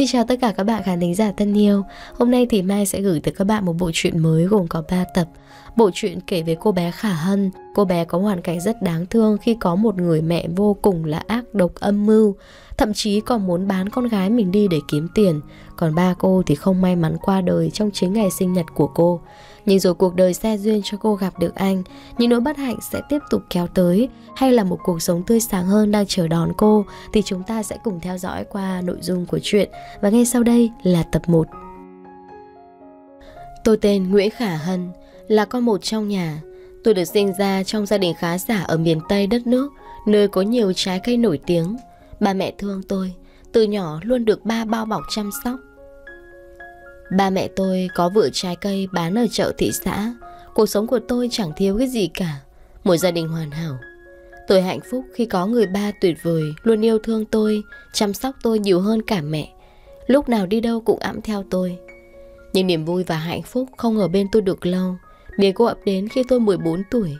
Xin chào tất cả các bạn khán thính giả thân yêu. Hôm nay thì Mai sẽ gửi tới các bạn một bộ truyện mới gồm có 3 tập. Bộ truyện kể về cô bé Khả Hân, Cô bé có hoàn cảnh rất đáng thương khi có một người mẹ vô cùng là ác độc âm mưu, thậm chí còn muốn bán con gái mình đi để kiếm tiền. Còn ba cô thì không may mắn qua đời trong chính ngày sinh nhật của cô. Nhưng rồi cuộc đời xe duyên cho cô gặp được anh, những nỗi bất hạnh sẽ tiếp tục kéo tới, hay là một cuộc sống tươi sáng hơn đang chờ đón cô thì chúng ta sẽ cùng theo dõi qua nội dung của chuyện. Và ngay sau đây là tập 1. Tôi tên Nguyễn Khả Hân, là con một trong nhà, Tôi được sinh ra trong gia đình khá giả ở miền Tây đất nước, nơi có nhiều trái cây nổi tiếng. Ba mẹ thương tôi, từ nhỏ luôn được ba bao bọc chăm sóc. Ba mẹ tôi có vựa trái cây bán ở chợ thị xã. Cuộc sống của tôi chẳng thiếu cái gì cả. Một gia đình hoàn hảo. Tôi hạnh phúc khi có người ba tuyệt vời luôn yêu thương tôi, chăm sóc tôi nhiều hơn cả mẹ. Lúc nào đi đâu cũng ẵm theo tôi. Nhưng niềm vui và hạnh phúc không ở bên tôi được lâu biến cô ập đến khi tôi 14 tuổi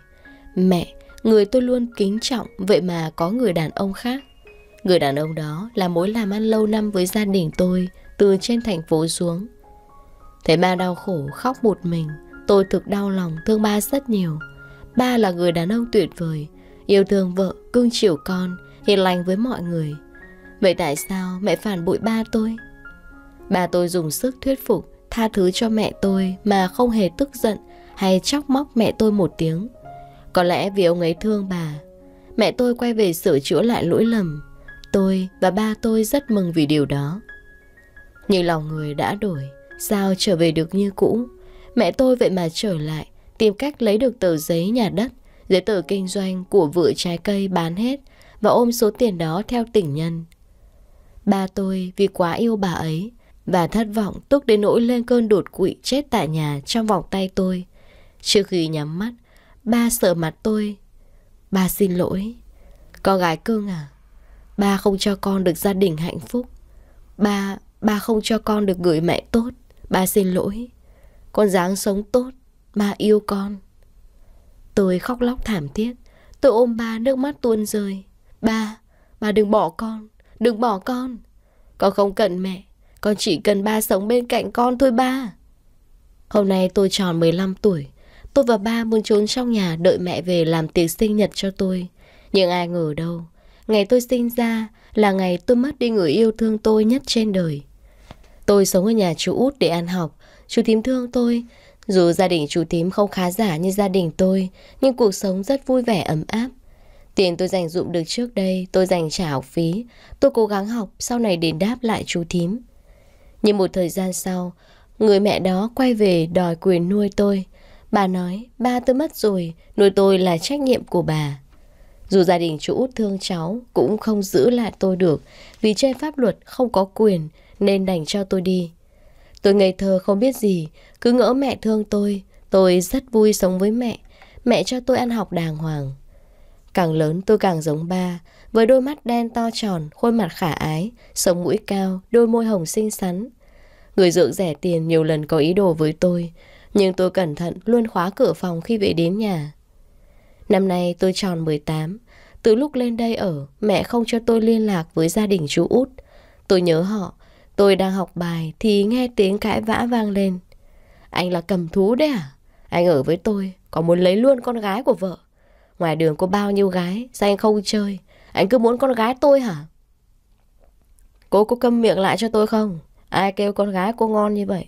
Mẹ, người tôi luôn kính trọng Vậy mà có người đàn ông khác Người đàn ông đó là mối làm ăn lâu năm với gia đình tôi Từ trên thành phố xuống Thấy ba đau khổ khóc một mình Tôi thực đau lòng thương ba rất nhiều Ba là người đàn ông tuyệt vời Yêu thương vợ, cưng chiều con Hiền lành với mọi người Vậy tại sao mẹ phản bội ba tôi? Ba tôi dùng sức thuyết phục Tha thứ cho mẹ tôi mà không hề tức giận hay chóc móc mẹ tôi một tiếng. Có lẽ vì ông ấy thương bà, mẹ tôi quay về sửa chữa lại lỗi lầm. Tôi và ba tôi rất mừng vì điều đó. Nhưng lòng người đã đổi, sao trở về được như cũ? Mẹ tôi vậy mà trở lại, tìm cách lấy được tờ giấy nhà đất, giấy tờ kinh doanh của vựa trái cây bán hết và ôm số tiền đó theo tỉnh nhân. Ba tôi vì quá yêu bà ấy và thất vọng tức đến nỗi lên cơn đột quỵ chết tại nhà trong vòng tay tôi. Trước khi nhắm mắt, ba sợ mặt tôi. Ba xin lỗi. Con gái cưng à? Ba không cho con được gia đình hạnh phúc. Ba, ba không cho con được gửi mẹ tốt. Ba xin lỗi. Con dáng sống tốt. Ba yêu con. Tôi khóc lóc thảm thiết. Tôi ôm ba nước mắt tuôn rơi. Ba, ba đừng bỏ con. Đừng bỏ con. Con không cần mẹ. Con chỉ cần ba sống bên cạnh con thôi ba. Hôm nay tôi tròn 15 tuổi. Tôi và ba muốn trốn trong nhà đợi mẹ về làm tiệc sinh nhật cho tôi. Nhưng ai ngờ đâu, ngày tôi sinh ra là ngày tôi mất đi người yêu thương tôi nhất trên đời. Tôi sống ở nhà chú út để ăn học, chú thím thương tôi. Dù gia đình chú thím không khá giả như gia đình tôi, nhưng cuộc sống rất vui vẻ ấm áp. Tiền tôi dành dụng được trước đây, tôi dành trả học phí. Tôi cố gắng học, sau này để đáp lại chú thím. Nhưng một thời gian sau, người mẹ đó quay về đòi quyền nuôi tôi. Bà nói, ba tôi mất rồi, nuôi tôi là trách nhiệm của bà. Dù gia đình chú út thương cháu cũng không giữ lại tôi được vì trên pháp luật không có quyền nên đành cho tôi đi. Tôi ngây thơ không biết gì, cứ ngỡ mẹ thương tôi, tôi rất vui sống với mẹ, mẹ cho tôi ăn học đàng hoàng. Càng lớn tôi càng giống ba, với đôi mắt đen to tròn, khuôn mặt khả ái, sống mũi cao, đôi môi hồng xinh xắn. Người dưỡng rẻ tiền nhiều lần có ý đồ với tôi, nhưng tôi cẩn thận luôn khóa cửa phòng khi về đến nhà Năm nay tôi tròn 18 Từ lúc lên đây ở Mẹ không cho tôi liên lạc với gia đình chú út Tôi nhớ họ Tôi đang học bài thì nghe tiếng cãi vã vang lên Anh là cầm thú đấy à Anh ở với tôi có muốn lấy luôn con gái của vợ Ngoài đường có bao nhiêu gái Sao anh không chơi Anh cứ muốn con gái tôi hả Cô có câm miệng lại cho tôi không Ai kêu con gái cô ngon như vậy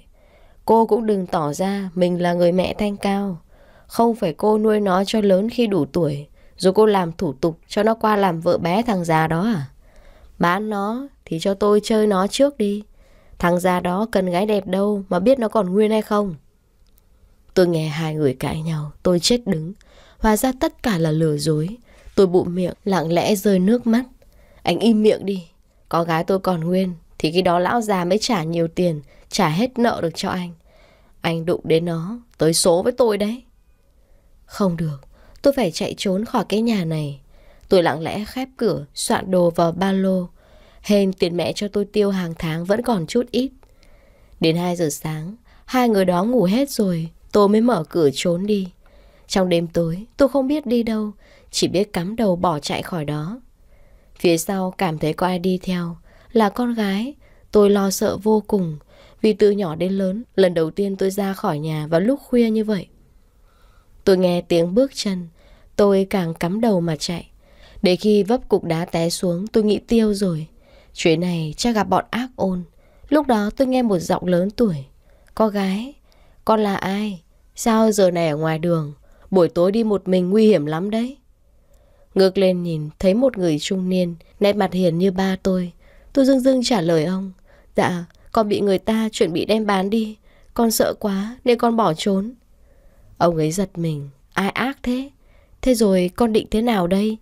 Cô cũng đừng tỏ ra mình là người mẹ thanh cao. Không phải cô nuôi nó cho lớn khi đủ tuổi, rồi cô làm thủ tục cho nó qua làm vợ bé thằng già đó à? Bán nó thì cho tôi chơi nó trước đi. Thằng già đó cần gái đẹp đâu mà biết nó còn nguyên hay không. Tôi nghe hai người cãi nhau, tôi chết đứng. Hóa ra tất cả là lừa dối. Tôi bụng miệng, lặng lẽ rơi nước mắt. Anh im miệng đi. Có gái tôi còn nguyên, thì khi đó lão già mới trả nhiều tiền, trả hết nợ được cho anh. Anh đụng đến nó, tới số với tôi đấy. Không được, tôi phải chạy trốn khỏi cái nhà này. Tôi lặng lẽ khép cửa, soạn đồ vào ba lô. Hên tiền mẹ cho tôi tiêu hàng tháng vẫn còn chút ít. Đến 2 giờ sáng, hai người đó ngủ hết rồi, tôi mới mở cửa trốn đi. Trong đêm tối, tôi không biết đi đâu, chỉ biết cắm đầu bỏ chạy khỏi đó. Phía sau cảm thấy có ai đi theo, là con gái, tôi lo sợ vô cùng. Vì từ nhỏ đến lớn, lần đầu tiên tôi ra khỏi nhà vào lúc khuya như vậy. Tôi nghe tiếng bước chân, tôi càng cắm đầu mà chạy. Để khi vấp cục đá té xuống, tôi nghĩ tiêu rồi. Chuyện này chắc gặp bọn ác ôn. Lúc đó tôi nghe một giọng lớn tuổi. Có gái, con là ai? Sao giờ này ở ngoài đường? Buổi tối đi một mình nguy hiểm lắm đấy. Ngược lên nhìn, thấy một người trung niên, nét mặt hiền như ba tôi. Tôi dưng dưng trả lời ông. Dạ, con bị người ta chuẩn bị đem bán đi Con sợ quá nên con bỏ trốn Ông ấy giật mình Ai ác thế Thế rồi con định thế nào đây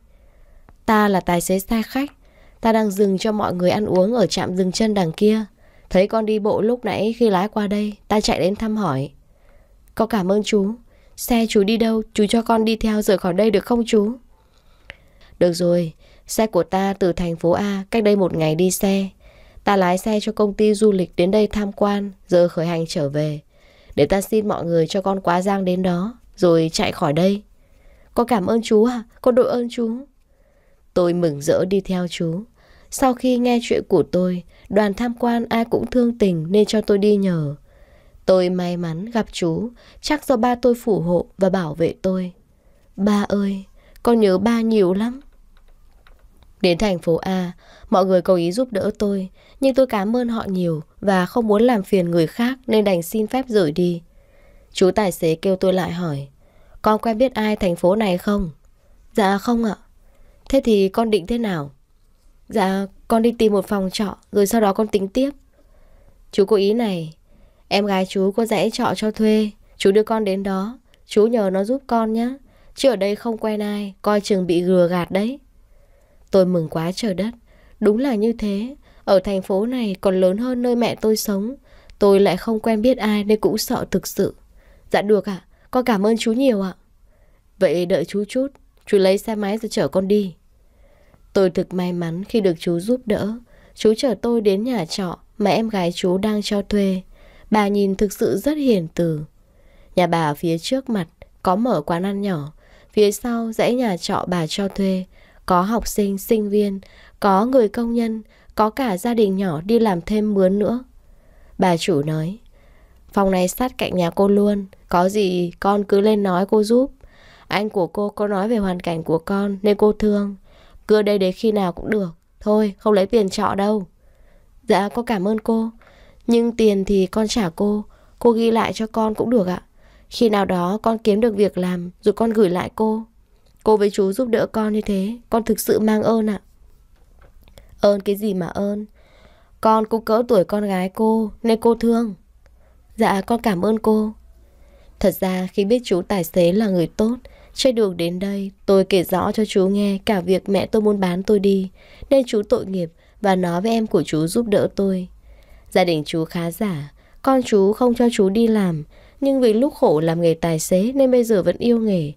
Ta là tài xế xe khách Ta đang dừng cho mọi người ăn uống Ở trạm dừng chân đằng kia Thấy con đi bộ lúc nãy khi lái qua đây Ta chạy đến thăm hỏi Con cảm ơn chú Xe chú đi đâu chú cho con đi theo rời khỏi đây được không chú Được rồi Xe của ta từ thành phố A Cách đây một ngày đi xe Ta lái xe cho công ty du lịch đến đây tham quan, giờ khởi hành trở về. Để ta xin mọi người cho con quá giang đến đó, rồi chạy khỏi đây. Con cảm ơn chú à, con đội ơn chú. Tôi mừng rỡ đi theo chú. Sau khi nghe chuyện của tôi, đoàn tham quan ai cũng thương tình nên cho tôi đi nhờ. Tôi may mắn gặp chú, chắc do ba tôi phù hộ và bảo vệ tôi. Ba ơi, con nhớ ba nhiều lắm. Đến thành phố A, mọi người cầu ý giúp đỡ tôi, nhưng tôi cảm ơn họ nhiều và không muốn làm phiền người khác nên đành xin phép rời đi. Chú tài xế kêu tôi lại hỏi, con quen biết ai thành phố này không? Dạ không ạ. Thế thì con định thế nào? Dạ, con đi tìm một phòng trọ rồi sau đó con tính tiếp. Chú cố ý này, em gái chú có dãy trọ cho thuê, chú đưa con đến đó, chú nhờ nó giúp con nhé. Chứ ở đây không quen ai, coi chừng bị gừa gạt đấy. Tôi mừng quá trời đất. Đúng là như thế. Ở thành phố này còn lớn hơn nơi mẹ tôi sống. Tôi lại không quen biết ai nên cũng sợ thực sự. Dạ được ạ. À? Con cảm ơn chú nhiều ạ. Vậy đợi chú chút. Chú lấy xe máy rồi chở con đi. Tôi thực may mắn khi được chú giúp đỡ. Chú chở tôi đến nhà trọ mà em gái chú đang cho thuê. Bà nhìn thực sự rất hiền từ. Nhà bà phía trước mặt có mở quán ăn nhỏ. Phía sau dãy nhà trọ bà cho thuê có học sinh, sinh viên, có người công nhân, có cả gia đình nhỏ đi làm thêm mướn nữa. Bà chủ nói, phòng này sát cạnh nhà cô luôn, có gì con cứ lên nói cô giúp. Anh của cô có nói về hoàn cảnh của con nên cô thương. Cứ đây đến khi nào cũng được, thôi không lấy tiền trọ đâu. Dạ con cảm ơn cô, nhưng tiền thì con trả cô, cô ghi lại cho con cũng được ạ. Khi nào đó con kiếm được việc làm rồi con gửi lại cô. Cô với chú giúp đỡ con như thế Con thực sự mang ơn ạ à? Ơn cái gì mà ơn Con cũng cỡ tuổi con gái cô Nên cô thương Dạ con cảm ơn cô Thật ra khi biết chú tài xế là người tốt Trên đường đến đây tôi kể rõ cho chú nghe Cả việc mẹ tôi muốn bán tôi đi Nên chú tội nghiệp Và nói với em của chú giúp đỡ tôi Gia đình chú khá giả Con chú không cho chú đi làm Nhưng vì lúc khổ làm nghề tài xế Nên bây giờ vẫn yêu nghề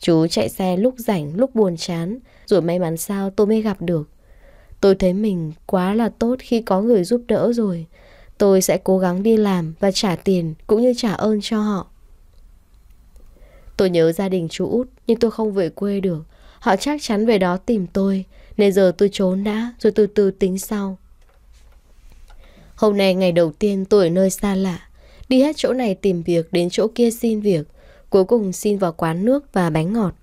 Chú chạy xe lúc rảnh lúc buồn chán Rồi may mắn sao tôi mới gặp được Tôi thấy mình quá là tốt khi có người giúp đỡ rồi Tôi sẽ cố gắng đi làm và trả tiền cũng như trả ơn cho họ Tôi nhớ gia đình chú Út nhưng tôi không về quê được Họ chắc chắn về đó tìm tôi Nên giờ tôi trốn đã rồi từ từ tính sau Hôm nay ngày đầu tiên tôi ở nơi xa lạ Đi hết chỗ này tìm việc đến chỗ kia xin việc Cuối cùng xin vào quán nước và bánh ngọt.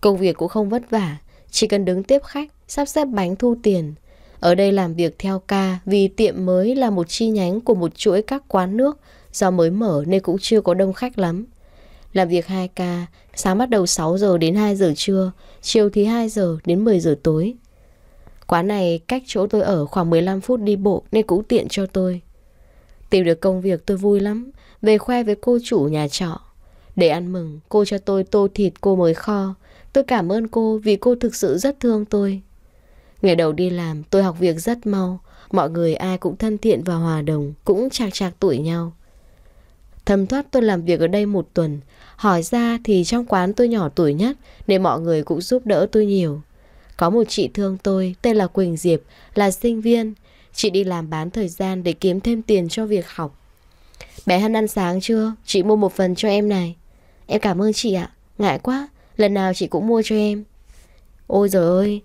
Công việc cũng không vất vả, chỉ cần đứng tiếp khách, sắp xếp bánh thu tiền. Ở đây làm việc theo ca vì tiệm mới là một chi nhánh của một chuỗi các quán nước do mới mở nên cũng chưa có đông khách lắm. Làm việc 2 ca, sáng bắt đầu 6 giờ đến 2 giờ trưa, chiều thì 2 giờ đến 10 giờ tối. Quán này cách chỗ tôi ở khoảng 15 phút đi bộ nên cũng tiện cho tôi. Tìm được công việc tôi vui lắm, về khoe với cô chủ nhà trọ. Để ăn mừng, cô cho tôi tô thịt cô mới kho. Tôi cảm ơn cô vì cô thực sự rất thương tôi. Ngày đầu đi làm, tôi học việc rất mau. Mọi người ai cũng thân thiện và hòa đồng, cũng chạc chạc tuổi nhau. Thầm thoát tôi làm việc ở đây một tuần. Hỏi ra thì trong quán tôi nhỏ tuổi nhất, nên mọi người cũng giúp đỡ tôi nhiều. Có một chị thương tôi, tên là Quỳnh Diệp, là sinh viên. Chị đi làm bán thời gian để kiếm thêm tiền cho việc học. Bé Hân ăn sáng chưa? Chị mua một phần cho em này. Em cảm ơn chị ạ Ngại quá Lần nào chị cũng mua cho em Ôi giời ơi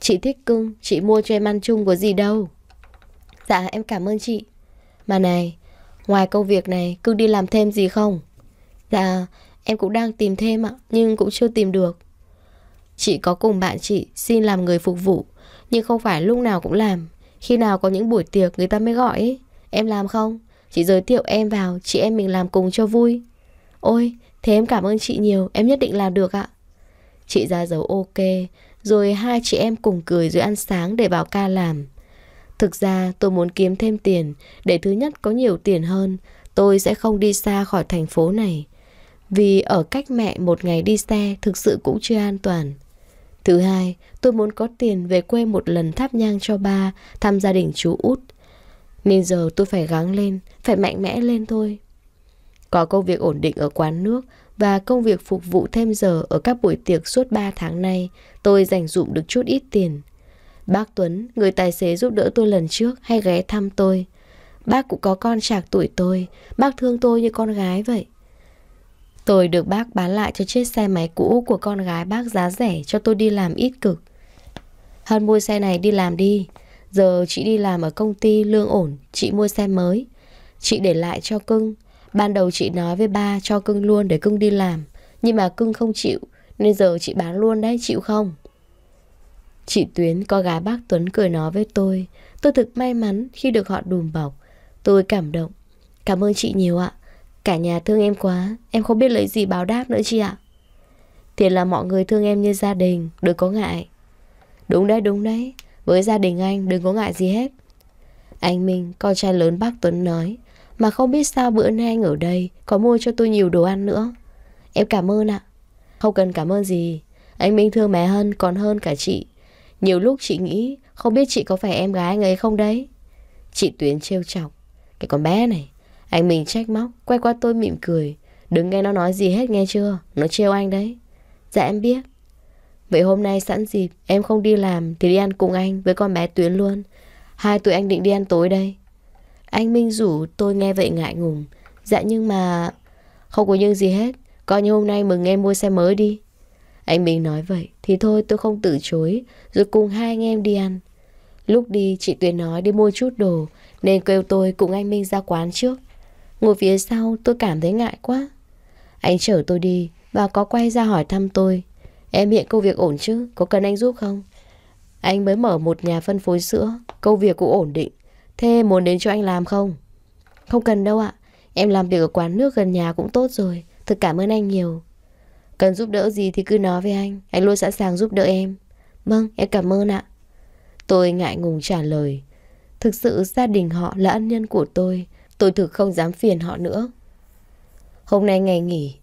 Chị thích cưng Chị mua cho em ăn chung có gì đâu Dạ em cảm ơn chị Mà này Ngoài công việc này Cưng đi làm thêm gì không Dạ em cũng đang tìm thêm ạ Nhưng cũng chưa tìm được Chị có cùng bạn chị xin làm người phục vụ Nhưng không phải lúc nào cũng làm Khi nào có những buổi tiệc người ta mới gọi ấy. Em làm không? Chị giới thiệu em vào Chị em mình làm cùng cho vui Ôi Thế em cảm ơn chị nhiều, em nhất định làm được ạ. Chị ra dấu ok, rồi hai chị em cùng cười rồi ăn sáng để bảo ca làm. Thực ra tôi muốn kiếm thêm tiền, để thứ nhất có nhiều tiền hơn, tôi sẽ không đi xa khỏi thành phố này. Vì ở cách mẹ một ngày đi xe thực sự cũng chưa an toàn. Thứ hai, tôi muốn có tiền về quê một lần thắp nhang cho ba, thăm gia đình chú út. Nên giờ tôi phải gắng lên, phải mạnh mẽ lên thôi, có công việc ổn định ở quán nước và công việc phục vụ thêm giờ ở các buổi tiệc suốt 3 tháng nay, tôi dành dụm được chút ít tiền. Bác Tuấn, người tài xế giúp đỡ tôi lần trước hay ghé thăm tôi. Bác cũng có con trạc tuổi tôi, bác thương tôi như con gái vậy. Tôi được bác bán lại cho chiếc xe máy cũ của con gái bác giá rẻ cho tôi đi làm ít cực. hơn mua xe này đi làm đi, giờ chị đi làm ở công ty lương ổn, chị mua xe mới. Chị để lại cho cưng, Ban đầu chị nói với ba cho cưng luôn để cưng đi làm Nhưng mà cưng không chịu Nên giờ chị bán luôn đấy chịu không Chị Tuyến có gái bác Tuấn cười nói với tôi Tôi thực may mắn khi được họ đùm bọc Tôi cảm động Cảm ơn chị nhiều ạ Cả nhà thương em quá Em không biết lấy gì báo đáp nữa chị ạ Thiệt là mọi người thương em như gia đình Đừng có ngại Đúng đấy đúng đấy Với gia đình anh đừng có ngại gì hết Anh Minh, con trai lớn bác Tuấn nói mà không biết sao bữa nay anh ở đây Có mua cho tôi nhiều đồ ăn nữa Em cảm ơn ạ Không cần cảm ơn gì Anh Minh thương mẹ hơn còn hơn cả chị Nhiều lúc chị nghĩ Không biết chị có phải em gái anh ấy không đấy Chị Tuyến trêu chọc Cái con bé này Anh Minh trách móc Quay qua tôi mỉm cười Đừng nghe nó nói gì hết nghe chưa Nó trêu anh đấy Dạ em biết Vậy hôm nay sẵn dịp Em không đi làm Thì đi ăn cùng anh với con bé Tuyến luôn Hai tụi anh định đi ăn tối đây anh Minh rủ tôi nghe vậy ngại ngùng Dạ nhưng mà Không có nhưng gì hết Coi như hôm nay mừng em mua xe mới đi Anh Minh nói vậy Thì thôi tôi không từ chối Rồi cùng hai anh em đi ăn Lúc đi chị Tuyền nói đi mua chút đồ Nên kêu tôi cùng anh Minh ra quán trước Ngồi phía sau tôi cảm thấy ngại quá Anh chở tôi đi Và có quay ra hỏi thăm tôi Em hiện công việc ổn chứ Có cần anh giúp không Anh mới mở một nhà phân phối sữa Công việc cũng ổn định Thế muốn đến cho anh làm không? Không cần đâu ạ. Em làm việc ở quán nước gần nhà cũng tốt rồi. Thực cảm ơn anh nhiều. Cần giúp đỡ gì thì cứ nói với anh. Anh luôn sẵn sàng giúp đỡ em. Vâng, em cảm ơn ạ. Tôi ngại ngùng trả lời. Thực sự gia đình họ là ân nhân của tôi. Tôi thực không dám phiền họ nữa. Hôm nay ngày nghỉ,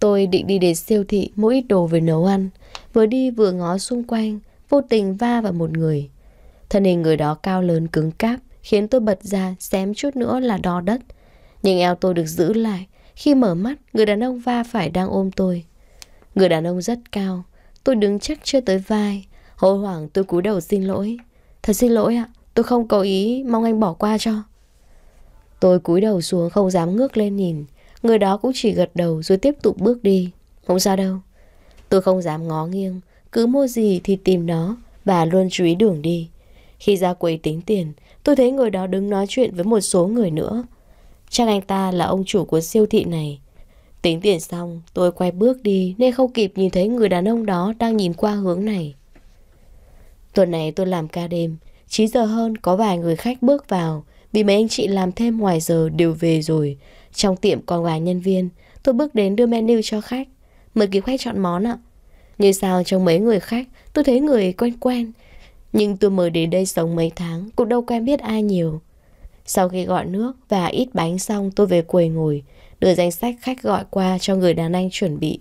tôi định đi đến siêu thị mua ít đồ về nấu ăn. Vừa đi vừa ngó xung quanh, vô tình va vào một người. Thân hình người đó cao lớn cứng cáp, khiến tôi bật ra xém chút nữa là đo đất. Nhưng eo tôi được giữ lại, khi mở mắt người đàn ông va phải đang ôm tôi. Người đàn ông rất cao, tôi đứng chắc chưa tới vai, hối hoảng tôi cúi đầu xin lỗi. Thật xin lỗi ạ, tôi không cố ý, mong anh bỏ qua cho. Tôi cúi đầu xuống không dám ngước lên nhìn, người đó cũng chỉ gật đầu rồi tiếp tục bước đi. Không sao đâu. Tôi không dám ngó nghiêng, cứ mua gì thì tìm nó và luôn chú ý đường đi. Khi ra quầy tính tiền, Tôi thấy người đó đứng nói chuyện với một số người nữa. Chắc anh ta là ông chủ của siêu thị này. Tính tiền xong, tôi quay bước đi nên không kịp nhìn thấy người đàn ông đó đang nhìn qua hướng này. Tuần này tôi làm ca đêm, 9 giờ hơn có vài người khách bước vào vì mấy anh chị làm thêm ngoài giờ đều về rồi. Trong tiệm còn vài nhân viên, tôi bước đến đưa menu cho khách. Mời quý khách chọn món ạ. Như sao trong mấy người khách, tôi thấy người quen quen, nhưng tôi mới đến đây sống mấy tháng Cũng đâu quen biết ai nhiều Sau khi gọi nước và ít bánh xong tôi về quầy ngồi Đưa danh sách khách gọi qua cho người đàn anh chuẩn bị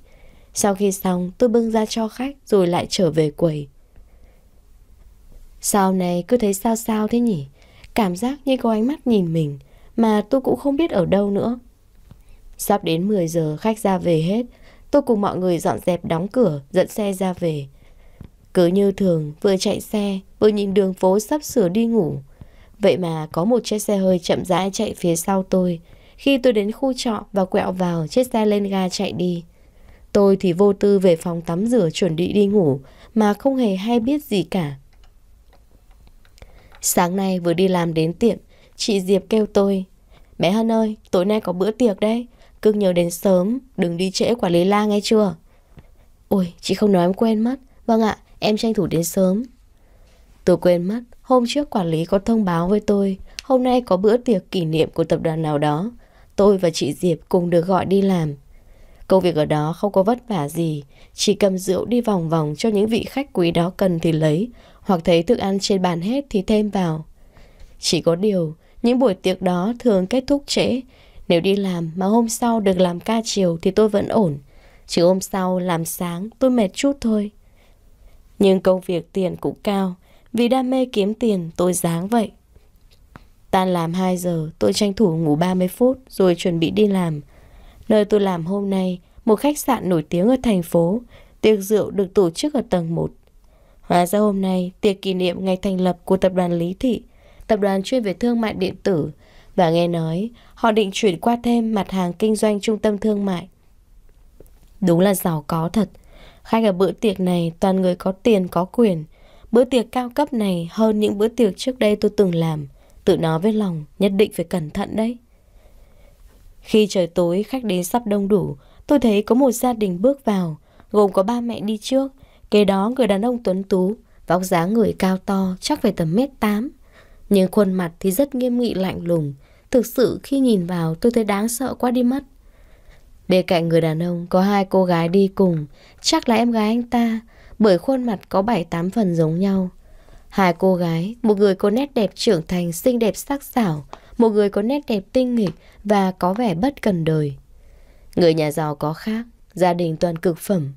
Sau khi xong tôi bưng ra cho khách rồi lại trở về quầy Sau này cứ thấy sao sao thế nhỉ Cảm giác như có ánh mắt nhìn mình Mà tôi cũng không biết ở đâu nữa Sắp đến 10 giờ khách ra về hết Tôi cùng mọi người dọn dẹp đóng cửa Dẫn xe ra về cứ như thường vừa chạy xe Vừa nhìn đường phố sắp sửa đi ngủ Vậy mà có một chiếc xe hơi chậm rãi chạy phía sau tôi Khi tôi đến khu trọ và quẹo vào Chiếc xe lên ga chạy đi Tôi thì vô tư về phòng tắm rửa chuẩn bị đi ngủ Mà không hề hay biết gì cả Sáng nay vừa đi làm đến tiệm Chị Diệp kêu tôi Bé Hân ơi, tối nay có bữa tiệc đấy Cứ nhớ đến sớm, đừng đi trễ quản lý la nghe chưa Ôi, chị không nói em quên mất Vâng ạ, Em tranh thủ đến sớm Tôi quên mất Hôm trước quản lý có thông báo với tôi Hôm nay có bữa tiệc kỷ niệm của tập đoàn nào đó Tôi và chị Diệp cùng được gọi đi làm Công việc ở đó không có vất vả gì Chỉ cầm rượu đi vòng vòng cho những vị khách quý đó cần thì lấy Hoặc thấy thức ăn trên bàn hết thì thêm vào Chỉ có điều Những buổi tiệc đó thường kết thúc trễ Nếu đi làm mà hôm sau được làm ca chiều thì tôi vẫn ổn Chứ hôm sau làm sáng tôi mệt chút thôi nhưng công việc tiền cũng cao Vì đam mê kiếm tiền tôi dáng vậy Tan làm 2 giờ Tôi tranh thủ ngủ 30 phút Rồi chuẩn bị đi làm Nơi tôi làm hôm nay Một khách sạn nổi tiếng ở thành phố Tiệc rượu được tổ chức ở tầng 1 Hóa ra hôm nay Tiệc kỷ niệm ngày thành lập của tập đoàn Lý Thị Tập đoàn chuyên về thương mại điện tử Và nghe nói Họ định chuyển qua thêm mặt hàng kinh doanh trung tâm thương mại Đúng là giàu có thật Khách ở bữa tiệc này toàn người có tiền có quyền Bữa tiệc cao cấp này hơn những bữa tiệc trước đây tôi từng làm Tự nói với lòng nhất định phải cẩn thận đấy Khi trời tối khách đến sắp đông đủ Tôi thấy có một gia đình bước vào Gồm có ba mẹ đi trước Kế đó người đàn ông tuấn tú Vóc dáng người cao to chắc phải tầm mét tám Nhưng khuôn mặt thì rất nghiêm nghị lạnh lùng Thực sự khi nhìn vào tôi thấy đáng sợ quá đi mất Bên cạnh người đàn ông có hai cô gái đi cùng, chắc là em gái anh ta, bởi khuôn mặt có bảy tám phần giống nhau. Hai cô gái, một người có nét đẹp trưởng thành xinh đẹp sắc sảo, một người có nét đẹp tinh nghịch và có vẻ bất cần đời. Người nhà giàu có khác, gia đình toàn cực phẩm.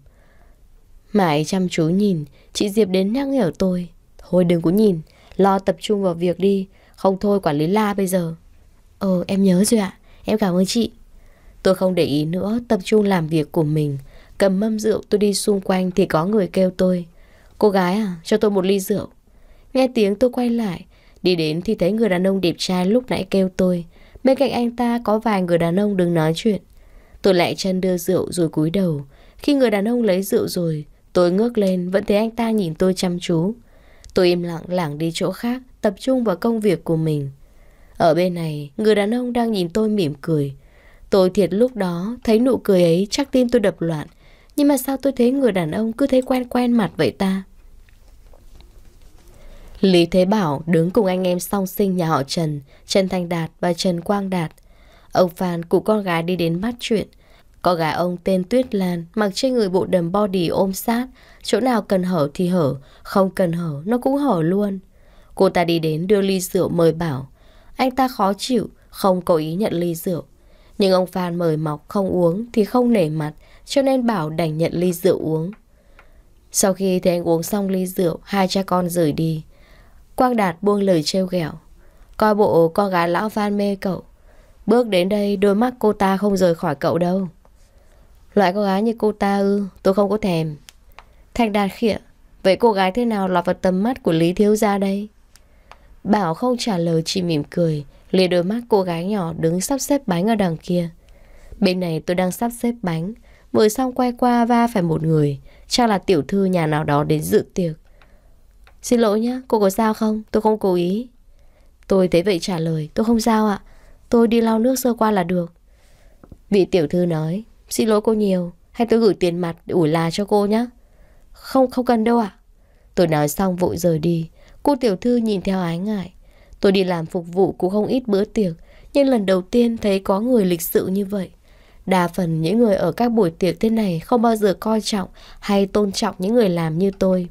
Mãi chăm chú nhìn, chị Diệp đến nhắc nhở tôi. Thôi đừng có nhìn, lo tập trung vào việc đi, không thôi quản lý la bây giờ. Ờ, em nhớ rồi ạ, em cảm ơn chị. Tôi không để ý nữa, tập trung làm việc của mình. Cầm mâm rượu tôi đi xung quanh thì có người kêu tôi. Cô gái à, cho tôi một ly rượu. Nghe tiếng tôi quay lại, đi đến thì thấy người đàn ông đẹp trai lúc nãy kêu tôi. Bên cạnh anh ta có vài người đàn ông đứng nói chuyện. Tôi lại chân đưa rượu rồi cúi đầu. Khi người đàn ông lấy rượu rồi, tôi ngước lên vẫn thấy anh ta nhìn tôi chăm chú. Tôi im lặng lảng đi chỗ khác, tập trung vào công việc của mình. Ở bên này, người đàn ông đang nhìn tôi mỉm cười. Tôi thiệt lúc đó, thấy nụ cười ấy chắc tim tôi đập loạn. Nhưng mà sao tôi thấy người đàn ông cứ thấy quen quen mặt vậy ta? Lý Thế Bảo đứng cùng anh em song sinh nhà họ Trần, Trần Thành Đạt và Trần Quang Đạt. Ông Phan cụ con gái đi đến bắt chuyện. Con gái ông tên Tuyết Lan mặc trên người bộ đầm body ôm sát, chỗ nào cần hở thì hở, không cần hở nó cũng hở luôn. Cô ta đi đến đưa ly rượu mời Bảo. Anh ta khó chịu, không cố ý nhận ly rượu. Nhưng ông Phan mời mọc không uống thì không nể mặt, cho nên Bảo đành nhận ly rượu uống. Sau khi thấy anh uống xong ly rượu, hai cha con rời đi. Quang Đạt buông lời trêu ghẹo. Coi bộ con gái lão Phan mê cậu. Bước đến đây đôi mắt cô ta không rời khỏi cậu đâu. Loại cô gái như cô ta ư, tôi không có thèm. Thành Đạt khịa, vậy cô gái thế nào lọt vào tầm mắt của Lý Thiếu Gia đây? Bảo không trả lời chỉ mỉm cười, Lìa đôi mắt cô gái nhỏ đứng sắp xếp bánh ở đằng kia Bên này tôi đang sắp xếp bánh Vừa xong quay qua va phải một người Chắc là tiểu thư nhà nào đó đến dự tiệc Xin lỗi nhé, cô có sao không? Tôi không cố ý Tôi thấy vậy trả lời Tôi không sao ạ Tôi đi lau nước sơ qua là được Vị tiểu thư nói Xin lỗi cô nhiều Hay tôi gửi tiền mặt để ủi là cho cô nhé Không, không cần đâu ạ Tôi nói xong vội rời đi Cô tiểu thư nhìn theo ái ngại Tôi đi làm phục vụ cũng không ít bữa tiệc, nhưng lần đầu tiên thấy có người lịch sự như vậy. Đa phần những người ở các buổi tiệc thế này không bao giờ coi trọng hay tôn trọng những người làm như tôi.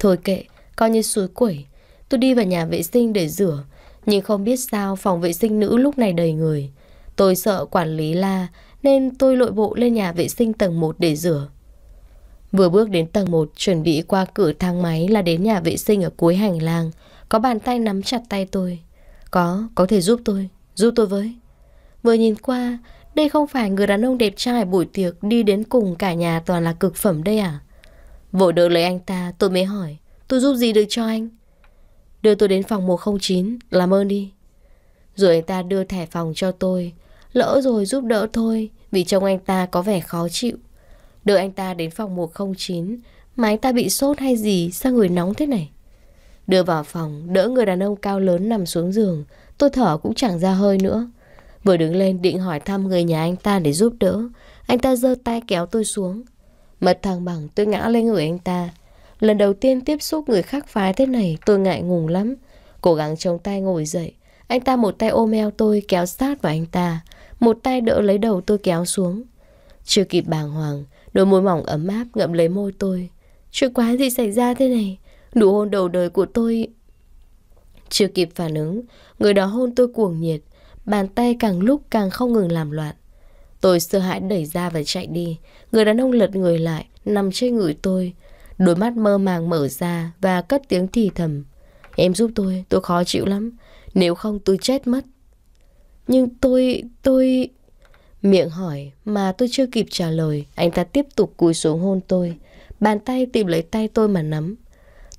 Thôi kệ, coi như suối quẩy. Tôi đi vào nhà vệ sinh để rửa, nhưng không biết sao phòng vệ sinh nữ lúc này đầy người. Tôi sợ quản lý la nên tôi lội bộ lên nhà vệ sinh tầng 1 để rửa. Vừa bước đến tầng 1 chuẩn bị qua cửa thang máy là đến nhà vệ sinh ở cuối hành lang. Có bàn tay nắm chặt tay tôi Có, có thể giúp tôi Giúp tôi với Vừa nhìn qua Đây không phải người đàn ông đẹp trai buổi tiệc Đi đến cùng cả nhà toàn là cực phẩm đây à Vội đỡ lấy anh ta tôi mới hỏi Tôi giúp gì được cho anh Đưa tôi đến phòng 109 Làm ơn đi Rồi anh ta đưa thẻ phòng cho tôi Lỡ rồi giúp đỡ thôi Vì trông anh ta có vẻ khó chịu Đưa anh ta đến phòng 109 Mà anh ta bị sốt hay gì Sao người nóng thế này Đưa vào phòng, đỡ người đàn ông cao lớn nằm xuống giường, tôi thở cũng chẳng ra hơi nữa. Vừa đứng lên định hỏi thăm người nhà anh ta để giúp đỡ, anh ta giơ tay kéo tôi xuống. Mật thằng bằng tôi ngã lên người anh ta. Lần đầu tiên tiếp xúc người khác phái thế này tôi ngại ngùng lắm. Cố gắng chống tay ngồi dậy, anh ta một tay ôm eo tôi kéo sát vào anh ta, một tay đỡ lấy đầu tôi kéo xuống. Chưa kịp bàng hoàng, đôi môi mỏng ấm áp ngậm lấy môi tôi. Chuyện quá gì xảy ra thế này? Nụ hôn đầu đời của tôi... Chưa kịp phản ứng, người đó hôn tôi cuồng nhiệt, bàn tay càng lúc càng không ngừng làm loạn. Tôi sợ hãi đẩy ra và chạy đi, người đàn ông lật người lại, nằm trên người tôi. Đôi mắt mơ màng mở ra và cất tiếng thì thầm. Em giúp tôi, tôi khó chịu lắm, nếu không tôi chết mất. Nhưng tôi, tôi... Miệng hỏi mà tôi chưa kịp trả lời Anh ta tiếp tục cúi xuống hôn tôi Bàn tay tìm lấy tay tôi mà nắm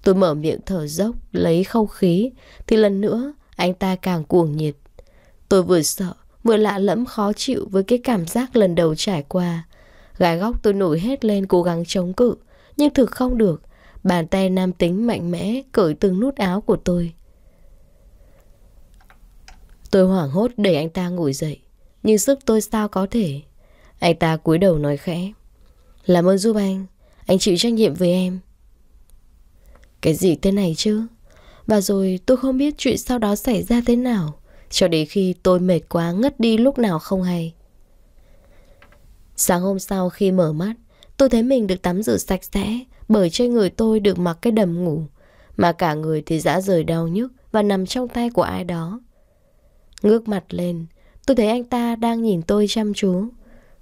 Tôi mở miệng thở dốc, lấy không khí, thì lần nữa anh ta càng cuồng nhiệt. Tôi vừa sợ, vừa lạ lẫm khó chịu với cái cảm giác lần đầu trải qua. Gái góc tôi nổi hết lên cố gắng chống cự, nhưng thực không được. Bàn tay nam tính mạnh mẽ cởi từng nút áo của tôi. Tôi hoảng hốt để anh ta ngồi dậy, nhưng sức tôi sao có thể. Anh ta cúi đầu nói khẽ. Làm ơn giúp anh, anh chịu trách nhiệm với em. Cái gì thế này chứ? Và rồi tôi không biết chuyện sau đó xảy ra thế nào Cho đến khi tôi mệt quá ngất đi lúc nào không hay Sáng hôm sau khi mở mắt Tôi thấy mình được tắm rửa sạch sẽ Bởi trên người tôi được mặc cái đầm ngủ Mà cả người thì dã rời đau nhức Và nằm trong tay của ai đó Ngước mặt lên Tôi thấy anh ta đang nhìn tôi chăm chú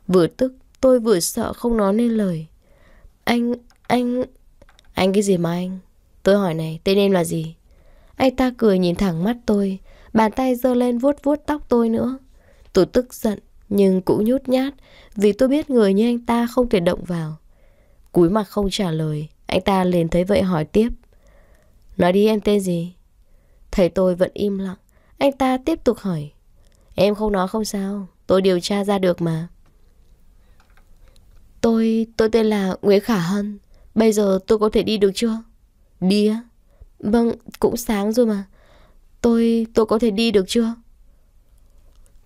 Vừa tức tôi vừa sợ không nói nên lời Anh, anh, anh cái gì mà anh Tôi hỏi này, tên em là gì? Anh ta cười nhìn thẳng mắt tôi, bàn tay giơ lên vuốt vuốt tóc tôi nữa. Tôi tức giận, nhưng cũng nhút nhát, vì tôi biết người như anh ta không thể động vào. Cúi mặt không trả lời, anh ta liền thấy vậy hỏi tiếp. Nói đi em tên gì? Thầy tôi vẫn im lặng, anh ta tiếp tục hỏi. Em không nói không sao, tôi điều tra ra được mà. Tôi, tôi tên là Nguyễn Khả Hân, bây giờ tôi có thể đi được chưa? Đi á? Vâng, cũng sáng rồi mà. Tôi, tôi có thể đi được chưa?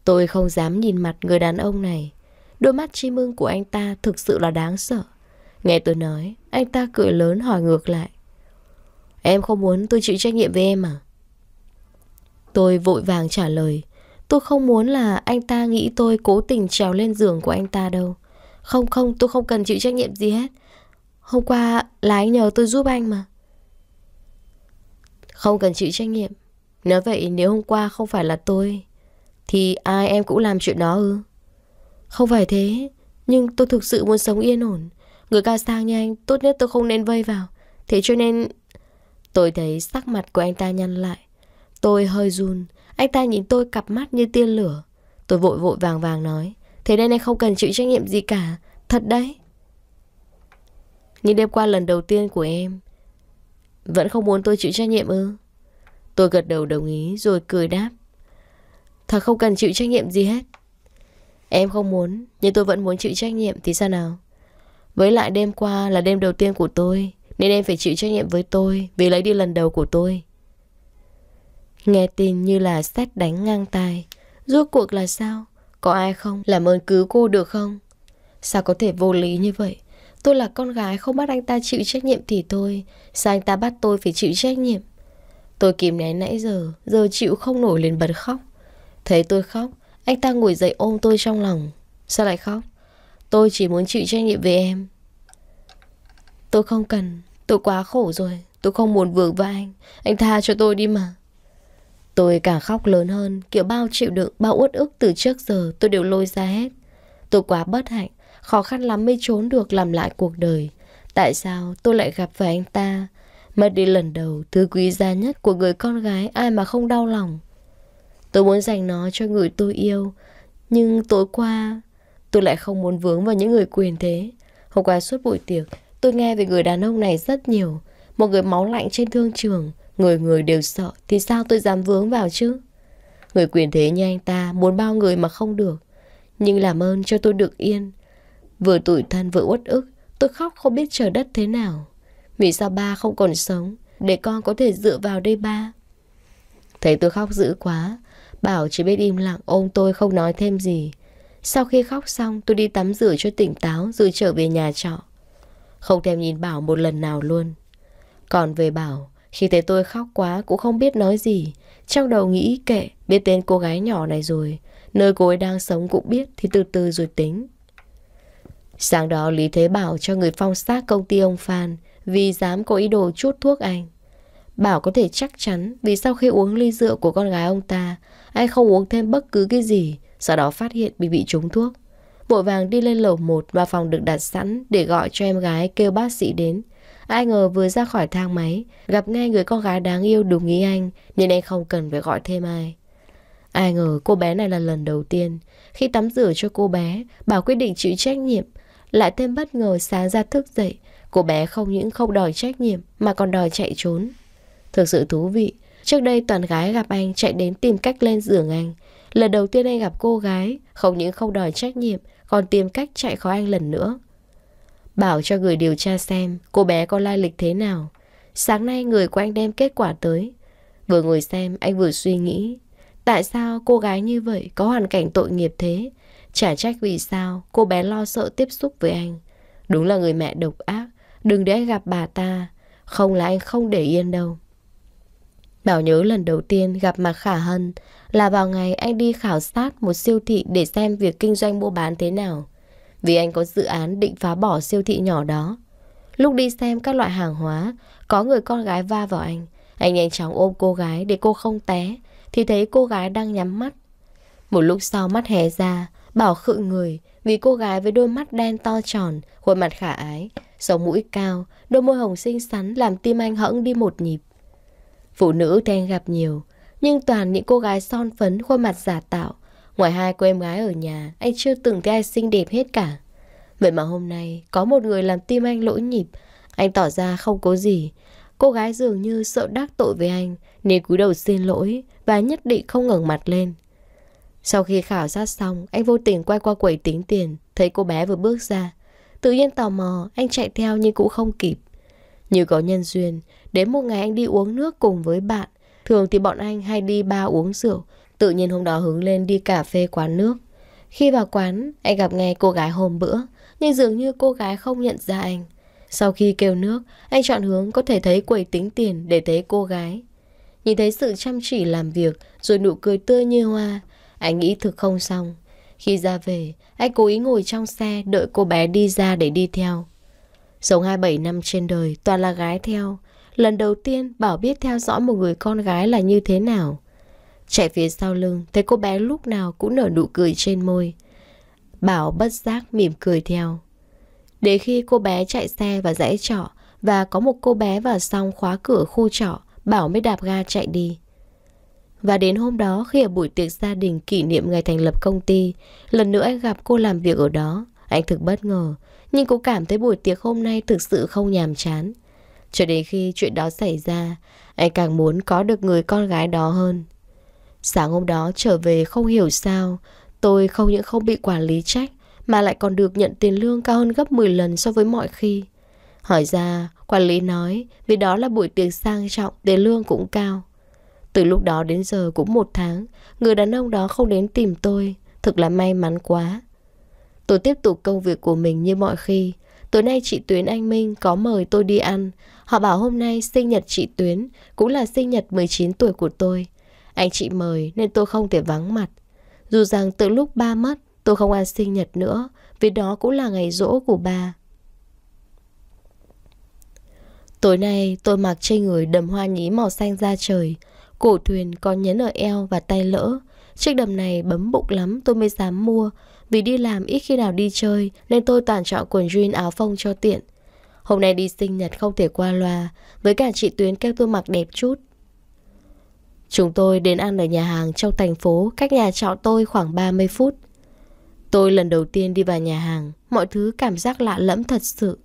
Tôi không dám nhìn mặt người đàn ông này. Đôi mắt chim ưng của anh ta thực sự là đáng sợ. Nghe tôi nói, anh ta cười lớn hỏi ngược lại. Em không muốn tôi chịu trách nhiệm với em à? Tôi vội vàng trả lời. Tôi không muốn là anh ta nghĩ tôi cố tình trèo lên giường của anh ta đâu. Không không, tôi không cần chịu trách nhiệm gì hết. Hôm qua là anh nhờ tôi giúp anh mà. Không cần chịu trách nhiệm Nói vậy nếu hôm qua không phải là tôi Thì ai em cũng làm chuyện đó ư Không phải thế Nhưng tôi thực sự muốn sống yên ổn Người cao sang như anh Tốt nhất tôi không nên vây vào Thế cho nên Tôi thấy sắc mặt của anh ta nhăn lại Tôi hơi run Anh ta nhìn tôi cặp mắt như tia lửa Tôi vội vội vàng vàng nói Thế nên anh không cần chịu trách nhiệm gì cả Thật đấy Như đêm qua lần đầu tiên của em vẫn không muốn tôi chịu trách nhiệm ư? Tôi gật đầu đồng ý rồi cười đáp. Thật không cần chịu trách nhiệm gì hết. Em không muốn, nhưng tôi vẫn muốn chịu trách nhiệm thì sao nào? Với lại đêm qua là đêm đầu tiên của tôi, nên em phải chịu trách nhiệm với tôi vì lấy đi lần đầu của tôi. Nghe tin như là xét đánh ngang tài, Rốt cuộc là sao? Có ai không? Làm ơn cứu cô được không? Sao có thể vô lý như vậy? Tôi là con gái không bắt anh ta chịu trách nhiệm thì tôi Sao anh ta bắt tôi phải chịu trách nhiệm Tôi kìm nén nãy giờ Giờ chịu không nổi liền bật khóc Thấy tôi khóc Anh ta ngồi dậy ôm tôi trong lòng Sao lại khóc Tôi chỉ muốn chịu trách nhiệm về em Tôi không cần Tôi quá khổ rồi Tôi không muốn vướng vào anh Anh tha cho tôi đi mà Tôi càng khóc lớn hơn Kiểu bao chịu đựng Bao uất ức từ trước giờ Tôi đều lôi ra hết Tôi quá bất hạnh Khó khăn lắm mới trốn được làm lại cuộc đời Tại sao tôi lại gặp phải anh ta Mất đi lần đầu Thứ quý giá nhất của người con gái Ai mà không đau lòng Tôi muốn dành nó cho người tôi yêu Nhưng tối qua Tôi lại không muốn vướng vào những người quyền thế Hôm qua suốt buổi tiệc Tôi nghe về người đàn ông này rất nhiều Một người máu lạnh trên thương trường Người người đều sợ Thì sao tôi dám vướng vào chứ Người quyền thế như anh ta Muốn bao người mà không được Nhưng làm ơn cho tôi được yên Vừa tủi thân vừa uất ức Tôi khóc không biết trời đất thế nào Vì sao ba không còn sống Để con có thể dựa vào đây ba Thấy tôi khóc dữ quá Bảo chỉ biết im lặng ôm tôi không nói thêm gì Sau khi khóc xong tôi đi tắm rửa cho tỉnh táo Rồi trở về nhà trọ Không thèm nhìn Bảo một lần nào luôn Còn về Bảo Khi thấy tôi khóc quá cũng không biết nói gì Trong đầu nghĩ kệ Biết tên cô gái nhỏ này rồi Nơi cô ấy đang sống cũng biết Thì từ từ rồi tính Sáng đó Lý Thế Bảo cho người phong xác công ty ông Phan vì dám có ý đồ chút thuốc anh. Bảo có thể chắc chắn vì sau khi uống ly rượu của con gái ông ta, anh không uống thêm bất cứ cái gì, sau đó phát hiện bị bị trúng thuốc. Vội vàng đi lên lầu 1 và phòng được đặt sẵn để gọi cho em gái kêu bác sĩ đến. Ai ngờ vừa ra khỏi thang máy, gặp ngay người con gái đáng yêu đúng ý anh, nên anh không cần phải gọi thêm ai. Ai ngờ cô bé này là lần đầu tiên. Khi tắm rửa cho cô bé, Bảo quyết định chịu trách nhiệm lại thêm bất ngờ sáng ra thức dậy Cô bé không những không đòi trách nhiệm Mà còn đòi chạy trốn Thực sự thú vị Trước đây toàn gái gặp anh chạy đến tìm cách lên giường anh Lần đầu tiên anh gặp cô gái Không những không đòi trách nhiệm Còn tìm cách chạy khỏi anh lần nữa Bảo cho người điều tra xem Cô bé có lai lịch thế nào Sáng nay người của anh đem kết quả tới Vừa ngồi xem anh vừa suy nghĩ Tại sao cô gái như vậy có hoàn cảnh tội nghiệp thế Chả trách vì sao cô bé lo sợ tiếp xúc với anh. Đúng là người mẹ độc ác. Đừng để anh gặp bà ta. Không là anh không để yên đâu. Bảo nhớ lần đầu tiên gặp mặt Khả Hân là vào ngày anh đi khảo sát một siêu thị để xem việc kinh doanh mua bán thế nào. Vì anh có dự án định phá bỏ siêu thị nhỏ đó. Lúc đi xem các loại hàng hóa, có người con gái va vào anh. Anh nhanh chóng ôm cô gái để cô không té, thì thấy cô gái đang nhắm mắt. Một lúc sau mắt hé ra, Bảo khựng người vì cô gái với đôi mắt đen to tròn, khuôn mặt khả ái, sống mũi cao, đôi môi hồng xinh xắn làm tim anh hẫng đi một nhịp. Phụ nữ đen gặp nhiều, nhưng toàn những cô gái son phấn khuôn mặt giả tạo. Ngoài hai cô em gái ở nhà, anh chưa từng thấy ai xinh đẹp hết cả. Vậy mà hôm nay, có một người làm tim anh lỗi nhịp, anh tỏ ra không có gì. Cô gái dường như sợ đắc tội với anh, nên cúi đầu xin lỗi và nhất định không ngẩng mặt lên. Sau khi khảo sát xong, anh vô tình quay qua quầy tính tiền, thấy cô bé vừa bước ra. Tự nhiên tò mò, anh chạy theo nhưng cũng không kịp. Như có nhân duyên, đến một ngày anh đi uống nước cùng với bạn. Thường thì bọn anh hay đi ba uống rượu, tự nhiên hôm đó hứng lên đi cà phê quán nước. Khi vào quán, anh gặp ngay cô gái hôm bữa, nhưng dường như cô gái không nhận ra anh. Sau khi kêu nước, anh chọn hướng có thể thấy quầy tính tiền để thấy cô gái. Nhìn thấy sự chăm chỉ làm việc, rồi nụ cười tươi như hoa, anh nghĩ thực không xong. Khi ra về, anh cố ý ngồi trong xe đợi cô bé đi ra để đi theo. Sống 27 năm trên đời, toàn là gái theo. Lần đầu tiên Bảo biết theo dõi một người con gái là như thế nào. Chạy phía sau lưng, thấy cô bé lúc nào cũng nở nụ cười trên môi. Bảo bất giác mỉm cười theo. Đến khi cô bé chạy xe và rẽ trọ, và có một cô bé vào xong khóa cửa khu trọ, Bảo mới đạp ga chạy đi. Và đến hôm đó khi ở buổi tiệc gia đình kỷ niệm ngày thành lập công ty, lần nữa anh gặp cô làm việc ở đó, anh thực bất ngờ, nhưng cũng cảm thấy buổi tiệc hôm nay thực sự không nhàm chán. Cho đến khi chuyện đó xảy ra, anh càng muốn có được người con gái đó hơn. Sáng hôm đó trở về không hiểu sao, tôi không những không bị quản lý trách, mà lại còn được nhận tiền lương cao hơn gấp 10 lần so với mọi khi. Hỏi ra, quản lý nói vì đó là buổi tiệc sang trọng, tiền lương cũng cao. Từ lúc đó đến giờ cũng một tháng Người đàn ông đó không đến tìm tôi Thực là may mắn quá Tôi tiếp tục công việc của mình như mọi khi Tối nay chị Tuyến Anh Minh có mời tôi đi ăn Họ bảo hôm nay sinh nhật chị Tuyến Cũng là sinh nhật 19 tuổi của tôi Anh chị mời nên tôi không thể vắng mặt Dù rằng từ lúc ba mất Tôi không ăn sinh nhật nữa Vì đó cũng là ngày rỗ của ba Tối nay tôi mặc trên người đầm hoa nhí màu xanh ra trời Cổ thuyền có nhấn ở eo và tay lỡ Chiếc đầm này bấm bụng lắm tôi mới dám mua Vì đi làm ít khi nào đi chơi Nên tôi toàn chọn quần jean áo phông cho tiện Hôm nay đi sinh nhật không thể qua loa Với cả chị Tuyến kêu tôi mặc đẹp chút Chúng tôi đến ăn ở nhà hàng trong thành phố Cách nhà trọ tôi khoảng 30 phút Tôi lần đầu tiên đi vào nhà hàng Mọi thứ cảm giác lạ lẫm thật sự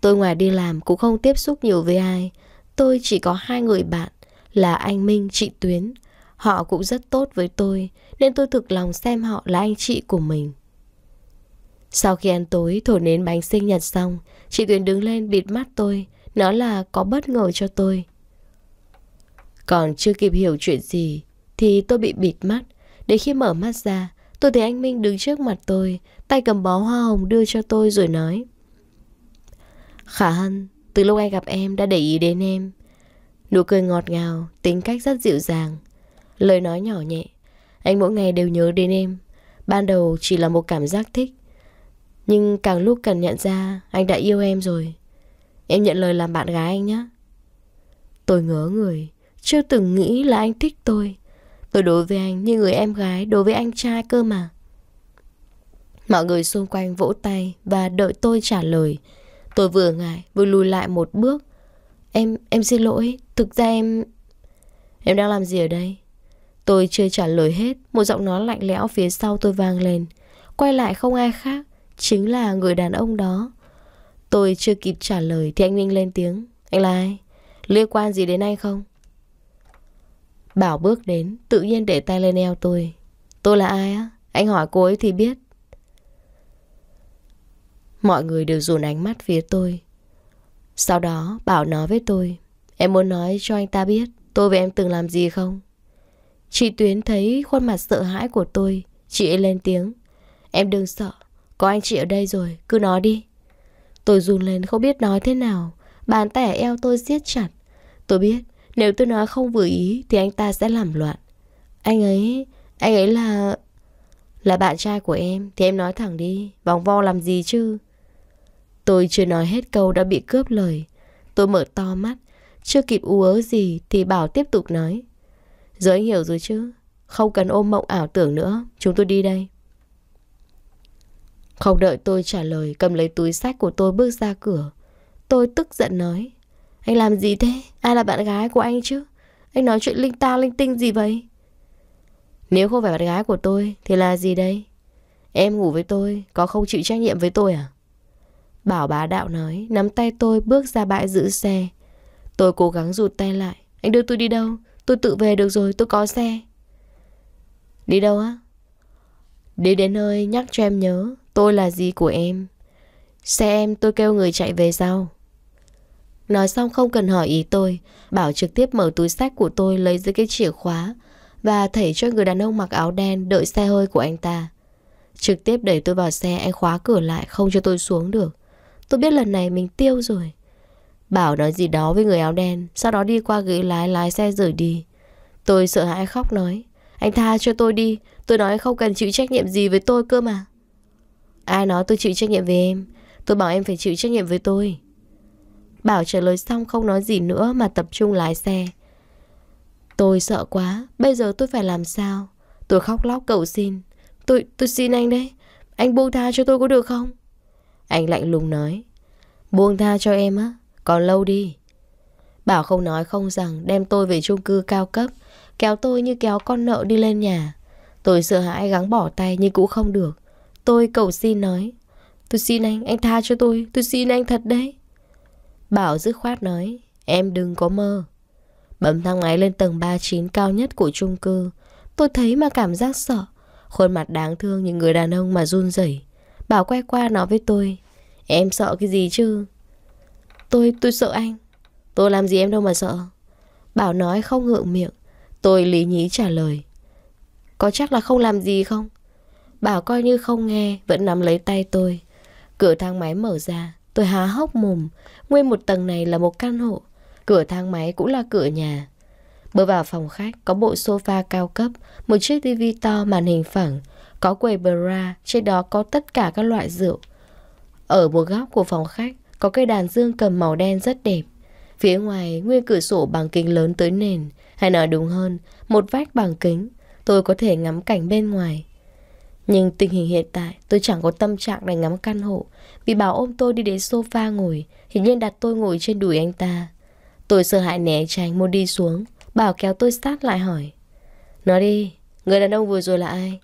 Tôi ngoài đi làm cũng không tiếp xúc nhiều với ai Tôi chỉ có hai người bạn là anh Minh, chị Tuyến. Họ cũng rất tốt với tôi, nên tôi thực lòng xem họ là anh chị của mình. Sau khi ăn tối, thổi nến bánh sinh nhật xong, chị Tuyến đứng lên bịt mắt tôi, nói là có bất ngờ cho tôi. Còn chưa kịp hiểu chuyện gì, thì tôi bị bịt mắt. Để khi mở mắt ra, tôi thấy anh Minh đứng trước mặt tôi, tay cầm bó hoa hồng đưa cho tôi rồi nói. Khả Hân, từ lúc anh gặp em đã để ý đến em Nụ cười ngọt ngào, tính cách rất dịu dàng Lời nói nhỏ nhẹ Anh mỗi ngày đều nhớ đến em Ban đầu chỉ là một cảm giác thích Nhưng càng lúc càng nhận ra Anh đã yêu em rồi Em nhận lời làm bạn gái anh nhé Tôi ngớ người Chưa từng nghĩ là anh thích tôi Tôi đối với anh như người em gái Đối với anh trai cơ mà Mọi người xung quanh vỗ tay Và đợi tôi trả lời Tôi vừa ngại vừa lùi lại một bước Em, em xin lỗi, thực ra em... Em đang làm gì ở đây? Tôi chưa trả lời hết, một giọng nói lạnh lẽo phía sau tôi vang lên. Quay lại không ai khác, chính là người đàn ông đó. Tôi chưa kịp trả lời thì anh Minh lên tiếng. Anh là ai? Liên quan gì đến anh không? Bảo bước đến, tự nhiên để tay lên eo tôi. Tôi là ai á? Anh hỏi cô ấy thì biết. Mọi người đều dồn ánh mắt phía tôi. Sau đó Bảo nó với tôi Em muốn nói cho anh ta biết Tôi với em từng làm gì không Chị Tuyến thấy khuôn mặt sợ hãi của tôi Chị ấy lên tiếng Em đừng sợ Có anh chị ở đây rồi Cứ nói đi Tôi run lên không biết nói thế nào Bàn tay ở eo tôi siết chặt Tôi biết nếu tôi nói không vừa ý Thì anh ta sẽ làm loạn Anh ấy Anh ấy là Là bạn trai của em Thì em nói thẳng đi Vòng vo làm gì chứ Tôi chưa nói hết câu đã bị cướp lời. Tôi mở to mắt, chưa kịp ú ớ gì thì Bảo tiếp tục nói. Giờ anh hiểu rồi chứ, không cần ôm mộng ảo tưởng nữa, chúng tôi đi đây. Không đợi tôi trả lời, cầm lấy túi sách của tôi bước ra cửa. Tôi tức giận nói. Anh làm gì thế? Ai là bạn gái của anh chứ? Anh nói chuyện linh ta linh tinh gì vậy? Nếu không phải bạn gái của tôi thì là gì đây? Em ngủ với tôi, có không chịu trách nhiệm với tôi à? Bảo bá đạo nói, nắm tay tôi bước ra bãi giữ xe. Tôi cố gắng rụt tay lại. Anh đưa tôi đi đâu? Tôi tự về được rồi, tôi có xe. Đi đâu á? Đi đến nơi nhắc cho em nhớ, tôi là gì của em. Xe em tôi kêu người chạy về sau. Nói xong không cần hỏi ý tôi, Bảo trực tiếp mở túi sách của tôi lấy dưới cái chìa khóa và thảy cho người đàn ông mặc áo đen đợi xe hơi của anh ta. Trực tiếp đẩy tôi vào xe anh khóa cửa lại không cho tôi xuống được. Tôi biết lần này mình tiêu rồi Bảo nói gì đó với người áo đen Sau đó đi qua ghế lái lái xe rời đi Tôi sợ hãi khóc nói Anh tha cho tôi đi Tôi nói không cần chịu trách nhiệm gì với tôi cơ mà Ai nói tôi chịu trách nhiệm với em Tôi bảo em phải chịu trách nhiệm với tôi Bảo trả lời xong không nói gì nữa Mà tập trung lái xe Tôi sợ quá Bây giờ tôi phải làm sao Tôi khóc lóc cầu xin Tôi tôi xin anh đấy Anh buông tha cho tôi có được không anh lạnh lùng nói Buông tha cho em á Còn lâu đi Bảo không nói không rằng đem tôi về chung cư cao cấp Kéo tôi như kéo con nợ đi lên nhà Tôi sợ hãi gắng bỏ tay nhưng cũng không được Tôi cầu xin nói Tôi xin anh, anh tha cho tôi Tôi xin anh thật đấy Bảo dứt khoát nói Em đừng có mơ Bấm thang máy lên tầng 39 cao nhất của chung cư Tôi thấy mà cảm giác sợ Khuôn mặt đáng thương những người đàn ông mà run rẩy Bảo quay qua nói với tôi Em sợ cái gì chứ Tôi, tôi sợ anh Tôi làm gì em đâu mà sợ Bảo nói không ngượng miệng Tôi lý nhí trả lời Có chắc là không làm gì không Bảo coi như không nghe Vẫn nắm lấy tay tôi Cửa thang máy mở ra Tôi há hốc mồm Nguyên một tầng này là một căn hộ Cửa thang máy cũng là cửa nhà Bước vào phòng khách Có bộ sofa cao cấp Một chiếc tivi to màn hình phẳng có quầy bra, trên đó có tất cả các loại rượu. Ở một góc của phòng khách, có cây đàn dương cầm màu đen rất đẹp. Phía ngoài, nguyên cửa sổ bằng kính lớn tới nền, hay nói đúng hơn, một vách bằng kính. Tôi có thể ngắm cảnh bên ngoài. Nhưng tình hình hiện tại, tôi chẳng có tâm trạng để ngắm căn hộ. Vì bảo ôm tôi đi đến sofa ngồi, hiển nhiên đặt tôi ngồi trên đùi anh ta. Tôi sợ hãi né tránh muốn đi xuống, bảo kéo tôi sát lại hỏi. Nói đi, người đàn ông vừa rồi là ai?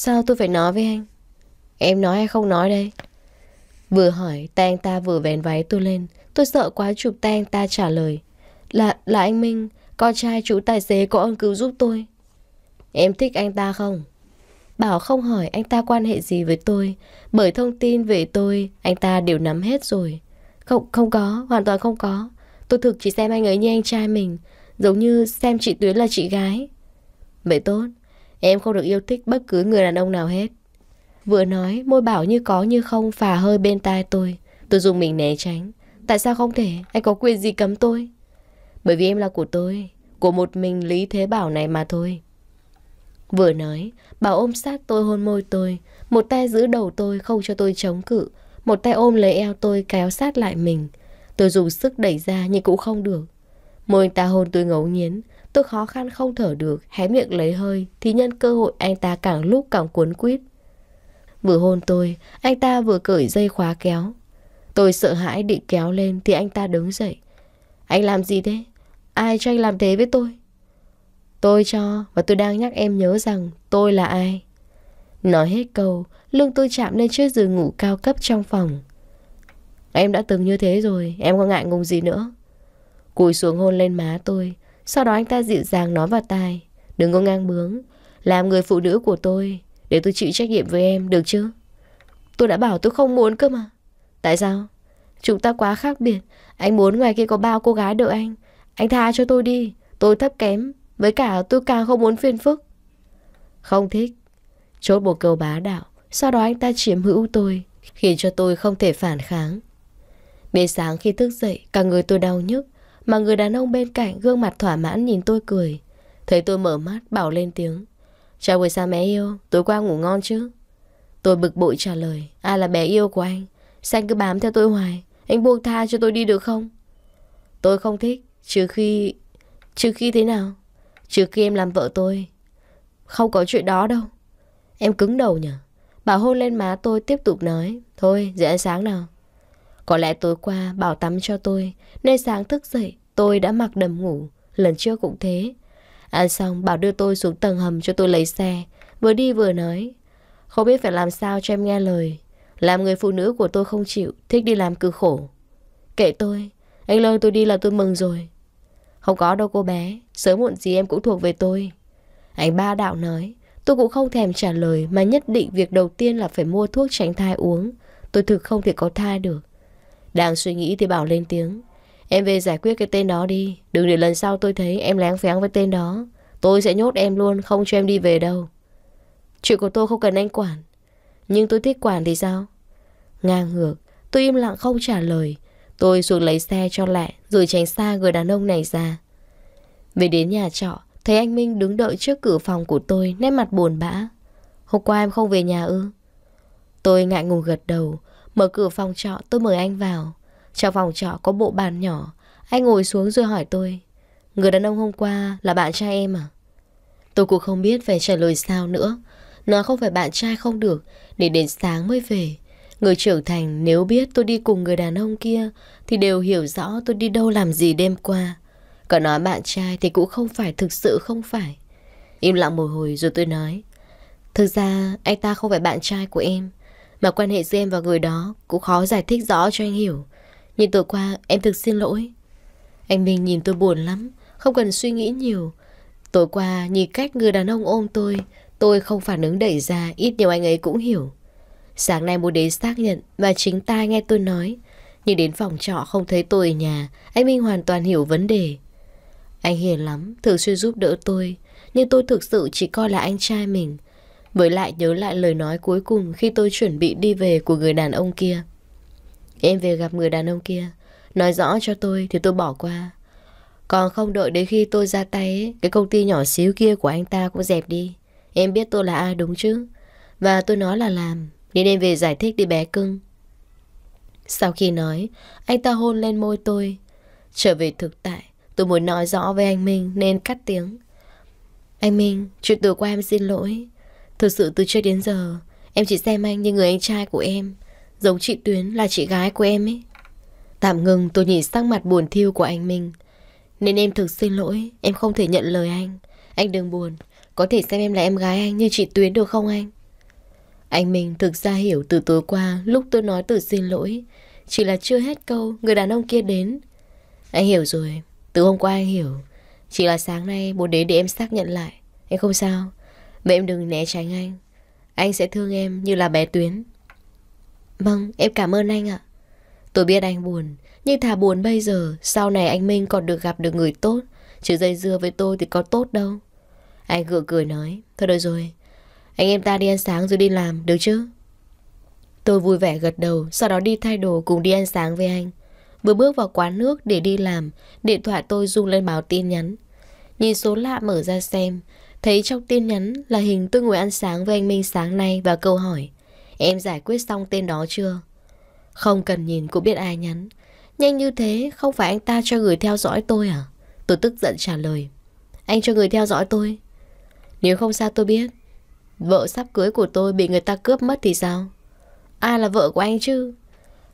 Sao tôi phải nói với anh? Em nói hay không nói đây? Vừa hỏi, tay anh ta vừa vén váy tôi lên. Tôi sợ quá chụp tay anh ta trả lời. Là, là anh Minh, con trai chú tài xế có ơn cứu giúp tôi. Em thích anh ta không? Bảo không hỏi anh ta quan hệ gì với tôi. Bởi thông tin về tôi, anh ta đều nắm hết rồi. Không, không có, hoàn toàn không có. Tôi thực chỉ xem anh ấy như anh trai mình. Giống như xem chị Tuyến là chị gái. Vậy tốt, Em không được yêu thích bất cứ người đàn ông nào hết. Vừa nói, môi bảo như có như không phà hơi bên tai tôi. Tôi dùng mình né tránh. Tại sao không thể? Anh có quyền gì cấm tôi? Bởi vì em là của tôi, của một mình Lý Thế Bảo này mà thôi. Vừa nói, Bảo ôm sát tôi hôn môi tôi, một tay giữ đầu tôi không cho tôi chống cự, một tay ôm lấy eo tôi kéo sát lại mình. Tôi dùng sức đẩy ra nhưng cũng không được. Môi anh ta hôn tôi ngấu nghiến, Tôi khó khăn không thở được, hé miệng lấy hơi, thì nhân cơ hội anh ta càng lúc càng cuốn quýt. Vừa hôn tôi, anh ta vừa cởi dây khóa kéo. Tôi sợ hãi định kéo lên thì anh ta đứng dậy. Anh làm gì thế? Ai cho anh làm thế với tôi? Tôi cho và tôi đang nhắc em nhớ rằng tôi là ai. Nói hết câu, lưng tôi chạm lên chiếc giường ngủ cao cấp trong phòng. Em đã từng như thế rồi, em có ngại ngùng gì nữa. cùi xuống hôn lên má tôi, sau đó anh ta dịu dàng nói vào tai Đừng có ngang bướng Làm người phụ nữ của tôi Để tôi chịu trách nhiệm với em được chứ Tôi đã bảo tôi không muốn cơ mà Tại sao Chúng ta quá khác biệt Anh muốn ngoài kia có bao cô gái đợi anh Anh tha cho tôi đi Tôi thấp kém Với cả tôi càng không muốn phiền phức Không thích Chốt một câu bá đạo Sau đó anh ta chiếm hữu tôi Khiến cho tôi không thể phản kháng Bên sáng khi thức dậy Cả người tôi đau nhức mà người đàn ông bên cạnh gương mặt thỏa mãn nhìn tôi cười Thấy tôi mở mắt bảo lên tiếng Chào buổi sáng bé yêu Tối qua ngủ ngon chứ Tôi bực bội trả lời Ai à là bé yêu của anh Sao anh cứ bám theo tôi hoài Anh buông tha cho tôi đi được không Tôi không thích Trừ khi Trừ khi thế nào Trừ khi em làm vợ tôi Không có chuyện đó đâu Em cứng đầu nhở Bà hôn lên má tôi tiếp tục nói Thôi dậy ăn sáng nào có lẽ tối qua bảo tắm cho tôi, nên sáng thức dậy tôi đã mặc đầm ngủ, lần trước cũng thế. Ăn xong bảo đưa tôi xuống tầng hầm cho tôi lấy xe, vừa đi vừa nói. Không biết phải làm sao cho em nghe lời, làm người phụ nữ của tôi không chịu, thích đi làm cứ khổ. Kệ tôi, anh lôi tôi đi là tôi mừng rồi. Không có đâu cô bé, sớm muộn gì em cũng thuộc về tôi. Anh ba đạo nói, tôi cũng không thèm trả lời mà nhất định việc đầu tiên là phải mua thuốc tránh thai uống. Tôi thực không thể có thai được. Đang suy nghĩ thì Bảo lên tiếng. Em về giải quyết cái tên đó đi. Đừng để lần sau tôi thấy em láng phén với tên đó. Tôi sẽ nhốt em luôn, không cho em đi về đâu. Chuyện của tôi không cần anh quản. Nhưng tôi thích quản thì sao? Ngang ngược, tôi im lặng không trả lời. Tôi xuống lấy xe cho lẹ, rồi tránh xa người đàn ông này ra. Về đến nhà trọ, thấy anh Minh đứng đợi trước cửa phòng của tôi, nét mặt buồn bã. Hôm qua em không về nhà ư? Tôi ngại ngùng gật đầu, Mở cửa phòng trọ tôi mời anh vào Trong phòng trọ có bộ bàn nhỏ Anh ngồi xuống rồi hỏi tôi Người đàn ông hôm qua là bạn trai em à? Tôi cũng không biết phải trả lời sao nữa Nó không phải bạn trai không được Để đến sáng mới về Người trưởng thành nếu biết tôi đi cùng người đàn ông kia Thì đều hiểu rõ tôi đi đâu làm gì đêm qua Còn nói bạn trai thì cũng không phải thực sự không phải Im lặng một hồi rồi tôi nói Thực ra anh ta không phải bạn trai của em mà quan hệ giữa em và người đó Cũng khó giải thích rõ cho anh hiểu Nhìn tối qua em thực xin lỗi Anh Minh nhìn tôi buồn lắm Không cần suy nghĩ nhiều Tối qua nhìn cách người đàn ông ôm tôi Tôi không phản ứng đẩy ra Ít nhiều anh ấy cũng hiểu Sáng nay muốn đến xác nhận Và chính tai nghe tôi nói Nhưng đến phòng trọ không thấy tôi ở nhà Anh Minh hoàn toàn hiểu vấn đề Anh hiền lắm Thường xuyên giúp đỡ tôi Nhưng tôi thực sự chỉ coi là anh trai mình với lại nhớ lại lời nói cuối cùng khi tôi chuẩn bị đi về của người đàn ông kia. Em về gặp người đàn ông kia, nói rõ cho tôi thì tôi bỏ qua. Còn không đợi đến khi tôi ra tay, cái công ty nhỏ xíu kia của anh ta cũng dẹp đi. Em biết tôi là ai đúng chứ? Và tôi nói là làm, nên em về giải thích đi bé cưng. Sau khi nói, anh ta hôn lên môi tôi. Trở về thực tại, tôi muốn nói rõ với anh Minh nên cắt tiếng. Anh Minh, chuyện từ qua em xin lỗi. Thật sự từ trước đến giờ Em chỉ xem anh như người anh trai của em Giống chị Tuyến là chị gái của em ấy Tạm ngừng tôi nhìn sắc mặt buồn thiêu của anh Minh Nên em thực xin lỗi Em không thể nhận lời anh Anh đừng buồn Có thể xem em là em gái anh như chị Tuyến được không anh Anh Minh thực ra hiểu từ tối qua Lúc tôi nói từ xin lỗi Chỉ là chưa hết câu Người đàn ông kia đến Anh hiểu rồi Từ hôm qua anh hiểu Chỉ là sáng nay bố đến để em xác nhận lại Em không sao Vậy em đừng né tránh anh Anh sẽ thương em như là bé Tuyến Vâng, em cảm ơn anh ạ Tôi biết anh buồn Nhưng thà buồn bây giờ Sau này anh Minh còn được gặp được người tốt Chứ dây dưa với tôi thì có tốt đâu Anh gượng cười nói Thôi được rồi Anh em ta đi ăn sáng rồi đi làm, được chứ? Tôi vui vẻ gật đầu Sau đó đi thay đồ cùng đi ăn sáng với anh Vừa bước vào quán nước để đi làm Điện thoại tôi rung lên báo tin nhắn Nhìn số lạ mở ra xem Thấy trong tin nhắn là hình tôi ngồi ăn sáng với anh Minh sáng nay và câu hỏi Em giải quyết xong tên đó chưa? Không cần nhìn cũng biết ai nhắn Nhanh như thế không phải anh ta cho người theo dõi tôi à? Tôi tức giận trả lời Anh cho người theo dõi tôi Nếu không sao tôi biết Vợ sắp cưới của tôi bị người ta cướp mất thì sao? Ai à là vợ của anh chứ?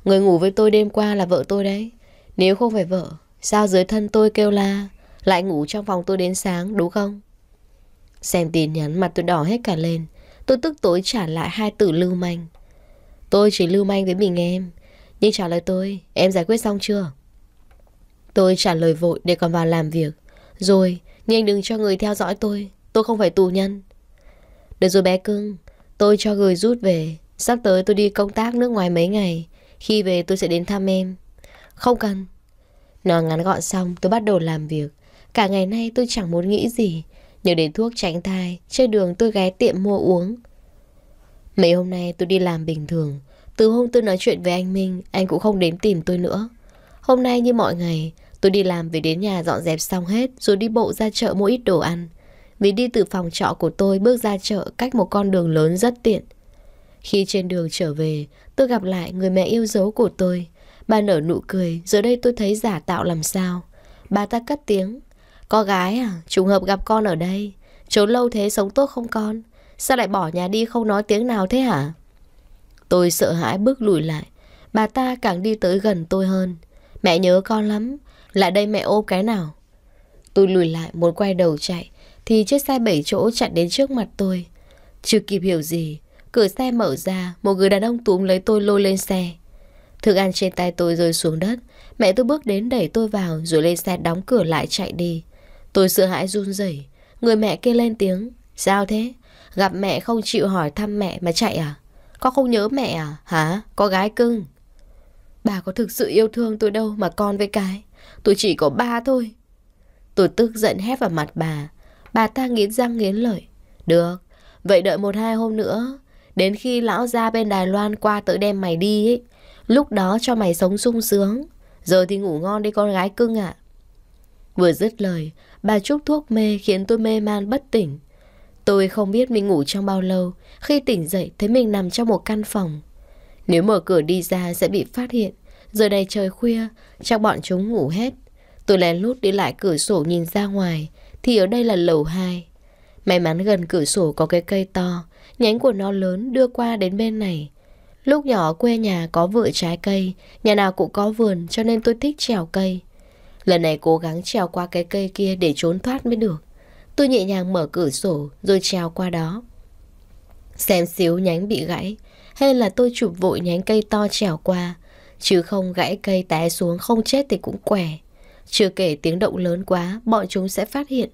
Người ngủ với tôi đêm qua là vợ tôi đấy Nếu không phải vợ Sao dưới thân tôi kêu la Lại ngủ trong phòng tôi đến sáng đúng không? Xem tin nhắn mặt tôi đỏ hết cả lên. Tôi tức tối trả lại hai từ lưu manh. Tôi chỉ lưu manh với mình em. Nhưng trả lời tôi, em giải quyết xong chưa? Tôi trả lời vội để còn vào làm việc. Rồi, nhưng anh đừng cho người theo dõi tôi. Tôi không phải tù nhân. Được rồi bé cưng, tôi cho người rút về. Sắp tới tôi đi công tác nước ngoài mấy ngày. Khi về tôi sẽ đến thăm em. Không cần. Nó ngắn gọn xong tôi bắt đầu làm việc. Cả ngày nay tôi chẳng muốn nghĩ gì Nhớ đến thuốc tránh thai Trên đường tôi ghé tiệm mua uống Mấy hôm nay tôi đi làm bình thường Từ hôm tôi nói chuyện với anh Minh Anh cũng không đến tìm tôi nữa Hôm nay như mọi ngày Tôi đi làm về đến nhà dọn dẹp xong hết Rồi đi bộ ra chợ mua ít đồ ăn Vì đi từ phòng trọ của tôi bước ra chợ Cách một con đường lớn rất tiện Khi trên đường trở về Tôi gặp lại người mẹ yêu dấu của tôi Bà nở nụ cười Giờ đây tôi thấy giả tạo làm sao Bà ta cất tiếng có gái à, trùng hợp gặp con ở đây Trốn lâu thế sống tốt không con Sao lại bỏ nhà đi không nói tiếng nào thế hả Tôi sợ hãi bước lùi lại Bà ta càng đi tới gần tôi hơn Mẹ nhớ con lắm Lại đây mẹ ôm cái nào Tôi lùi lại muốn quay đầu chạy Thì chiếc xe bảy chỗ chặn đến trước mặt tôi Chưa kịp hiểu gì Cửa xe mở ra Một người đàn ông túm lấy tôi lôi lên xe Thức ăn trên tay tôi rơi xuống đất Mẹ tôi bước đến đẩy tôi vào Rồi lên xe đóng cửa lại chạy đi Tôi sợ hãi run rẩy Người mẹ kêu lên tiếng Sao thế? Gặp mẹ không chịu hỏi thăm mẹ mà chạy à? Con không nhớ mẹ à? Hả? Có gái cưng Bà có thực sự yêu thương tôi đâu mà con với cái Tôi chỉ có ba thôi Tôi tức giận hét vào mặt bà Bà ta nghiến răng nghiến lợi Được, vậy đợi một hai hôm nữa Đến khi lão ra bên Đài Loan qua tới đem mày đi ấy Lúc đó cho mày sống sung sướng Giờ thì ngủ ngon đi con gái cưng ạ à. Vừa dứt lời Bà chúc thuốc mê khiến tôi mê man bất tỉnh. Tôi không biết mình ngủ trong bao lâu, khi tỉnh dậy thấy mình nằm trong một căn phòng. Nếu mở cửa đi ra sẽ bị phát hiện, giờ này trời khuya, chắc bọn chúng ngủ hết. Tôi lén lút đi lại cửa sổ nhìn ra ngoài, thì ở đây là lầu 2. May mắn gần cửa sổ có cái cây to, nhánh của nó lớn đưa qua đến bên này. Lúc nhỏ quê nhà có vựa trái cây, nhà nào cũng có vườn cho nên tôi thích trèo cây. Lần này cố gắng trèo qua cái cây kia để trốn thoát mới được. Tôi nhẹ nhàng mở cửa sổ rồi trèo qua đó. Xem xíu nhánh bị gãy, hay là tôi chụp vội nhánh cây to trèo qua. Chứ không gãy cây té xuống không chết thì cũng quẻ. Chưa kể tiếng động lớn quá, bọn chúng sẽ phát hiện.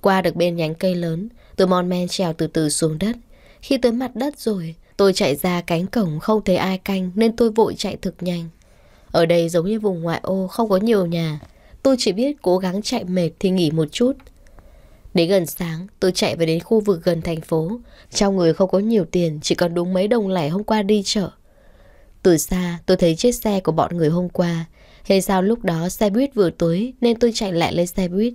Qua được bên nhánh cây lớn, tôi mon men trèo từ từ xuống đất. Khi tới mặt đất rồi, tôi chạy ra cánh cổng không thấy ai canh nên tôi vội chạy thực nhanh. Ở đây giống như vùng ngoại ô không có nhiều nhà. Tôi chỉ biết cố gắng chạy mệt thì nghỉ một chút. Đến gần sáng, tôi chạy về đến khu vực gần thành phố. Trong người không có nhiều tiền, chỉ còn đúng mấy đồng lẻ hôm qua đi chợ. Từ xa, tôi thấy chiếc xe của bọn người hôm qua. Hay sao lúc đó xe buýt vừa tối nên tôi chạy lại lên xe buýt.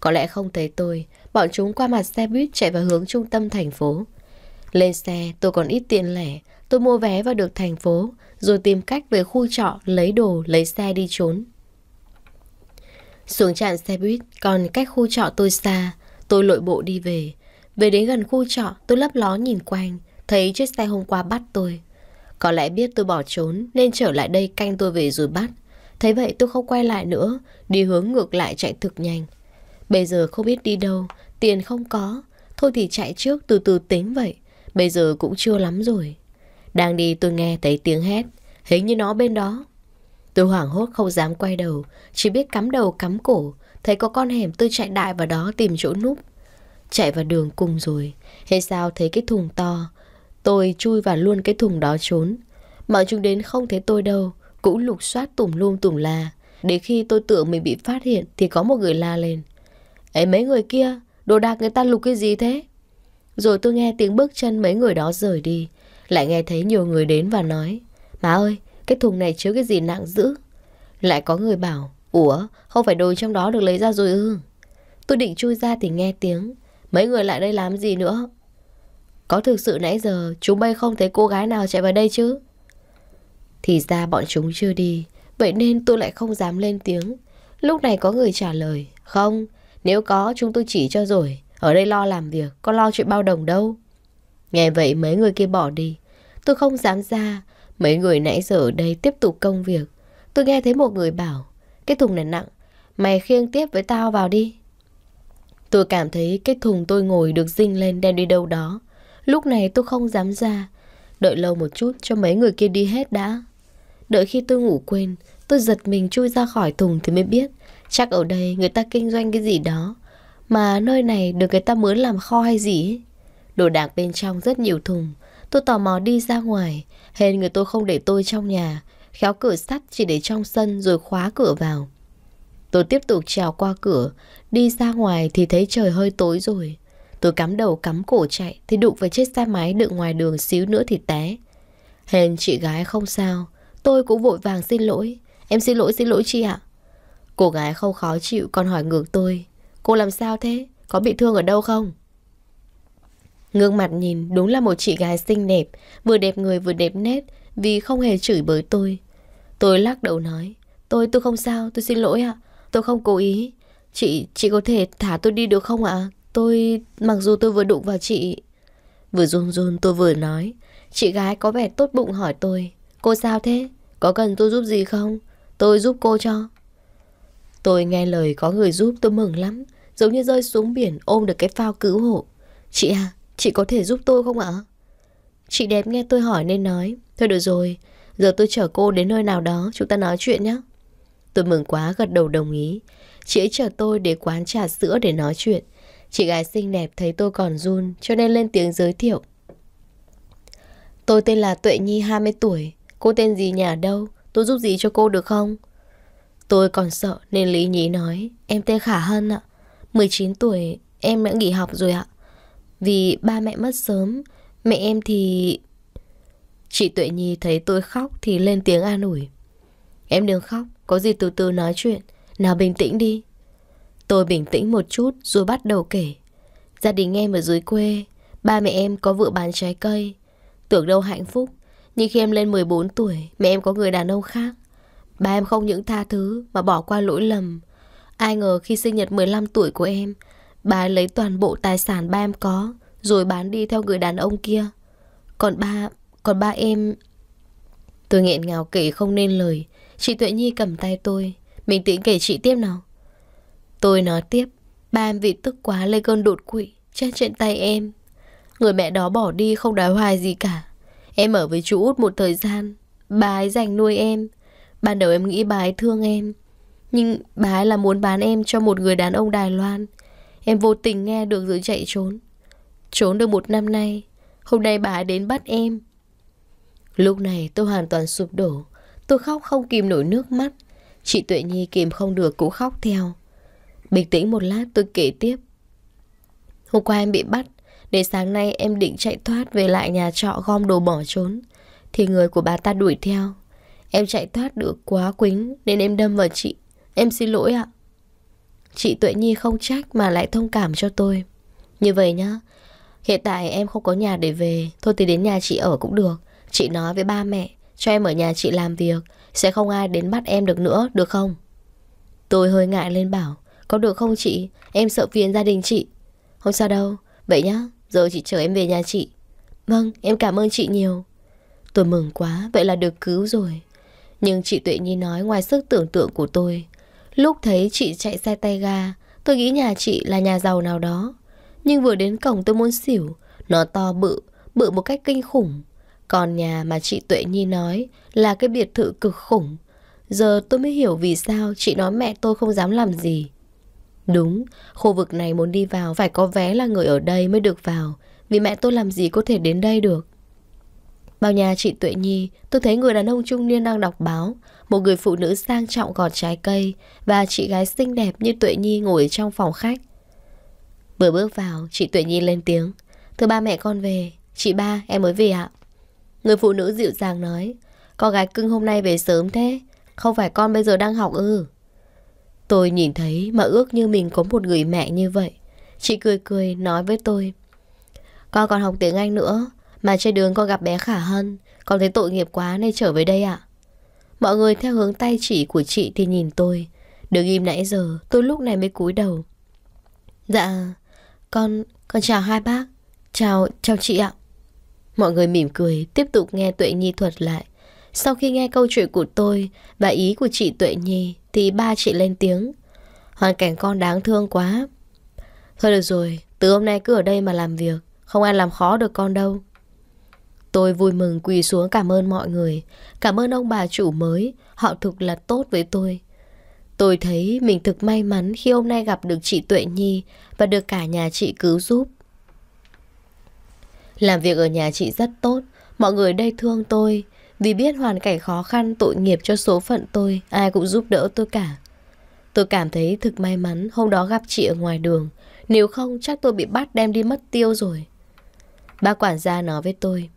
Có lẽ không thấy tôi, bọn chúng qua mặt xe buýt chạy vào hướng trung tâm thành phố. Lên xe, tôi còn ít tiền lẻ, tôi mua vé vào được thành phố, rồi tìm cách về khu trọ lấy đồ, lấy xe đi trốn. Xuống trạm xe buýt, còn cách khu trọ tôi xa, tôi lội bộ đi về. Về đến gần khu trọ, tôi lấp ló nhìn quanh, thấy chiếc xe hôm qua bắt tôi. Có lẽ biết tôi bỏ trốn nên trở lại đây canh tôi về rồi bắt. Thấy vậy tôi không quay lại nữa, đi hướng ngược lại chạy thực nhanh. Bây giờ không biết đi đâu, tiền không có, thôi thì chạy trước từ từ tính vậy, bây giờ cũng chưa lắm rồi. Đang đi tôi nghe thấy tiếng hét, hình như nó bên đó. Tôi hoảng hốt không dám quay đầu, chỉ biết cắm đầu cắm cổ, thấy có con hẻm tôi chạy đại vào đó tìm chỗ núp. Chạy vào đường cùng rồi, hay sao thấy cái thùng to, tôi chui vào luôn cái thùng đó trốn. Mọi chúng đến không thấy tôi đâu, cũng lục soát tùm lum tùm la. để khi tôi tưởng mình bị phát hiện thì có một người la lên. Ấy mấy người kia, đồ đạc người ta lục cái gì thế? Rồi tôi nghe tiếng bước chân mấy người đó rời đi, lại nghe thấy nhiều người đến và nói Má ơi, cái thùng này chứa cái gì nặng dữ Lại có người bảo Ủa, không phải đồ trong đó được lấy ra rồi ư Tôi định chui ra thì nghe tiếng Mấy người lại đây làm gì nữa Có thực sự nãy giờ Chúng bay không thấy cô gái nào chạy vào đây chứ Thì ra bọn chúng chưa đi Vậy nên tôi lại không dám lên tiếng Lúc này có người trả lời Không, nếu có chúng tôi chỉ cho rồi Ở đây lo làm việc, có lo chuyện bao đồng đâu Nghe vậy mấy người kia bỏ đi. Tôi không dám ra. Mấy người nãy giờ ở đây tiếp tục công việc. Tôi nghe thấy một người bảo. Cái thùng này nặng. Mày khiêng tiếp với tao vào đi. Tôi cảm thấy cái thùng tôi ngồi được dinh lên đem đi đâu đó. Lúc này tôi không dám ra. Đợi lâu một chút cho mấy người kia đi hết đã. Đợi khi tôi ngủ quên, tôi giật mình chui ra khỏi thùng thì mới biết. Chắc ở đây người ta kinh doanh cái gì đó. Mà nơi này được người ta muốn làm kho hay gì ấy. Đồ đạc bên trong rất nhiều thùng Tôi tò mò đi ra ngoài Hên người tôi không để tôi trong nhà Khéo cửa sắt chỉ để trong sân rồi khóa cửa vào Tôi tiếp tục trèo qua cửa Đi ra ngoài thì thấy trời hơi tối rồi Tôi cắm đầu cắm cổ chạy Thì đụng vào chiếc xe máy đựng ngoài đường xíu nữa thì té Hên chị gái không sao Tôi cũng vội vàng xin lỗi Em xin lỗi xin lỗi chị ạ Cô gái không khó chịu còn hỏi ngược tôi Cô làm sao thế? Có bị thương ở đâu không? Ngước mặt nhìn đúng là một chị gái xinh đẹp Vừa đẹp người vừa đẹp nét Vì không hề chửi bới tôi Tôi lắc đầu nói Tôi tôi không sao tôi xin lỗi ạ Tôi không cố ý Chị chị có thể thả tôi đi được không ạ Tôi mặc dù tôi vừa đụng vào chị Vừa run run tôi vừa nói Chị gái có vẻ tốt bụng hỏi tôi Cô sao thế Có cần tôi giúp gì không Tôi giúp cô cho Tôi nghe lời có người giúp tôi mừng lắm Giống như rơi xuống biển ôm được cái phao cứu hộ Chị à Chị có thể giúp tôi không ạ? Chị đẹp nghe tôi hỏi nên nói Thôi được rồi, giờ tôi chở cô đến nơi nào đó Chúng ta nói chuyện nhé Tôi mừng quá gật đầu đồng ý Chị ấy chở tôi đến quán trà sữa để nói chuyện Chị gái xinh đẹp thấy tôi còn run Cho nên lên tiếng giới thiệu Tôi tên là Tuệ Nhi 20 tuổi Cô tên gì nhà đâu Tôi giúp gì cho cô được không Tôi còn sợ nên Lý Nhí nói Em tên Khả Hân ạ 19 tuổi em đã nghỉ học rồi ạ vì ba mẹ mất sớm Mẹ em thì... Chị Tuệ Nhi thấy tôi khóc thì lên tiếng an ủi Em đừng khóc, có gì từ từ nói chuyện Nào bình tĩnh đi Tôi bình tĩnh một chút rồi bắt đầu kể Gia đình em ở dưới quê Ba mẹ em có vựa bán trái cây Tưởng đâu hạnh phúc Nhưng khi em lên 14 tuổi Mẹ em có người đàn ông khác Ba em không những tha thứ mà bỏ qua lỗi lầm Ai ngờ khi sinh nhật 15 tuổi của em Bà lấy toàn bộ tài sản ba em có Rồi bán đi theo người đàn ông kia Còn ba, còn ba em Tôi nghẹn ngào kể không nên lời Chị Tuệ Nhi cầm tay tôi Mình tĩnh kể chị tiếp nào Tôi nói tiếp Ba em vì tức quá lấy cơn đột quỵ Chết trên tay em Người mẹ đó bỏ đi không đói hoài gì cả Em ở với chú út một thời gian Bà ấy dành nuôi em Ban đầu em nghĩ bà ấy thương em Nhưng bà ấy là muốn bán em cho một người đàn ông Đài Loan Em vô tình nghe được rồi chạy trốn Trốn được một năm nay Hôm nay bà đến bắt em Lúc này tôi hoàn toàn sụp đổ Tôi khóc không kìm nổi nước mắt Chị Tuệ Nhi kìm không được cũng khóc theo Bình tĩnh một lát tôi kể tiếp Hôm qua em bị bắt để sáng nay em định chạy thoát về lại nhà trọ gom đồ bỏ trốn Thì người của bà ta đuổi theo Em chạy thoát được quá quính nên em đâm vào chị Em xin lỗi ạ Chị Tuệ Nhi không trách mà lại thông cảm cho tôi Như vậy nhá Hiện tại em không có nhà để về Thôi thì đến nhà chị ở cũng được Chị nói với ba mẹ Cho em ở nhà chị làm việc Sẽ không ai đến bắt em được nữa được không Tôi hơi ngại lên bảo Có được không chị Em sợ phiền gia đình chị Không sao đâu Vậy nhá Giờ chị chờ em về nhà chị Vâng em cảm ơn chị nhiều Tôi mừng quá Vậy là được cứu rồi Nhưng chị Tuệ Nhi nói ngoài sức tưởng tượng của tôi Lúc thấy chị chạy xe tay ga, tôi nghĩ nhà chị là nhà giàu nào đó. Nhưng vừa đến cổng tôi muốn xỉu, nó to bự, bự một cách kinh khủng. Còn nhà mà chị Tuệ Nhi nói là cái biệt thự cực khủng. Giờ tôi mới hiểu vì sao chị nói mẹ tôi không dám làm gì. Đúng, khu vực này muốn đi vào phải có vé là người ở đây mới được vào, vì mẹ tôi làm gì có thể đến đây được. Vào nhà chị Tuệ Nhi, tôi thấy người đàn ông trung niên đang đọc báo, một người phụ nữ sang trọng gọt trái cây và chị gái xinh đẹp như Tuệ Nhi ngồi trong phòng khách. Vừa bước vào, chị Tuệ Nhi lên tiếng. Thưa ba mẹ con về, chị ba em mới về ạ. Người phụ nữ dịu dàng nói, con gái cưng hôm nay về sớm thế, không phải con bây giờ đang học ư. Tôi nhìn thấy mà ước như mình có một người mẹ như vậy. Chị cười cười nói với tôi, con còn học tiếng Anh nữa, mà trên đường con gặp bé Khả Hân Con thấy tội nghiệp quá nên trở về đây ạ Mọi người theo hướng tay chỉ của chị thì nhìn tôi Đứng im nãy giờ Tôi lúc này mới cúi đầu Dạ Con con chào hai bác Chào chào chị ạ Mọi người mỉm cười Tiếp tục nghe Tuệ Nhi thuật lại Sau khi nghe câu chuyện của tôi Và ý của chị Tuệ Nhi Thì ba chị lên tiếng Hoàn cảnh con đáng thương quá Thôi được rồi Từ hôm nay cứ ở đây mà làm việc Không ai làm khó được con đâu Tôi vui mừng quỳ xuống cảm ơn mọi người, cảm ơn ông bà chủ mới, họ thực là tốt với tôi. Tôi thấy mình thực may mắn khi hôm nay gặp được chị Tuệ Nhi và được cả nhà chị cứu giúp. Làm việc ở nhà chị rất tốt, mọi người đây thương tôi, vì biết hoàn cảnh khó khăn tội nghiệp cho số phận tôi, ai cũng giúp đỡ tôi cả. Tôi cảm thấy thực may mắn hôm đó gặp chị ở ngoài đường, nếu không chắc tôi bị bắt đem đi mất tiêu rồi. Ba quản gia nói với tôi,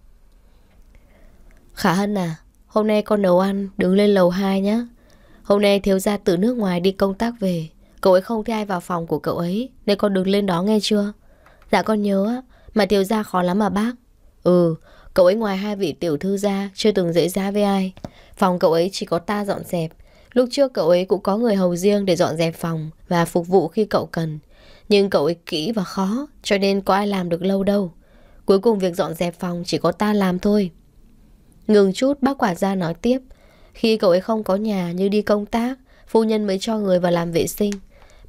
Khả Hân à, hôm nay con nấu ăn, đứng lên lầu 2 nhé. Hôm nay thiếu gia từ nước ngoài đi công tác về. Cậu ấy không thấy ai vào phòng của cậu ấy, nên con đứng lên đó nghe chưa? Dạ con nhớ á, mà thiếu gia khó lắm mà bác. Ừ, cậu ấy ngoài hai vị tiểu thư ra, chưa từng dễ ra với ai. Phòng cậu ấy chỉ có ta dọn dẹp. Lúc trước cậu ấy cũng có người hầu riêng để dọn dẹp phòng và phục vụ khi cậu cần. Nhưng cậu ấy kỹ và khó, cho nên có ai làm được lâu đâu. Cuối cùng việc dọn dẹp phòng chỉ có ta làm thôi. Ngừng chút bác quả gia nói tiếp Khi cậu ấy không có nhà như đi công tác Phu nhân mới cho người vào làm vệ sinh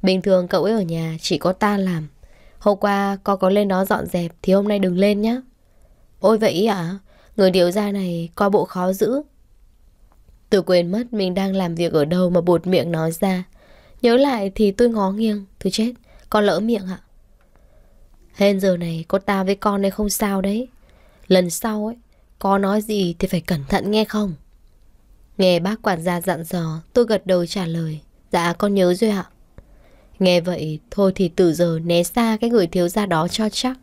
Bình thường cậu ấy ở nhà chỉ có ta làm Hôm qua con có lên đó dọn dẹp Thì hôm nay đừng lên nhé Ôi vậy à Người điều gia này coi bộ khó giữ tự quên mất mình đang làm việc ở đâu Mà bột miệng nói ra Nhớ lại thì tôi ngó nghiêng Tôi chết con lỡ miệng ạ Hên giờ này có ta với con đây không sao đấy Lần sau ấy có nói gì thì phải cẩn thận nghe không? Nghe bác quản gia dặn dò, tôi gật đầu trả lời. Dạ con nhớ rồi ạ. Nghe vậy, thôi thì từ giờ né xa cái người thiếu gia đó cho chắc.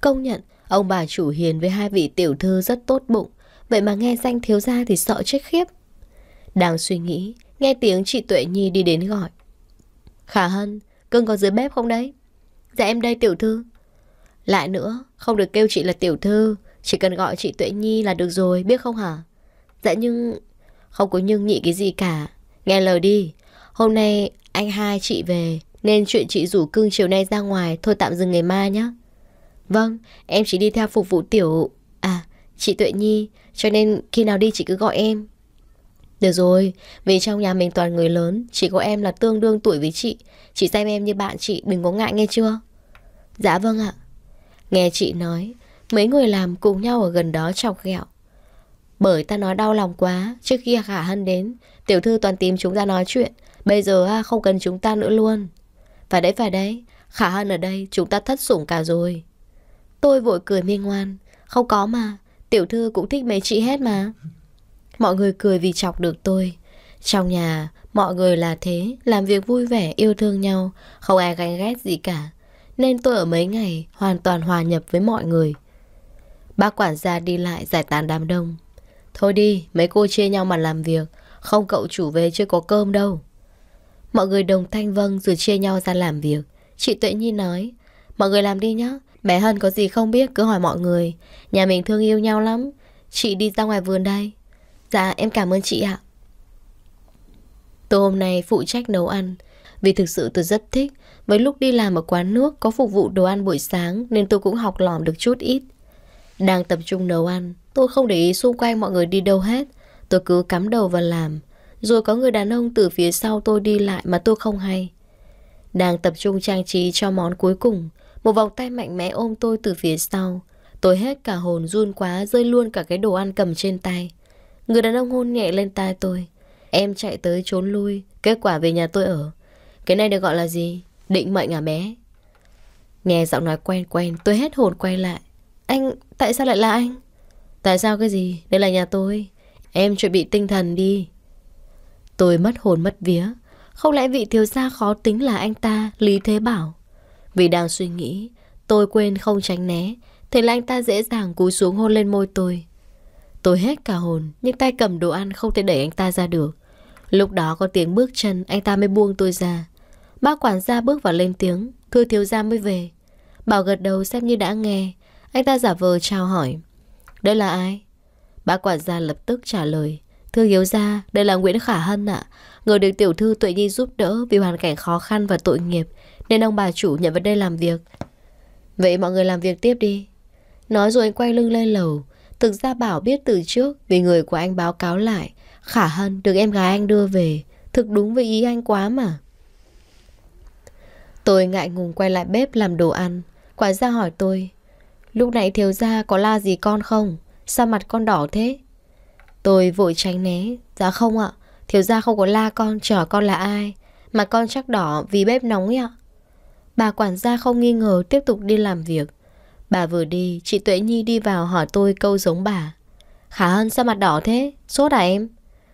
Công nhận, ông bà chủ hiền với hai vị tiểu thư rất tốt bụng. Vậy mà nghe danh thiếu gia thì sợ chết khiếp. Đang suy nghĩ, nghe tiếng chị Tuệ Nhi đi đến gọi. Khả Hân, cưng có dưới bếp không đấy? Dạ em đây tiểu thư. Lại nữa, không được kêu chị là tiểu thư, chỉ cần gọi chị Tuệ Nhi là được rồi, biết không hả? Dạ nhưng... Không có nhưng nhị cái gì cả. Nghe lời đi. Hôm nay anh hai chị về, nên chuyện chị rủ cưng chiều nay ra ngoài thôi tạm dừng ngày mai nhé. Vâng, em chỉ đi theo phục vụ tiểu... À, chị Tuệ Nhi, cho nên khi nào đi chị cứ gọi em. Được rồi, vì trong nhà mình toàn người lớn, chỉ có em là tương đương tuổi với chị. Chị xem em như bạn chị, đừng có ngại nghe chưa? Dạ vâng ạ. Nghe chị nói, Mấy người làm cùng nhau ở gần đó chọc ghẹo Bởi ta nói đau lòng quá Trước khi Khả Hân đến Tiểu thư toàn tìm chúng ta nói chuyện Bây giờ à, không cần chúng ta nữa luôn Phải đấy phải đấy Khả Hân ở đây chúng ta thất sủng cả rồi Tôi vội cười miên ngoan Không có mà Tiểu thư cũng thích mấy chị hết mà Mọi người cười vì chọc được tôi Trong nhà mọi người là thế Làm việc vui vẻ yêu thương nhau Không ai ganh ghét gì cả Nên tôi ở mấy ngày hoàn toàn hòa nhập với mọi người Bác quản gia đi lại giải tán đám đông. Thôi đi, mấy cô chia nhau mà làm việc. Không cậu chủ về chưa có cơm đâu. Mọi người đồng thanh vâng rồi chia nhau ra làm việc. Chị Tuệ Nhi nói, mọi người làm đi nhá. Bé Hân có gì không biết cứ hỏi mọi người. Nhà mình thương yêu nhau lắm. Chị đi ra ngoài vườn đây. Dạ, em cảm ơn chị ạ. Tôi hôm nay phụ trách nấu ăn. Vì thực sự tôi rất thích. Với lúc đi làm ở quán nước có phục vụ đồ ăn buổi sáng nên tôi cũng học lỏm được chút ít. Đang tập trung nấu ăn, tôi không để ý xung quanh mọi người đi đâu hết. Tôi cứ cắm đầu và làm. Rồi có người đàn ông từ phía sau tôi đi lại mà tôi không hay. Đang tập trung trang trí cho món cuối cùng. Một vòng tay mạnh mẽ ôm tôi từ phía sau. Tôi hết cả hồn run quá rơi luôn cả cái đồ ăn cầm trên tay. Người đàn ông hôn nhẹ lên tai tôi. Em chạy tới trốn lui, kết quả về nhà tôi ở. Cái này được gọi là gì? Định mệnh à bé? Nghe giọng nói quen quen, tôi hết hồn quay lại. Anh, tại sao lại là anh? Tại sao cái gì? Đây là nhà tôi. Em chuẩn bị tinh thần đi. Tôi mất hồn mất vía. Không lẽ vị thiếu gia khó tính là anh ta, Lý Thế Bảo? Vì đang suy nghĩ, tôi quên không tránh né. Thế là anh ta dễ dàng cúi xuống hôn lên môi tôi. Tôi hết cả hồn, nhưng tay cầm đồ ăn không thể đẩy anh ta ra được. Lúc đó có tiếng bước chân, anh ta mới buông tôi ra. Bác quản gia bước vào lên tiếng, thưa thiếu gia mới về. Bảo gật đầu xem như đã nghe, anh ta giả vờ trao hỏi. Đây là ai? Bác quản gia lập tức trả lời. Thưa Hiếu gia, đây là Nguyễn Khả Hân ạ. À. Người được tiểu thư Tuệ Nhi giúp đỡ vì hoàn cảnh khó khăn và tội nghiệp, nên ông bà chủ nhận vào đây làm việc. Vậy mọi người làm việc tiếp đi. Nói rồi anh quay lưng lên lầu. Thực ra Bảo biết từ trước vì người của anh báo cáo lại. Khả Hân được em gái anh đưa về. Thực đúng với ý anh quá mà. Tôi ngại ngùng quay lại bếp làm đồ ăn. Quả ra hỏi tôi, Lúc nãy thiếu gia có la gì con không? Sao mặt con đỏ thế? Tôi vội tránh né. Dạ không ạ. Thiếu gia không có la con chở con là ai. Mà con chắc đỏ vì bếp nóng ấy ạ. Bà quản gia không nghi ngờ tiếp tục đi làm việc. Bà vừa đi, chị Tuệ Nhi đi vào hỏi tôi câu giống bà. Khả Hân sao mặt đỏ thế? Sốt à em?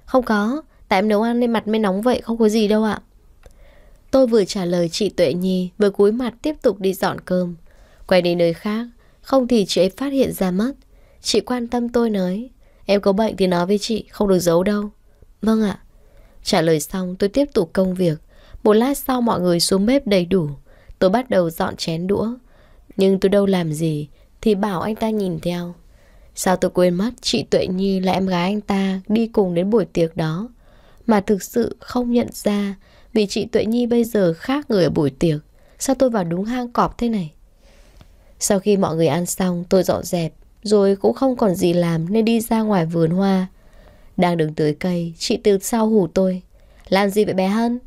Không có, tại em nấu ăn nên mặt mới nóng vậy không có gì đâu ạ. Tôi vừa trả lời chị Tuệ Nhi vừa cúi mặt tiếp tục đi dọn cơm. Quay đi nơi khác, không thì chị ấy phát hiện ra mất Chị quan tâm tôi nói Em có bệnh thì nói với chị Không được giấu đâu Vâng ạ Trả lời xong tôi tiếp tục công việc Một lát sau mọi người xuống bếp đầy đủ Tôi bắt đầu dọn chén đũa Nhưng tôi đâu làm gì Thì bảo anh ta nhìn theo Sao tôi quên mất chị Tuệ Nhi là em gái anh ta Đi cùng đến buổi tiệc đó Mà thực sự không nhận ra Vì chị Tuệ Nhi bây giờ khác người ở buổi tiệc Sao tôi vào đúng hang cọp thế này sau khi mọi người ăn xong, tôi dọn dẹp, rồi cũng không còn gì làm nên đi ra ngoài vườn hoa. Đang đứng tưới cây, chị từ sau hù tôi. Làm gì vậy bé Hân?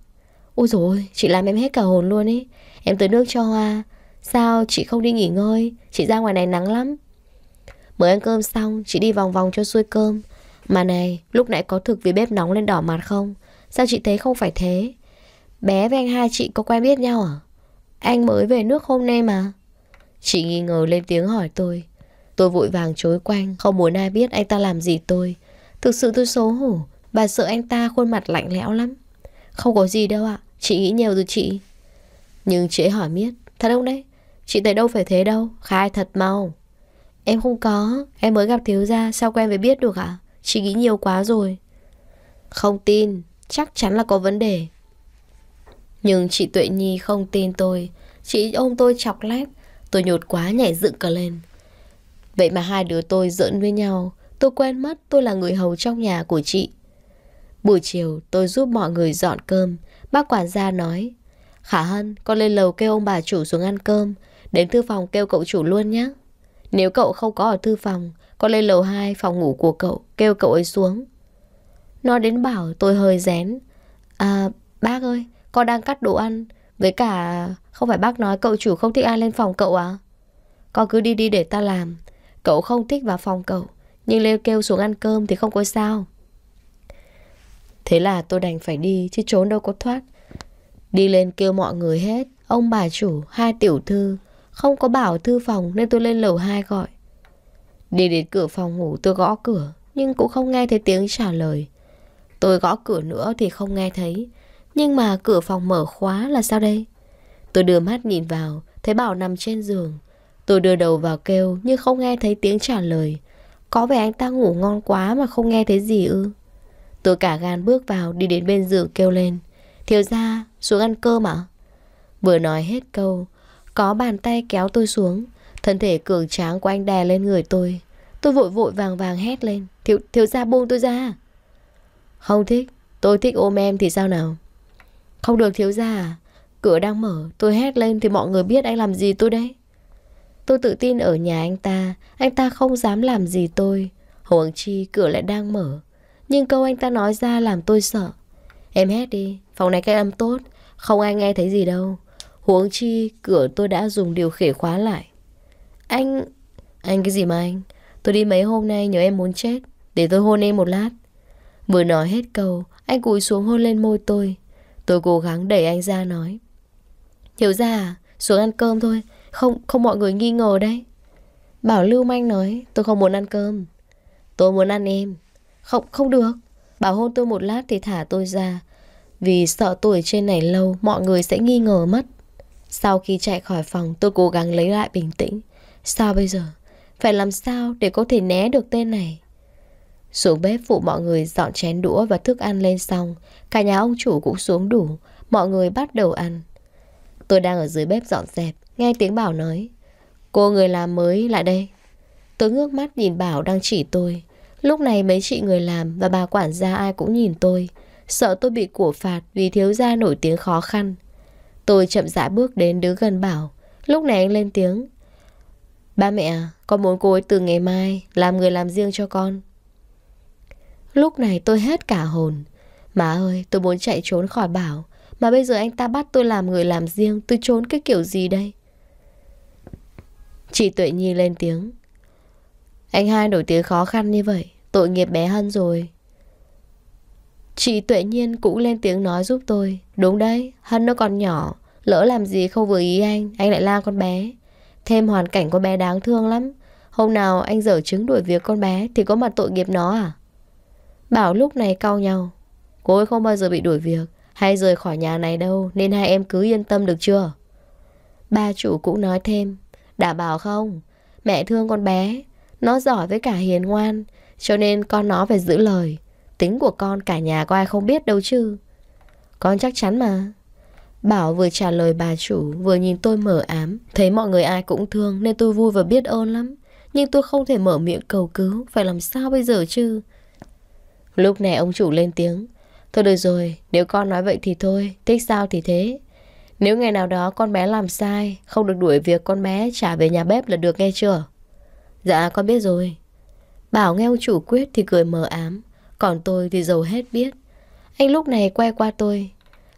Ôi dồi ôi, chị làm em hết cả hồn luôn ấy. Em tưới nước cho hoa. Sao chị không đi nghỉ ngơi? Chị ra ngoài này nắng lắm. Mới ăn cơm xong, chị đi vòng vòng cho xuôi cơm. Mà này, lúc nãy có thực vì bếp nóng lên đỏ mặt không? Sao chị thấy không phải thế? Bé với anh hai chị có quen biết nhau à? Anh mới về nước hôm nay mà. Chị nghi ngờ lên tiếng hỏi tôi. Tôi vội vàng chối quanh, không muốn ai biết anh ta làm gì tôi. Thực sự tôi xấu hổ, bà sợ anh ta khuôn mặt lạnh lẽo lắm. Không có gì đâu ạ, chị nghĩ nhiều rồi chị. Nhưng chị ấy hỏi miết, thật không đấy? Chị thấy đâu phải thế đâu, khai thật mau. Em không có, em mới gặp thiếu gia, sao quen với biết được ạ? À? Chị nghĩ nhiều quá rồi. Không tin, chắc chắn là có vấn đề. Nhưng chị Tuệ Nhi không tin tôi, chị ôm tôi chọc lách. Tôi nhột quá nhảy dựng cả lên. Vậy mà hai đứa tôi giỡn với nhau. Tôi quen mất tôi là người hầu trong nhà của chị. Buổi chiều tôi giúp mọi người dọn cơm. Bác quản gia nói. Khả Hân, con lên lầu kêu ông bà chủ xuống ăn cơm. Đến thư phòng kêu cậu chủ luôn nhé. Nếu cậu không có ở thư phòng, con lên lầu 2 phòng ngủ của cậu, kêu cậu ấy xuống. Nó đến bảo tôi hơi rén. À, bác ơi, con đang cắt đồ ăn, với cả không phải bác nói cậu chủ không thích ai lên phòng cậu à? Con cứ đi đi để ta làm. Cậu không thích vào phòng cậu. Nhưng Lêu kêu xuống ăn cơm thì không có sao. Thế là tôi đành phải đi chứ trốn đâu có thoát. Đi lên kêu mọi người hết. Ông bà chủ, hai tiểu thư. Không có bảo thư phòng nên tôi lên lầu hai gọi. Đi đến cửa phòng ngủ tôi gõ cửa nhưng cũng không nghe thấy tiếng trả lời. Tôi gõ cửa nữa thì không nghe thấy. Nhưng mà cửa phòng mở khóa là sao đây? Tôi đưa mắt nhìn vào, thấy Bảo nằm trên giường. Tôi đưa đầu vào kêu nhưng không nghe thấy tiếng trả lời. Có vẻ anh ta ngủ ngon quá mà không nghe thấy gì ư. Tôi cả gan bước vào đi đến bên giường kêu lên. Thiếu ra, xuống ăn cơm ạ. Vừa nói hết câu, có bàn tay kéo tôi xuống. Thân thể cường tráng của anh đè lên người tôi. Tôi vội vội vàng vàng hét lên. Thiếu, thiếu ra buông tôi ra. Không thích, tôi thích ôm em thì sao nào? Không được thiếu ra à? Cửa đang mở, tôi hét lên thì mọi người biết anh làm gì tôi đấy. Tôi tự tin ở nhà anh ta, anh ta không dám làm gì tôi. Huống chi cửa lại đang mở. Nhưng câu anh ta nói ra làm tôi sợ. Em hét đi, phòng này cách âm tốt, không ai nghe thấy gì đâu. Huống chi cửa tôi đã dùng điều khiển khóa lại. Anh... Anh cái gì mà anh? Tôi đi mấy hôm nay nhớ em muốn chết. Để tôi hôn em một lát. Vừa nói hết câu, anh cúi xuống hôn lên môi tôi. Tôi cố gắng đẩy anh ra nói hiểu ra à, xuống ăn cơm thôi, không không mọi người nghi ngờ đấy. Bảo Lưu Manh nói, tôi không muốn ăn cơm. Tôi muốn ăn em. Không, không được. Bảo hôn tôi một lát thì thả tôi ra. Vì sợ tuổi trên này lâu, mọi người sẽ nghi ngờ mất. Sau khi chạy khỏi phòng, tôi cố gắng lấy lại bình tĩnh. Sao bây giờ? Phải làm sao để có thể né được tên này? Xuống bếp phụ mọi người dọn chén đũa và thức ăn lên xong. Cả nhà ông chủ cũng xuống đủ. Mọi người bắt đầu ăn. Tôi đang ở dưới bếp dọn dẹp, nghe tiếng Bảo nói. Cô người làm mới lại đây. Tôi ngước mắt nhìn Bảo đang chỉ tôi. Lúc này mấy chị người làm và bà quản gia ai cũng nhìn tôi. Sợ tôi bị của phạt vì thiếu gia nổi tiếng khó khăn. Tôi chậm rãi bước đến đứng gần Bảo. Lúc này anh lên tiếng. Ba mẹ, à, con muốn cô ấy từ ngày mai làm người làm riêng cho con. Lúc này tôi hết cả hồn. Má ơi, tôi muốn chạy trốn khỏi Bảo. Mà bây giờ anh ta bắt tôi làm người làm riêng Tôi trốn cái kiểu gì đây Chị Tuệ Nhi lên tiếng Anh hai nổi tiếng khó khăn như vậy Tội nghiệp bé Hân rồi Chị Tuệ Nhiên cũng lên tiếng nói giúp tôi Đúng đấy, Hân nó còn nhỏ Lỡ làm gì không vừa ý anh Anh lại la con bé Thêm hoàn cảnh con bé đáng thương lắm Hôm nào anh dở chứng đuổi việc con bé Thì có mặt tội nghiệp nó à Bảo lúc này cau nhau Cô ấy không bao giờ bị đuổi việc hay rời khỏi nhà này đâu nên hai em cứ yên tâm được chưa? Ba chủ cũng nói thêm, đảm bảo không? Mẹ thương con bé, nó giỏi với cả hiền ngoan, cho nên con nó phải giữ lời. Tính của con cả nhà có ai không biết đâu chứ. Con chắc chắn mà. Bảo vừa trả lời bà chủ, vừa nhìn tôi mở ám, thấy mọi người ai cũng thương nên tôi vui và biết ơn lắm. Nhưng tôi không thể mở miệng cầu cứu Phải làm sao bây giờ chứ Lúc này ông chủ lên tiếng Thôi được rồi, nếu con nói vậy thì thôi, thích sao thì thế. Nếu ngày nào đó con bé làm sai, không được đuổi việc con bé trả về nhà bếp là được nghe chưa? Dạ, con biết rồi. Bảo nghe ông chủ quyết thì cười mờ ám, còn tôi thì giàu hết biết. Anh lúc này quay qua tôi.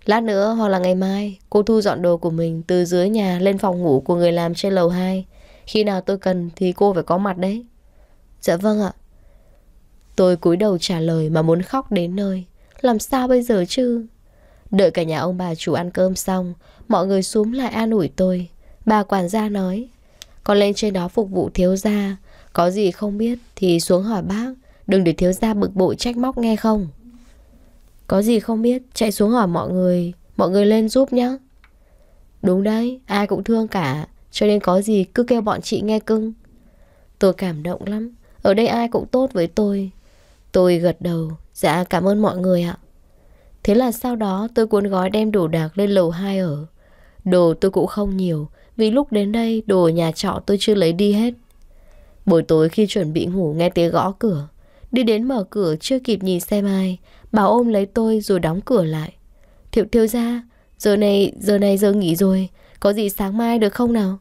Lát nữa hoặc là ngày mai, cô thu dọn đồ của mình từ dưới nhà lên phòng ngủ của người làm trên lầu 2. Khi nào tôi cần thì cô phải có mặt đấy. Dạ vâng ạ. Tôi cúi đầu trả lời mà muốn khóc đến nơi. Làm sao bây giờ chứ? Đợi cả nhà ông bà chủ ăn cơm xong, mọi người xuống lại an ủi tôi. Bà quản gia nói, con lên trên đó phục vụ thiếu gia, có gì không biết thì xuống hỏi bác, đừng để thiếu gia bực bội trách móc nghe không? Có gì không biết, chạy xuống hỏi mọi người, mọi người lên giúp nhé. Đúng đấy, ai cũng thương cả, cho nên có gì cứ kêu bọn chị nghe cưng. Tôi cảm động lắm, ở đây ai cũng tốt với tôi. Tôi gật đầu, Dạ cảm ơn mọi người ạ Thế là sau đó tôi cuốn gói đem đồ đạc lên lầu 2 ở Đồ tôi cũng không nhiều Vì lúc đến đây đồ nhà trọ tôi chưa lấy đi hết Buổi tối khi chuẩn bị ngủ nghe tiếng gõ cửa Đi đến mở cửa chưa kịp nhìn xem ai bảo ôm lấy tôi rồi đóng cửa lại Thiệu thiếu ra Giờ này, giờ này giờ nghỉ rồi Có gì sáng mai được không nào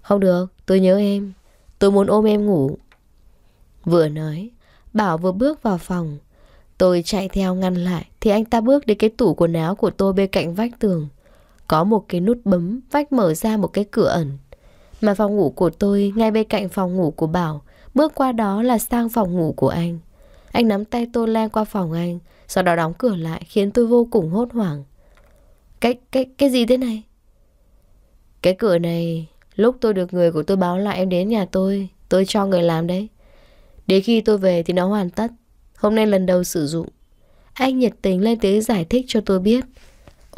Không được, tôi nhớ em Tôi muốn ôm em ngủ Vừa nói Bảo vừa bước vào phòng Tôi chạy theo ngăn lại Thì anh ta bước đến cái tủ quần áo của tôi bên cạnh vách tường Có một cái nút bấm Vách mở ra một cái cửa ẩn Mà phòng ngủ của tôi ngay bên cạnh phòng ngủ của Bảo Bước qua đó là sang phòng ngủ của anh Anh nắm tay tôi len qua phòng anh Sau đó đóng cửa lại khiến tôi vô cùng hốt hoảng Cái, cái, cái gì thế này? Cái cửa này Lúc tôi được người của tôi báo lại em đến nhà tôi Tôi cho người làm đấy Đến khi tôi về thì nó hoàn tất Hôm nay lần đầu sử dụng Anh nhiệt tình lên tiếng giải thích cho tôi biết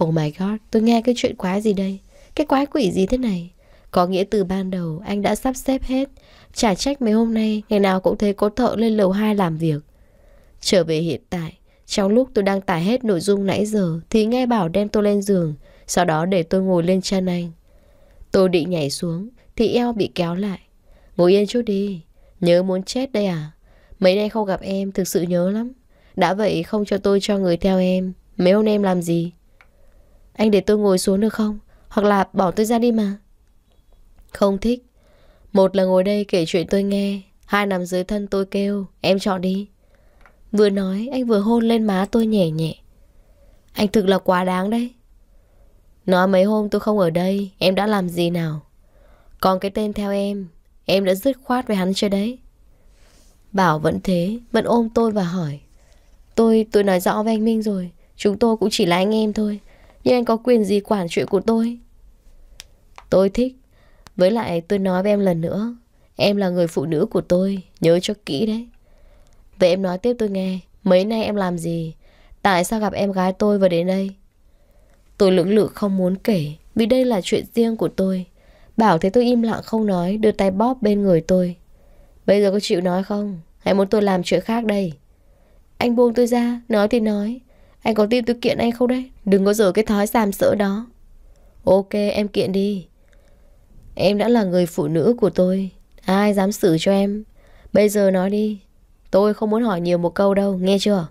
Oh my god, tôi nghe cái chuyện quái gì đây Cái quái quỷ gì thế này Có nghĩa từ ban đầu anh đã sắp xếp hết trả trách mấy hôm nay Ngày nào cũng thấy có thợ lên lầu 2 làm việc Trở về hiện tại Trong lúc tôi đang tải hết nội dung nãy giờ Thì nghe bảo đem tôi lên giường Sau đó để tôi ngồi lên chân anh Tôi định nhảy xuống Thì eo bị kéo lại Ngồi yên chút đi Nhớ muốn chết đây à Mấy nay không gặp em, thực sự nhớ lắm. Đã vậy không cho tôi cho người theo em. Mấy hôm em làm gì? Anh để tôi ngồi xuống được không? Hoặc là bỏ tôi ra đi mà. Không thích. Một là ngồi đây kể chuyện tôi nghe. Hai nằm dưới thân tôi kêu. Em chọn đi. Vừa nói, anh vừa hôn lên má tôi nhẹ nhẹ. Anh thực là quá đáng đấy. Nói mấy hôm tôi không ở đây, em đã làm gì nào? Còn cái tên theo em, em đã dứt khoát với hắn chưa đấy? Bảo vẫn thế, vẫn ôm tôi và hỏi. Tôi, tôi nói rõ với anh Minh rồi. Chúng tôi cũng chỉ là anh em thôi. Nhưng anh có quyền gì quản chuyện của tôi? Tôi thích. Với lại tôi nói với em lần nữa. Em là người phụ nữ của tôi, nhớ cho kỹ đấy. Vậy em nói tiếp tôi nghe, mấy nay em làm gì? Tại sao gặp em gái tôi và đến đây? Tôi lưỡng lự không muốn kể, vì đây là chuyện riêng của tôi. Bảo thấy tôi im lặng không nói, đưa tay bóp bên người tôi. Bây giờ có chịu nói không? hãy muốn tôi làm chuyện khác đây? Anh buông tôi ra, nói thì nói. Anh có tin tôi kiện anh không đấy? Đừng có rửa cái thói xàm sỡ đó. Ok, em kiện đi. Em đã là người phụ nữ của tôi. Ai dám xử cho em? Bây giờ nói đi. Tôi không muốn hỏi nhiều một câu đâu, nghe chưa?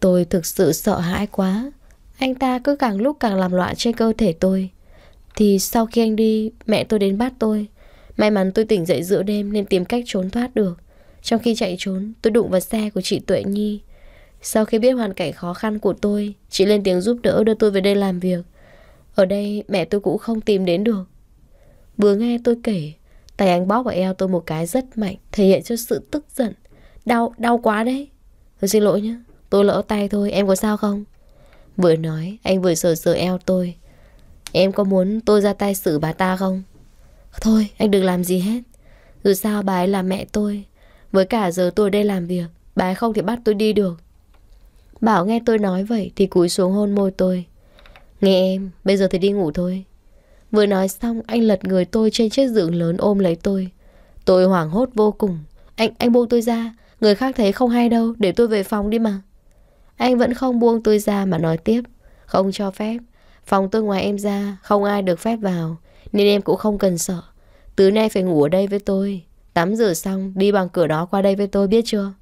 Tôi thực sự sợ hãi quá. Anh ta cứ càng lúc càng làm loạn trên cơ thể tôi. Thì sau khi anh đi, mẹ tôi đến bắt tôi. May mắn tôi tỉnh dậy giữa đêm nên tìm cách trốn thoát được. Trong khi chạy trốn, tôi đụng vào xe của chị Tuệ Nhi. Sau khi biết hoàn cảnh khó khăn của tôi, chị lên tiếng giúp đỡ đưa tôi về đây làm việc. Ở đây mẹ tôi cũng không tìm đến được. Vừa nghe tôi kể, tay anh bóp vào eo tôi một cái rất mạnh, thể hiện cho sự tức giận. Đau, đau quá đấy. Tôi xin lỗi nhé, tôi lỡ tay thôi, em có sao không? Vừa nói, anh vừa sờ sờ eo tôi. Em có muốn tôi ra tay xử bà ta không? Thôi anh đừng làm gì hết Dù sao bà ấy là mẹ tôi Với cả giờ tôi đây làm việc Bà ấy không thể bắt tôi đi được Bảo nghe tôi nói vậy thì cúi xuống hôn môi tôi Nghe em, bây giờ thì đi ngủ thôi Vừa nói xong anh lật người tôi trên chiếc giường lớn ôm lấy tôi Tôi hoảng hốt vô cùng Anh anh buông tôi ra Người khác thấy không hay đâu Để tôi về phòng đi mà Anh vẫn không buông tôi ra mà nói tiếp Không cho phép Phòng tôi ngoài em ra Không ai được phép vào Nên em cũng không cần sợ từ nay phải ngủ ở đây với tôi Tắm rửa xong đi bằng cửa đó qua đây với tôi biết chưa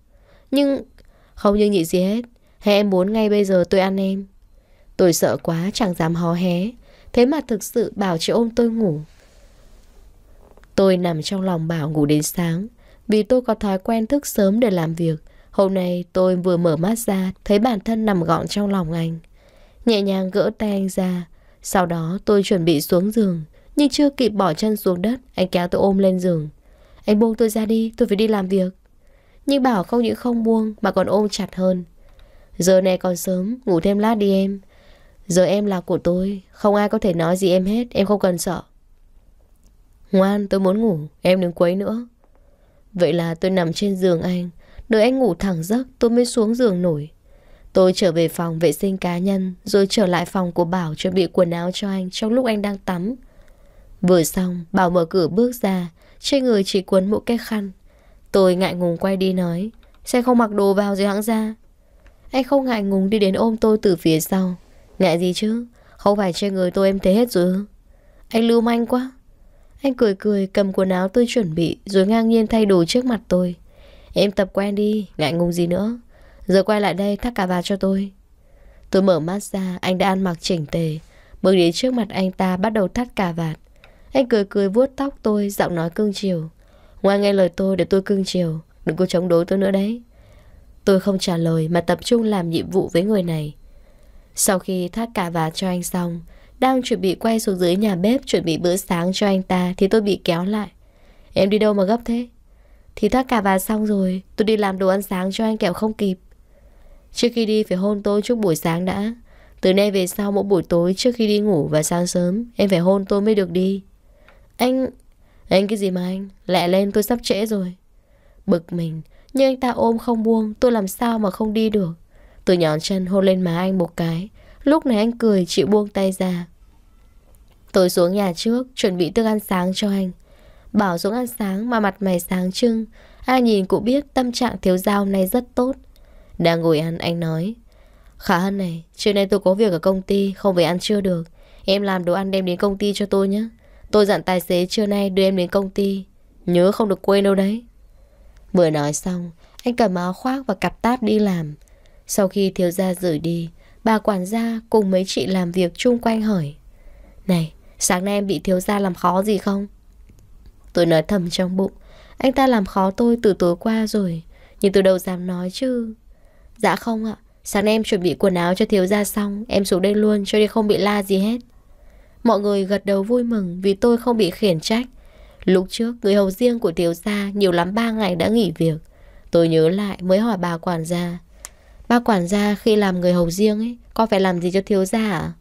Nhưng Không như nhị gì hết Hay em muốn ngay bây giờ tôi ăn em Tôi sợ quá chẳng dám hó hé Thế mà thực sự Bảo chỉ ôm tôi ngủ Tôi nằm trong lòng Bảo ngủ đến sáng Vì tôi có thói quen thức sớm để làm việc Hôm nay tôi vừa mở mắt ra Thấy bản thân nằm gọn trong lòng anh Nhẹ nhàng gỡ tay anh ra Sau đó tôi chuẩn bị xuống giường nhưng chưa kịp bỏ chân xuống đất Anh kéo tôi ôm lên giường Anh buông tôi ra đi tôi phải đi làm việc Nhưng Bảo không những không buông mà còn ôm chặt hơn Giờ này còn sớm Ngủ thêm lát đi em Giờ em là của tôi Không ai có thể nói gì em hết Em không cần sợ Ngoan tôi muốn ngủ Em đừng quấy nữa Vậy là tôi nằm trên giường anh Đợi anh ngủ thẳng giấc tôi mới xuống giường nổi Tôi trở về phòng vệ sinh cá nhân Rồi trở lại phòng của Bảo chuẩn bị quần áo cho anh Trong lúc anh đang tắm Vừa xong, Bảo mở cửa bước ra, trên người chỉ quấn một cái khăn. Tôi ngại ngùng quay đi nói, sẽ không mặc đồ vào rồi hãng ra. Anh không ngại ngùng đi đến ôm tôi từ phía sau. Ngại gì chứ, không phải trên người tôi em thế hết rồi Anh lưu manh quá. Anh cười cười cầm quần áo tôi chuẩn bị rồi ngang nhiên thay đồ trước mặt tôi. Em tập quen đi, ngại ngùng gì nữa. Giờ quay lại đây thắt cà vạt cho tôi. Tôi mở mắt ra, anh đã ăn mặc chỉnh tề. Bước đến trước mặt anh ta bắt đầu thắt cà vạt. Anh cười cười vuốt tóc tôi, giọng nói cưng chiều. Ngoài nghe lời tôi để tôi cưng chiều, đừng có chống đối tôi nữa đấy. Tôi không trả lời mà tập trung làm nhiệm vụ với người này. Sau khi thác cà vạt cho anh xong, đang chuẩn bị quay xuống dưới nhà bếp chuẩn bị bữa sáng cho anh ta thì tôi bị kéo lại. Em đi đâu mà gấp thế? Thì thác cà vạt xong rồi, tôi đi làm đồ ăn sáng cho anh kẹo không kịp. Trước khi đi phải hôn tôi chúc buổi sáng đã. Từ nay về sau mỗi buổi tối trước khi đi ngủ và sáng sớm, em phải hôn tôi mới được đi. Anh... Anh cái gì mà anh? Lẹ lên tôi sắp trễ rồi. Bực mình, nhưng anh ta ôm không buông, tôi làm sao mà không đi được. Tôi nhón chân hôn lên má anh một cái. Lúc này anh cười chịu buông tay ra. Tôi xuống nhà trước, chuẩn bị thức ăn sáng cho anh. Bảo xuống ăn sáng mà mặt mày sáng trưng. Ai nhìn cũng biết tâm trạng thiếu giao này rất tốt. Đang ngồi ăn, anh nói. Khả Hân này, chiều nay tôi có việc ở công ty, không về ăn trưa được. Em làm đồ ăn đem đến công ty cho tôi nhé. Tôi dặn tài xế trưa nay đưa em đến công ty Nhớ không được quên đâu đấy Vừa nói xong Anh cầm áo khoác và cặp táp đi làm Sau khi thiếu gia rời đi Bà quản gia cùng mấy chị làm việc chung quanh hỏi Này Sáng nay em bị thiếu gia làm khó gì không Tôi nói thầm trong bụng Anh ta làm khó tôi từ tối qua rồi Nhưng tôi đâu dám nói chứ Dạ không ạ Sáng nay em chuẩn bị quần áo cho thiếu gia xong Em xuống đây luôn cho nên không bị la gì hết Mọi người gật đầu vui mừng vì tôi không bị khiển trách. Lúc trước, người hầu riêng của thiếu gia nhiều lắm 3 ngày đã nghỉ việc. Tôi nhớ lại mới hỏi bà quản gia. Bà quản gia khi làm người hầu riêng ấy, có phải làm gì cho thiếu gia à?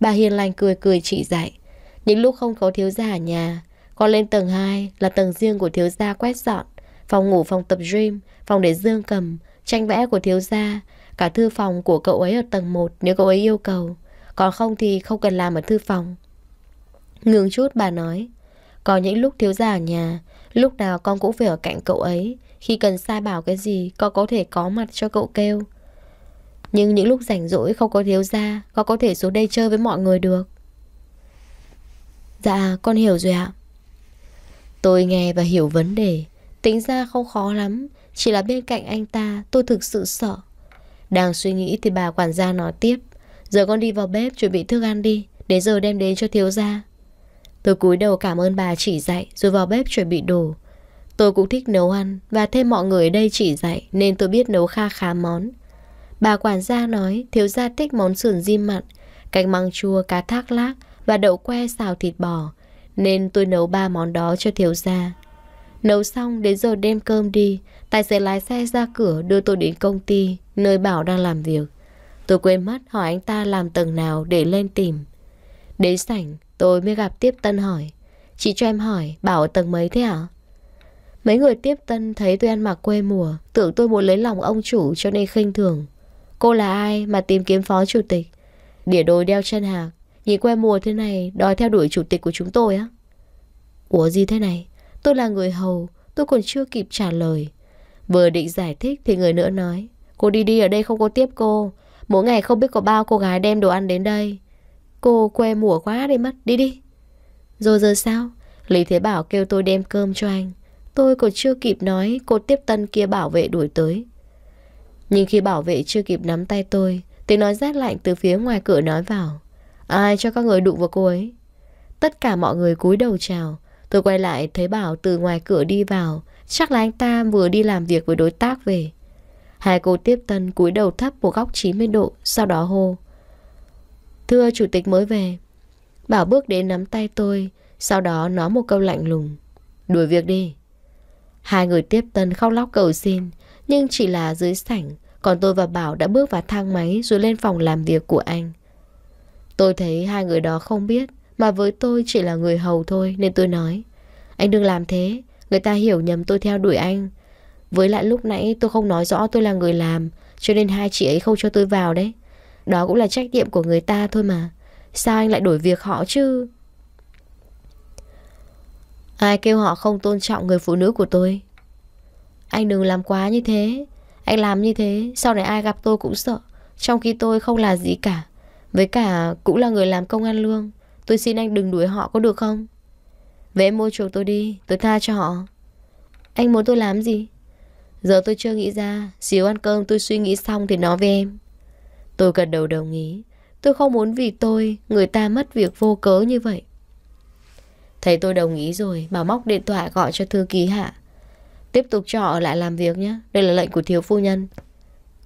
Bà hiền lành cười cười chị dạy. Những lúc không có thiếu gia ở nhà, con lên tầng 2 là tầng riêng của thiếu gia quét dọn, phòng ngủ phòng tập gym, phòng để dương cầm, tranh vẽ của thiếu gia, cả thư phòng của cậu ấy ở tầng 1 nếu cậu ấy yêu cầu. Còn không thì không cần làm ở thư phòng Ngừng chút bà nói Có những lúc thiếu gia ở nhà Lúc nào con cũng phải ở cạnh cậu ấy Khi cần sai bảo cái gì Con có thể có mặt cho cậu kêu Nhưng những lúc rảnh rỗi không có thiếu gia Con có thể xuống đây chơi với mọi người được Dạ con hiểu rồi ạ Tôi nghe và hiểu vấn đề Tính ra không khó lắm Chỉ là bên cạnh anh ta tôi thực sự sợ Đang suy nghĩ thì bà quản gia nói tiếp Giờ con đi vào bếp chuẩn bị thức ăn đi Để giờ đem đến cho thiếu gia Tôi cúi đầu cảm ơn bà chỉ dạy Rồi vào bếp chuẩn bị đồ Tôi cũng thích nấu ăn Và thêm mọi người ở đây chỉ dạy Nên tôi biết nấu kha khá món Bà quản gia nói thiếu gia thích món sườn di mặn Canh măng chua, cá thác lác Và đậu que xào thịt bò Nên tôi nấu ba món đó cho thiếu gia Nấu xong đến giờ đem cơm đi Tài xế lái xe ra cửa đưa tôi đến công ty Nơi Bảo đang làm việc Tôi quên mất hỏi anh ta làm tầng nào để lên tìm. Đến sảnh, tôi mới gặp tiếp tân hỏi. Chị cho em hỏi, bảo tầng mấy thế ạ Mấy người tiếp tân thấy tôi ăn mặc quê mùa, tưởng tôi muốn lấy lòng ông chủ cho nên khinh thường. Cô là ai mà tìm kiếm phó chủ tịch? Đỉa đồi đeo chân hạc, nhìn quê mùa thế này đòi theo đuổi chủ tịch của chúng tôi á. Ủa gì thế này? Tôi là người hầu, tôi còn chưa kịp trả lời. Vừa định giải thích thì người nữa nói, cô đi đi ở đây không có tiếp cô, Mỗi ngày không biết có bao cô gái đem đồ ăn đến đây Cô quê mùa quá đi mất Đi đi Rồi giờ sao Lý Thế Bảo kêu tôi đem cơm cho anh Tôi còn chưa kịp nói Cô tiếp tân kia bảo vệ đuổi tới Nhưng khi bảo vệ chưa kịp nắm tay tôi Tiếng nói rét lạnh từ phía ngoài cửa nói vào Ai cho các người đụng vào cô ấy Tất cả mọi người cúi đầu chào Tôi quay lại thấy Bảo từ ngoài cửa đi vào Chắc là anh ta vừa đi làm việc với đối tác về Hai cô tiếp tân cúi đầu thấp một góc 90 độ, sau đó hô. Thưa chủ tịch mới về. Bảo bước đến nắm tay tôi, sau đó nói một câu lạnh lùng. Đuổi việc đi. Hai người tiếp tân khóc lóc cầu xin, nhưng chỉ là dưới sảnh, còn tôi và Bảo đã bước vào thang máy rồi lên phòng làm việc của anh. Tôi thấy hai người đó không biết, mà với tôi chỉ là người hầu thôi nên tôi nói. Anh đừng làm thế, người ta hiểu nhầm tôi theo đuổi anh, với lại lúc nãy tôi không nói rõ tôi là người làm, cho nên hai chị ấy không cho tôi vào đấy. Đó cũng là trách nhiệm của người ta thôi mà. Sao anh lại đổi việc họ chứ? Ai kêu họ không tôn trọng người phụ nữ của tôi? Anh đừng làm quá như thế. Anh làm như thế, sau này ai gặp tôi cũng sợ. Trong khi tôi không là gì cả. Với cả cũng là người làm công ăn lương. Tôi xin anh đừng đuổi họ có được không? Về môi trường tôi đi, tôi tha cho họ. Anh muốn tôi làm gì? Giờ tôi chưa nghĩ ra, xíu ăn cơm tôi suy nghĩ xong thì nói với em. Tôi gật đầu đồng ý. Tôi không muốn vì tôi, người ta mất việc vô cớ như vậy. Thấy tôi đồng ý rồi, bảo móc điện thoại gọi cho thư ký hạ. Tiếp tục cho họ lại làm việc nhé, đây là lệnh của thiếu phu nhân.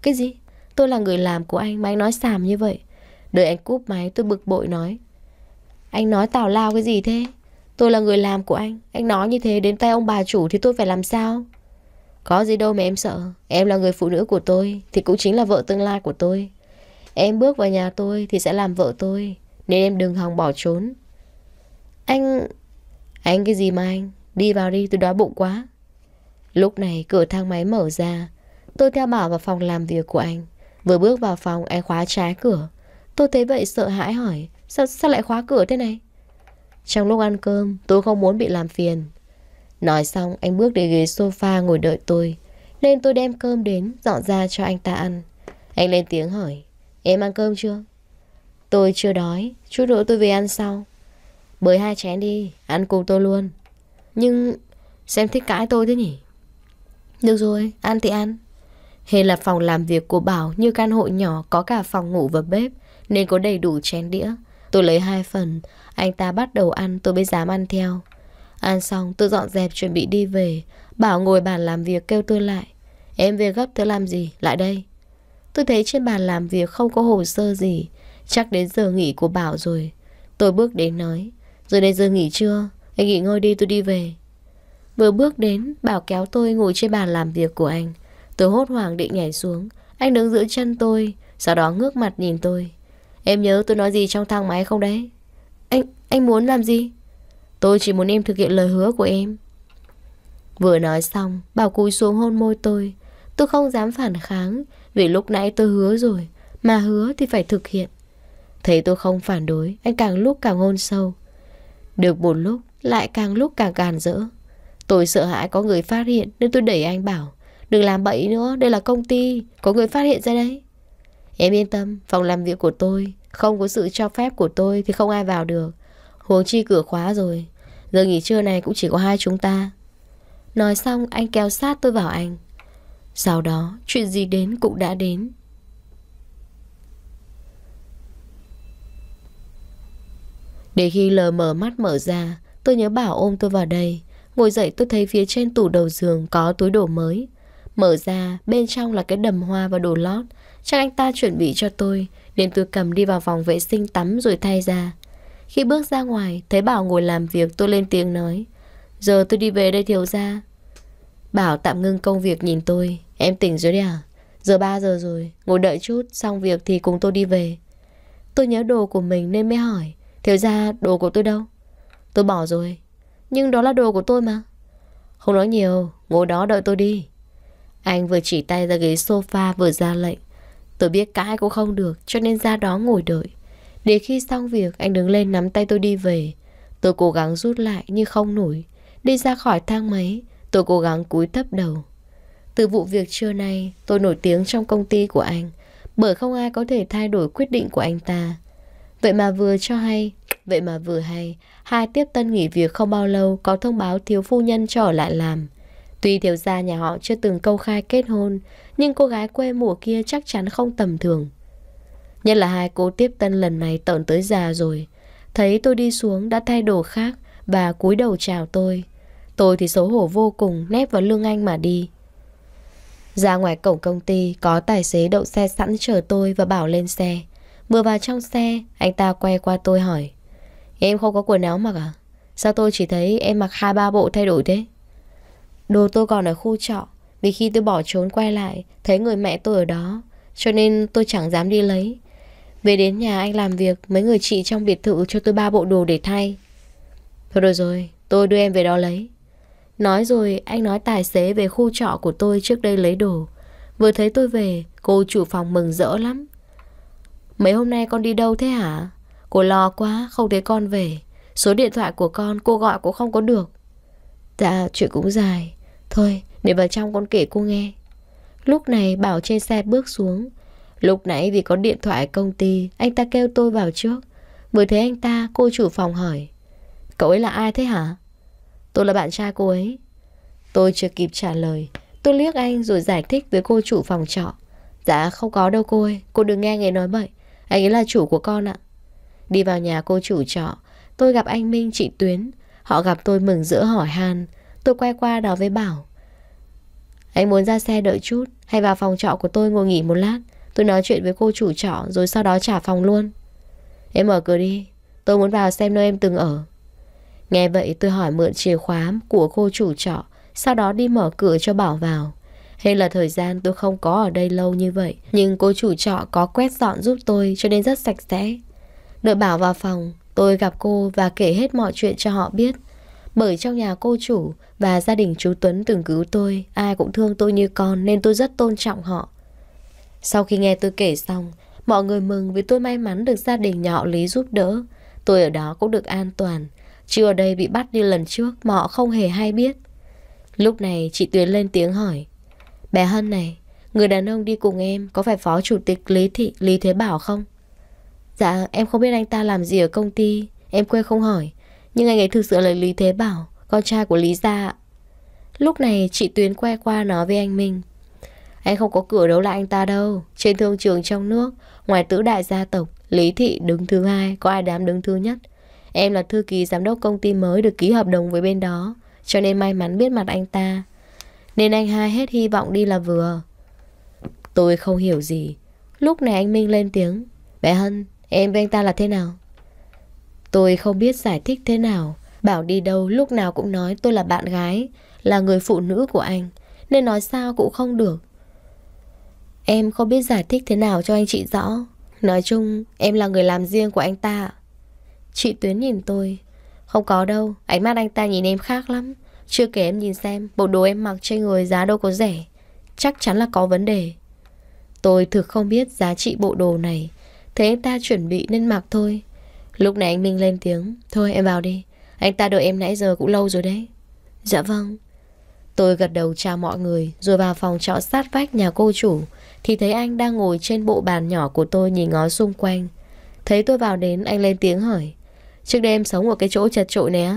Cái gì? Tôi là người làm của anh mà anh nói xàm như vậy. Đợi anh cúp máy tôi bực bội nói. Anh nói tào lao cái gì thế? Tôi là người làm của anh, anh nói như thế đến tay ông bà chủ thì tôi phải làm sao? Có gì đâu mà em sợ Em là người phụ nữ của tôi Thì cũng chính là vợ tương lai của tôi Em bước vào nhà tôi thì sẽ làm vợ tôi Nên em đừng hòng bỏ trốn Anh... Anh cái gì mà anh Đi vào đi tôi đói bụng quá Lúc này cửa thang máy mở ra Tôi theo Bảo vào phòng làm việc của anh Vừa bước vào phòng anh khóa trái cửa Tôi thấy vậy sợ hãi hỏi Sao, sao lại khóa cửa thế này Trong lúc ăn cơm tôi không muốn bị làm phiền Nói xong anh bước đến ghế sofa ngồi đợi tôi Nên tôi đem cơm đến dọn ra cho anh ta ăn Anh lên tiếng hỏi Em ăn cơm chưa? Tôi chưa đói Chút nữa tôi về ăn sau Bới hai chén đi Ăn cùng tôi luôn Nhưng xem thích cãi tôi thế nhỉ Được rồi ăn thì ăn Hay là phòng làm việc của Bảo Như căn hộ nhỏ có cả phòng ngủ và bếp Nên có đầy đủ chén đĩa Tôi lấy hai phần Anh ta bắt đầu ăn tôi mới dám ăn theo Ăn xong tôi dọn dẹp chuẩn bị đi về Bảo ngồi bàn làm việc kêu tôi lại Em về gấp tôi làm gì? Lại đây Tôi thấy trên bàn làm việc không có hồ sơ gì Chắc đến giờ nghỉ của Bảo rồi Tôi bước đến nói Rồi đến giờ nghỉ chưa? Anh nghỉ ngơi đi tôi đi về Vừa bước đến Bảo kéo tôi ngồi trên bàn làm việc của anh Tôi hốt hoảng định nhảy xuống Anh đứng giữa chân tôi Sau đó ngước mặt nhìn tôi Em nhớ tôi nói gì trong thang máy không đấy Anh, anh muốn làm gì? Tôi chỉ muốn em thực hiện lời hứa của em Vừa nói xong Bảo cúi xuống hôn môi tôi Tôi không dám phản kháng Vì lúc nãy tôi hứa rồi Mà hứa thì phải thực hiện Thấy tôi không phản đối Anh càng lúc càng hôn sâu Được một lúc Lại càng lúc càng càn rỡ Tôi sợ hãi có người phát hiện Nên tôi đẩy anh bảo Đừng làm bậy nữa Đây là công ty Có người phát hiện ra đấy Em yên tâm Phòng làm việc của tôi Không có sự cho phép của tôi Thì không ai vào được Huống chi cửa khóa rồi Giờ nghỉ trưa này cũng chỉ có hai chúng ta Nói xong anh kéo sát tôi vào anh Sau đó chuyện gì đến cũng đã đến Để khi lờ mở mắt mở ra Tôi nhớ bảo ôm tôi vào đây Ngồi dậy tôi thấy phía trên tủ đầu giường có túi đồ mới Mở ra bên trong là cái đầm hoa và đồ lót Chắc anh ta chuẩn bị cho tôi Nên tôi cầm đi vào phòng vệ sinh tắm rồi thay ra khi bước ra ngoài, thấy Bảo ngồi làm việc tôi lên tiếng nói Giờ tôi đi về đây thiếu ra Bảo tạm ngưng công việc nhìn tôi Em tỉnh rồi đấy à? Giờ 3 giờ rồi, ngồi đợi chút, xong việc thì cùng tôi đi về Tôi nhớ đồ của mình nên mới hỏi Thiếu ra đồ của tôi đâu? Tôi bỏ rồi Nhưng đó là đồ của tôi mà Không nói nhiều, ngồi đó đợi tôi đi Anh vừa chỉ tay ra ghế sofa vừa ra lệnh Tôi biết cãi cũng không được cho nên ra đó ngồi đợi để khi xong việc anh đứng lên nắm tay tôi đi về Tôi cố gắng rút lại nhưng không nổi Đi ra khỏi thang máy Tôi cố gắng cúi thấp đầu Từ vụ việc trưa nay Tôi nổi tiếng trong công ty của anh Bởi không ai có thể thay đổi quyết định của anh ta Vậy mà vừa cho hay Vậy mà vừa hay Hai tiếp tân nghỉ việc không bao lâu Có thông báo thiếu phu nhân cho ở lại làm Tuy thiếu gia nhà họ chưa từng câu khai kết hôn Nhưng cô gái quê mùa kia chắc chắn không tầm thường Nhất là hai cô tiếp tân lần này tận tới già rồi. Thấy tôi đi xuống đã thay đồ khác, bà cúi đầu chào tôi. Tôi thì xấu hổ vô cùng nép vào lương anh mà đi. Ra ngoài cổng công ty, có tài xế đậu xe sẵn chờ tôi và bảo lên xe. Vừa vào trong xe, anh ta quay qua tôi hỏi. Em không có quần áo mặc à? Sao tôi chỉ thấy em mặc hai ba bộ thay đổi thế? Đồ tôi còn ở khu trọ, vì khi tôi bỏ trốn quay lại, thấy người mẹ tôi ở đó, cho nên tôi chẳng dám đi lấy. Về đến nhà anh làm việc Mấy người chị trong biệt thự cho tôi ba bộ đồ để thay Thôi được rồi Tôi đưa em về đó lấy Nói rồi anh nói tài xế về khu trọ của tôi trước đây lấy đồ Vừa thấy tôi về Cô chủ phòng mừng rỡ lắm Mấy hôm nay con đi đâu thế hả Cô lo quá không thấy con về Số điện thoại của con cô gọi cũng không có được Dạ chuyện cũng dài Thôi để vào trong con kể cô nghe Lúc này Bảo trên xe bước xuống Lúc nãy vì có điện thoại công ty, anh ta kêu tôi vào trước. vừa thấy anh ta, cô chủ phòng hỏi. Cậu ấy là ai thế hả? Tôi là bạn trai cô ấy. Tôi chưa kịp trả lời. Tôi liếc anh rồi giải thích với cô chủ phòng trọ. Dạ không có đâu cô ơi, cô đừng nghe người nói bậy. Anh ấy là chủ của con ạ. Đi vào nhà cô chủ trọ, tôi gặp anh Minh, chị Tuyến. Họ gặp tôi mừng rỡ hỏi han. Tôi quay qua đó với Bảo. Anh muốn ra xe đợi chút hay vào phòng trọ của tôi ngồi nghỉ một lát. Tôi nói chuyện với cô chủ trọ rồi sau đó trả phòng luôn. Em mở cửa đi, tôi muốn vào xem nơi em từng ở. Nghe vậy tôi hỏi mượn chìa khóa của cô chủ trọ, sau đó đi mở cửa cho Bảo vào. Hay là thời gian tôi không có ở đây lâu như vậy, nhưng cô chủ trọ có quét dọn giúp tôi cho nên rất sạch sẽ. Đợi Bảo vào phòng, tôi gặp cô và kể hết mọi chuyện cho họ biết. Bởi trong nhà cô chủ và gia đình chú Tuấn từng cứu tôi, ai cũng thương tôi như con nên tôi rất tôn trọng họ. Sau khi nghe tôi kể xong, mọi người mừng vì tôi may mắn được gia đình nhà Lý giúp đỡ. Tôi ở đó cũng được an toàn. Chứ ở đây bị bắt như lần trước mà họ không hề hay biết. Lúc này chị Tuyến lên tiếng hỏi. Bé Hân này, người đàn ông đi cùng em có phải phó chủ tịch Lý Thị Lý Thế Bảo không? Dạ, em không biết anh ta làm gì ở công ty, em quên không hỏi. Nhưng anh ấy thực sự là Lý Thế Bảo, con trai của Lý Gia Lúc này chị Tuyến quay qua nói với anh Minh anh không có cửa đấu lại anh ta đâu. Trên thương trường trong nước, ngoài tứ đại gia tộc, Lý Thị đứng thứ hai, có ai đám đứng thứ nhất. Em là thư ký giám đốc công ty mới được ký hợp đồng với bên đó, cho nên may mắn biết mặt anh ta. Nên anh hai hết hy vọng đi là vừa. Tôi không hiểu gì. Lúc này anh Minh lên tiếng. Bé Hân, em với anh ta là thế nào? Tôi không biết giải thích thế nào. Bảo đi đâu lúc nào cũng nói tôi là bạn gái, là người phụ nữ của anh. Nên nói sao cũng không được. Em không biết giải thích thế nào cho anh chị rõ Nói chung em là người làm riêng của anh ta Chị Tuyến nhìn tôi Không có đâu Ánh mắt anh ta nhìn em khác lắm Chưa kể em nhìn xem Bộ đồ em mặc trên người giá đâu có rẻ Chắc chắn là có vấn đề Tôi thực không biết giá trị bộ đồ này Thế anh ta chuẩn bị nên mặc thôi Lúc này anh Minh lên tiếng Thôi em vào đi Anh ta đợi em nãy giờ cũng lâu rồi đấy Dạ vâng Tôi gật đầu chào mọi người Rồi vào phòng trọ sát vách nhà cô chủ thì thấy anh đang ngồi trên bộ bàn nhỏ của tôi nhìn ngó xung quanh. Thấy tôi vào đến, anh lên tiếng hỏi. Trước đêm sống ở cái chỗ chật trội né.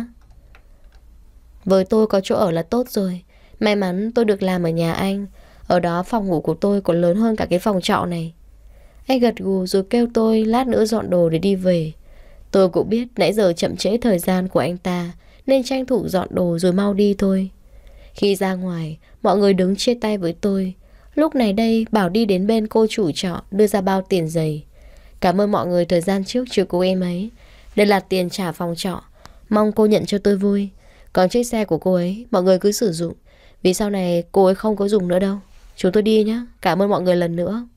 Với tôi có chỗ ở là tốt rồi. May mắn tôi được làm ở nhà anh. Ở đó phòng ngủ của tôi còn lớn hơn cả cái phòng trọ này. Anh gật gù rồi kêu tôi lát nữa dọn đồ để đi về. Tôi cũng biết nãy giờ chậm trễ thời gian của anh ta nên tranh thủ dọn đồ rồi mau đi thôi. Khi ra ngoài, mọi người đứng chia tay với tôi. Lúc này đây, Bảo đi đến bên cô chủ trọ, đưa ra bao tiền giày. Cảm ơn mọi người thời gian trước chưa cô em ấy. Đây là tiền trả phòng trọ. Mong cô nhận cho tôi vui. Còn chiếc xe của cô ấy, mọi người cứ sử dụng. Vì sau này cô ấy không có dùng nữa đâu. Chúng tôi đi nhé. Cảm ơn mọi người lần nữa.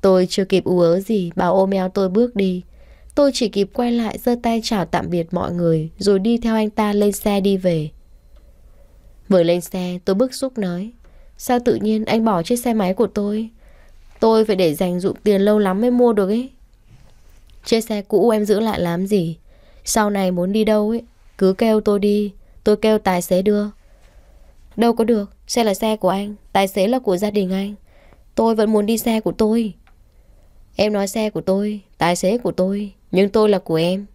Tôi chưa kịp ú ớ gì, Bảo ôm eo tôi bước đi. Tôi chỉ kịp quay lại giơ tay chào tạm biệt mọi người rồi đi theo anh ta lên xe đi về. Vừa lên xe tôi bức xúc nói Sao tự nhiên anh bỏ chiếc xe máy của tôi? Tôi phải để dành dụng tiền lâu lắm mới mua được ấy. Chiếc xe cũ em giữ lại làm gì? Sau này muốn đi đâu ấy, cứ kêu tôi đi, tôi kêu tài xế đưa. Đâu có được, xe là xe của anh, tài xế là của gia đình anh. Tôi vẫn muốn đi xe của tôi. Em nói xe của tôi, tài xế của tôi, nhưng tôi là của em.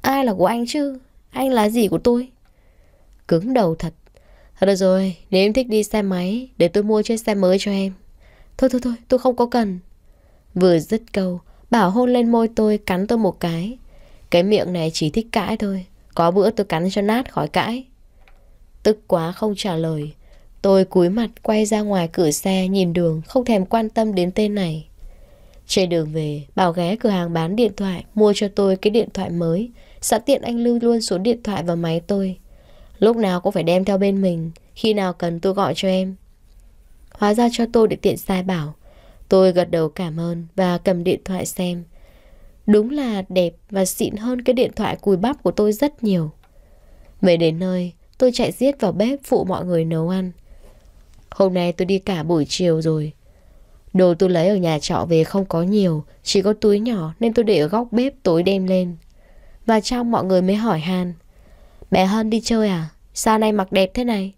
Ai là của anh chứ? Anh là gì của tôi? Cứng đầu thật. Thôi được rồi, nếu em thích đi xe máy, để tôi mua chiếc xe mới cho em. Thôi thôi thôi, tôi không có cần. Vừa dứt câu, Bảo hôn lên môi tôi, cắn tôi một cái. Cái miệng này chỉ thích cãi thôi, có bữa tôi cắn cho nát khỏi cãi. Tức quá không trả lời. Tôi cúi mặt quay ra ngoài cửa xe nhìn đường, không thèm quan tâm đến tên này. Trên đường về, Bảo ghé cửa hàng bán điện thoại, mua cho tôi cái điện thoại mới. Sẵn tiện anh lưu luôn số điện thoại vào máy tôi. Lúc nào cũng phải đem theo bên mình Khi nào cần tôi gọi cho em Hóa ra cho tôi để tiện sai bảo Tôi gật đầu cảm ơn Và cầm điện thoại xem Đúng là đẹp và xịn hơn cái điện thoại cùi bắp của tôi rất nhiều Về đến nơi Tôi chạy giết vào bếp phụ mọi người nấu ăn Hôm nay tôi đi cả buổi chiều rồi Đồ tôi lấy ở nhà trọ về không có nhiều Chỉ có túi nhỏ nên tôi để ở góc bếp tối đem lên Và trong mọi người mới hỏi han bé Hân đi chơi à? Sao nay mặc đẹp thế này?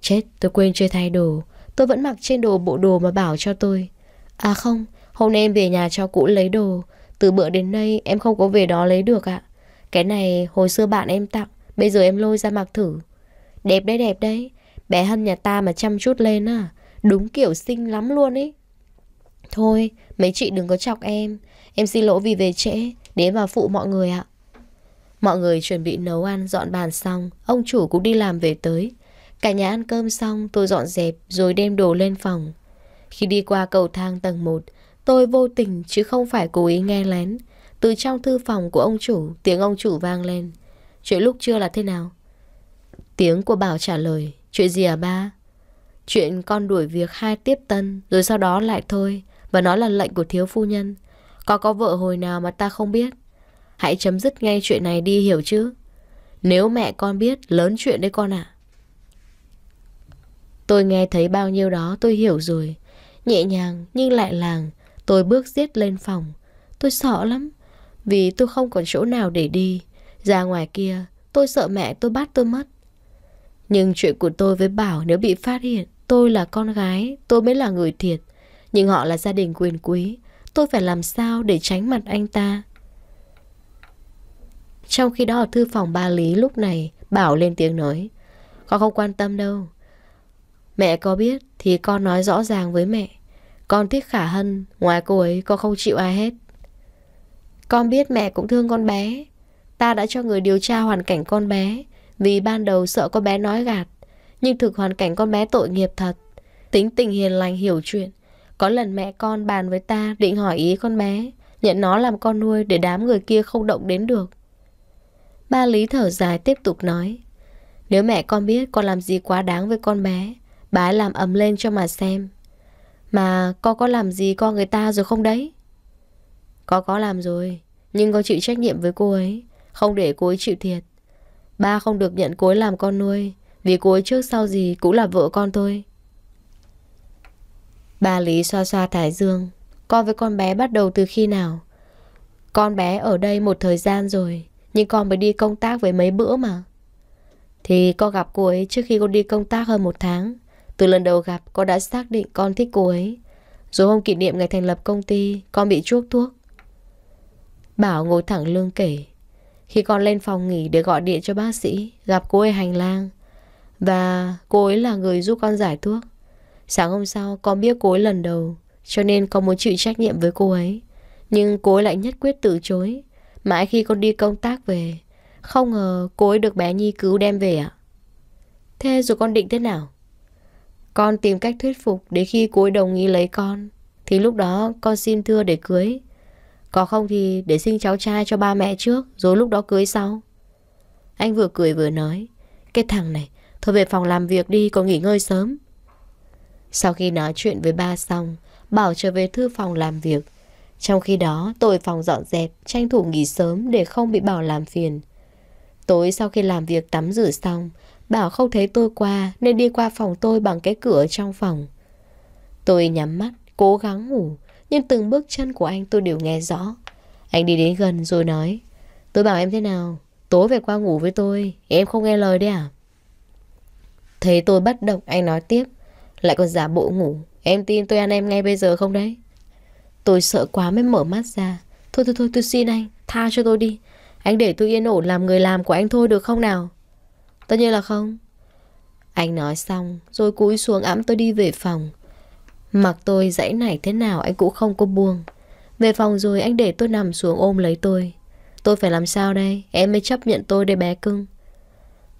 Chết, tôi quên chưa thay đồ. Tôi vẫn mặc trên đồ bộ đồ mà bảo cho tôi. À không, hôm nay em về nhà cho cũ lấy đồ. Từ bữa đến nay em không có về đó lấy được ạ. À. Cái này hồi xưa bạn em tặng, bây giờ em lôi ra mặc thử. Đẹp đấy, đẹp đấy. Bé Hân nhà ta mà chăm chút lên à. Đúng kiểu xinh lắm luôn ấy. Thôi, mấy chị đừng có chọc em. Em xin lỗi vì về trễ, đến vào phụ mọi người ạ. Mọi người chuẩn bị nấu ăn dọn bàn xong, ông chủ cũng đi làm về tới. Cả nhà ăn cơm xong, tôi dọn dẹp rồi đem đồ lên phòng. Khi đi qua cầu thang tầng 1, tôi vô tình chứ không phải cố ý nghe lén. Từ trong thư phòng của ông chủ, tiếng ông chủ vang lên. Chuyện lúc chưa là thế nào? Tiếng của Bảo trả lời, chuyện gì à ba? Chuyện con đuổi việc hai tiếp tân, rồi sau đó lại thôi, và nói là lệnh của thiếu phu nhân. Có có vợ hồi nào mà ta không biết. Hãy chấm dứt ngay chuyện này đi hiểu chứ Nếu mẹ con biết lớn chuyện đấy con ạ à. Tôi nghe thấy bao nhiêu đó tôi hiểu rồi Nhẹ nhàng nhưng lại làng Tôi bước giết lên phòng Tôi sợ lắm Vì tôi không còn chỗ nào để đi Ra ngoài kia tôi sợ mẹ tôi bắt tôi mất Nhưng chuyện của tôi với Bảo nếu bị phát hiện Tôi là con gái Tôi mới là người thiệt Nhưng họ là gia đình quyền quý Tôi phải làm sao để tránh mặt anh ta trong khi đó ở thư phòng ba Lý lúc này Bảo lên tiếng nói Con không quan tâm đâu Mẹ có biết thì con nói rõ ràng với mẹ Con thích Khả Hân Ngoài cô ấy con không chịu ai hết Con biết mẹ cũng thương con bé Ta đã cho người điều tra hoàn cảnh con bé Vì ban đầu sợ con bé nói gạt Nhưng thực hoàn cảnh con bé tội nghiệp thật Tính tình hiền lành hiểu chuyện Có lần mẹ con bàn với ta định hỏi ý con bé Nhận nó làm con nuôi để đám người kia không động đến được Ba Lý thở dài tiếp tục nói Nếu mẹ con biết con làm gì quá đáng với con bé Bà ấy làm ấm lên cho mà xem Mà con có làm gì con người ta rồi không đấy? Con có làm rồi Nhưng con chịu trách nhiệm với cô ấy Không để cô ấy chịu thiệt Ba không được nhận cô ấy làm con nuôi Vì cô ấy trước sau gì cũng là vợ con thôi Ba Lý xoa xoa Thái Dương Con với con bé bắt đầu từ khi nào? Con bé ở đây một thời gian rồi nhưng con mới đi công tác với mấy bữa mà Thì con gặp cô ấy trước khi con đi công tác hơn một tháng Từ lần đầu gặp con đã xác định con thích cô ấy Rồi hôm kỷ niệm ngày thành lập công ty Con bị chuốc thuốc Bảo ngồi thẳng lương kể Khi con lên phòng nghỉ để gọi điện cho bác sĩ Gặp cô ấy hành lang Và cô ấy là người giúp con giải thuốc Sáng hôm sau con biết cô ấy lần đầu Cho nên con muốn chịu trách nhiệm với cô ấy Nhưng cô ấy lại nhất quyết từ chối Mãi khi con đi công tác về Không ngờ cô ấy được bé Nhi cứu đem về ạ à? Thế rồi con định thế nào? Con tìm cách thuyết phục để khi cô ấy đồng ý lấy con Thì lúc đó con xin thưa để cưới Có không thì để sinh cháu trai cho ba mẹ trước Rồi lúc đó cưới sau Anh vừa cười vừa nói Cái thằng này Thôi về phòng làm việc đi còn nghỉ ngơi sớm Sau khi nói chuyện với ba xong Bảo trở về thư phòng làm việc trong khi đó, tôi phòng dọn dẹp, tranh thủ nghỉ sớm để không bị Bảo làm phiền. Tối sau khi làm việc tắm rửa xong, Bảo không thấy tôi qua nên đi qua phòng tôi bằng cái cửa trong phòng. Tôi nhắm mắt, cố gắng ngủ, nhưng từng bước chân của anh tôi đều nghe rõ. Anh đi đến gần rồi nói, tôi bảo em thế nào, tối về qua ngủ với tôi, em không nghe lời đấy à? Thấy tôi bất động, anh nói tiếp, lại còn giả bộ ngủ, em tin tôi ăn em ngay bây giờ không đấy? Tôi sợ quá mới mở mắt ra. Thôi thôi thôi tôi xin anh, tha cho tôi đi. Anh để tôi yên ổn làm người làm của anh thôi được không nào? Tất nhiên là không. Anh nói xong rồi cúi xuống ẵm tôi đi về phòng. Mặc tôi dãy này thế nào anh cũng không có buông. Về phòng rồi anh để tôi nằm xuống ôm lấy tôi. Tôi phải làm sao đây? Em mới chấp nhận tôi để bé cưng.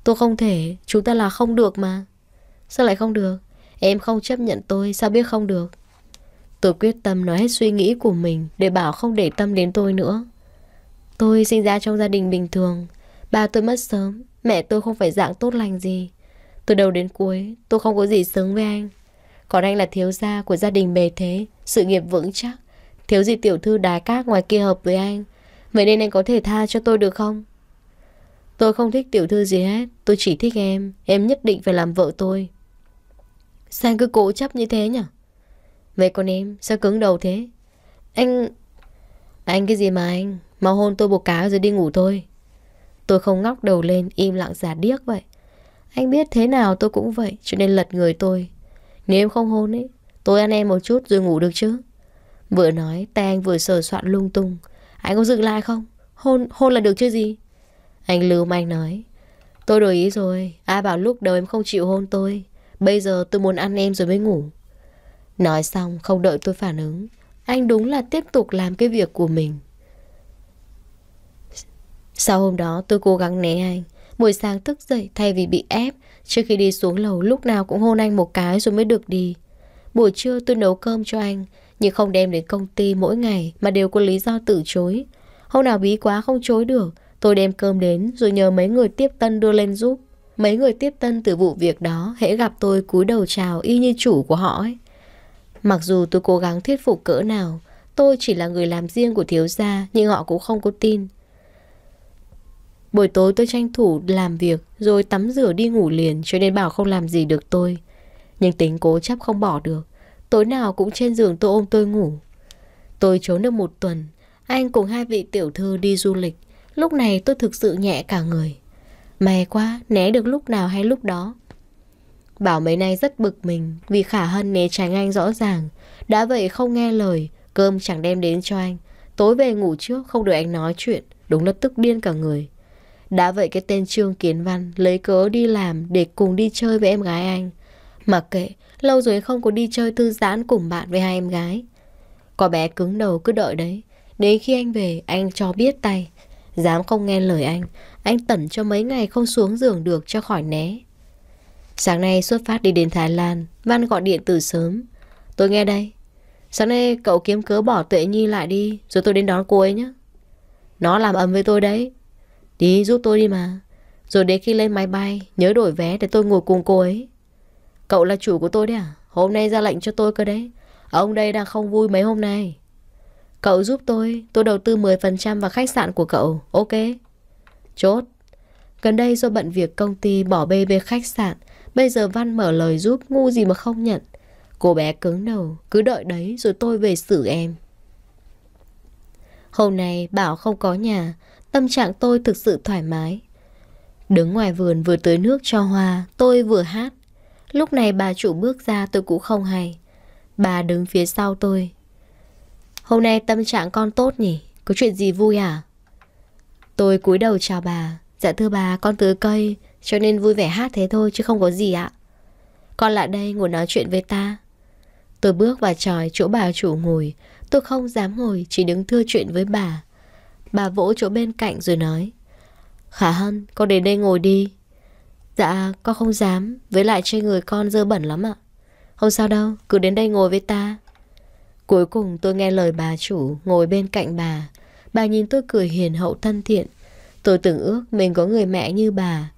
Tôi không thể, chúng ta là không được mà. Sao lại không được? Em không chấp nhận tôi, sao biết không được? Tôi quyết tâm nói hết suy nghĩ của mình để bảo không để tâm đến tôi nữa. Tôi sinh ra trong gia đình bình thường. ba tôi mất sớm, mẹ tôi không phải dạng tốt lành gì. Từ đầu đến cuối, tôi không có gì sướng với anh. Còn anh là thiếu gia của gia đình bề thế, sự nghiệp vững chắc. Thiếu gì tiểu thư đá cát ngoài kia hợp với anh. Vậy nên anh có thể tha cho tôi được không? Tôi không thích tiểu thư gì hết, tôi chỉ thích em. Em nhất định phải làm vợ tôi. Sao anh cứ cố chấp như thế nhỉ? Vậy con em sao cứng đầu thế Anh Anh cái gì mà anh Mau hôn tôi bột cáo rồi đi ngủ thôi Tôi không ngóc đầu lên im lặng giả điếc vậy Anh biết thế nào tôi cũng vậy Cho nên lật người tôi Nếu em không hôn ấy Tôi ăn em một chút rồi ngủ được chứ Vừa nói tay anh vừa sờ soạn lung tung Anh có dừng lại không Hôn hôn là được chứ gì Anh lưu manh nói Tôi đổi ý rồi Ai bảo lúc đầu em không chịu hôn tôi Bây giờ tôi muốn ăn em rồi mới ngủ Nói xong không đợi tôi phản ứng Anh đúng là tiếp tục làm cái việc của mình Sau hôm đó tôi cố gắng né anh Buổi sáng thức dậy thay vì bị ép Trước khi đi xuống lầu lúc nào cũng hôn anh một cái rồi mới được đi Buổi trưa tôi nấu cơm cho anh Nhưng không đem đến công ty mỗi ngày Mà đều có lý do từ chối Hôm nào bí quá không chối được Tôi đem cơm đến rồi nhờ mấy người tiếp tân đưa lên giúp Mấy người tiếp tân từ vụ việc đó hễ gặp tôi cúi đầu chào y như chủ của họ ấy Mặc dù tôi cố gắng thuyết phục cỡ nào, tôi chỉ là người làm riêng của thiếu gia nhưng họ cũng không có tin. Buổi tối tôi tranh thủ làm việc rồi tắm rửa đi ngủ liền cho nên bảo không làm gì được tôi. Nhưng tính cố chấp không bỏ được, tối nào cũng trên giường tôi ôm tôi ngủ. Tôi trốn được một tuần, anh cùng hai vị tiểu thư đi du lịch, lúc này tôi thực sự nhẹ cả người. May quá, né được lúc nào hay lúc đó. Bảo mấy nay rất bực mình vì Khả Hân né tránh anh rõ ràng. Đã vậy không nghe lời, cơm chẳng đem đến cho anh. Tối về ngủ trước không được anh nói chuyện, đúng là tức điên cả người. Đã vậy cái tên Trương Kiến Văn lấy cớ đi làm để cùng đi chơi với em gái anh. Mặc kệ, lâu rồi không có đi chơi thư giãn cùng bạn với hai em gái. Có bé cứng đầu cứ đợi đấy. Đến khi anh về, anh cho biết tay. Dám không nghe lời anh, anh tẩn cho mấy ngày không xuống giường được cho khỏi né. Sáng nay xuất phát đi đến Thái Lan, Văn gọi điện từ sớm. Tôi nghe đây. Sáng nay cậu kiếm cớ bỏ Tuệ Nhi lại đi, rồi tôi đến đón cô ấy nhé. Nó làm ấm với tôi đấy. Đi giúp tôi đi mà. Rồi đến khi lên máy bay, nhớ đổi vé để tôi ngồi cùng cô ấy. Cậu là chủ của tôi đấy à? Hôm nay ra lệnh cho tôi cơ đấy. Ông đây đang không vui mấy hôm nay. Cậu giúp tôi, tôi đầu tư 10% vào khách sạn của cậu, ok? Chốt. Gần đây do bận việc công ty bỏ bê về khách sạn, Bây giờ Văn mở lời giúp ngu gì mà không nhận Cô bé cứng đầu Cứ đợi đấy rồi tôi về xử em Hôm nay Bảo không có nhà Tâm trạng tôi thực sự thoải mái Đứng ngoài vườn vừa tưới nước cho hoa Tôi vừa hát Lúc này bà chủ bước ra tôi cũng không hay Bà đứng phía sau tôi Hôm nay tâm trạng con tốt nhỉ Có chuyện gì vui à Tôi cúi đầu chào bà Dạ thưa bà con tưới cây cho nên vui vẻ hát thế thôi chứ không có gì ạ Con lại đây ngồi nói chuyện với ta Tôi bước vào tròi chỗ bà chủ ngồi Tôi không dám ngồi Chỉ đứng thưa chuyện với bà Bà vỗ chỗ bên cạnh rồi nói Khả Hân con đến đây ngồi đi Dạ con không dám Với lại trên người con dơ bẩn lắm ạ Không sao đâu cứ đến đây ngồi với ta Cuối cùng tôi nghe lời bà chủ Ngồi bên cạnh bà Bà nhìn tôi cười hiền hậu thân thiện Tôi từng ước mình có người mẹ như bà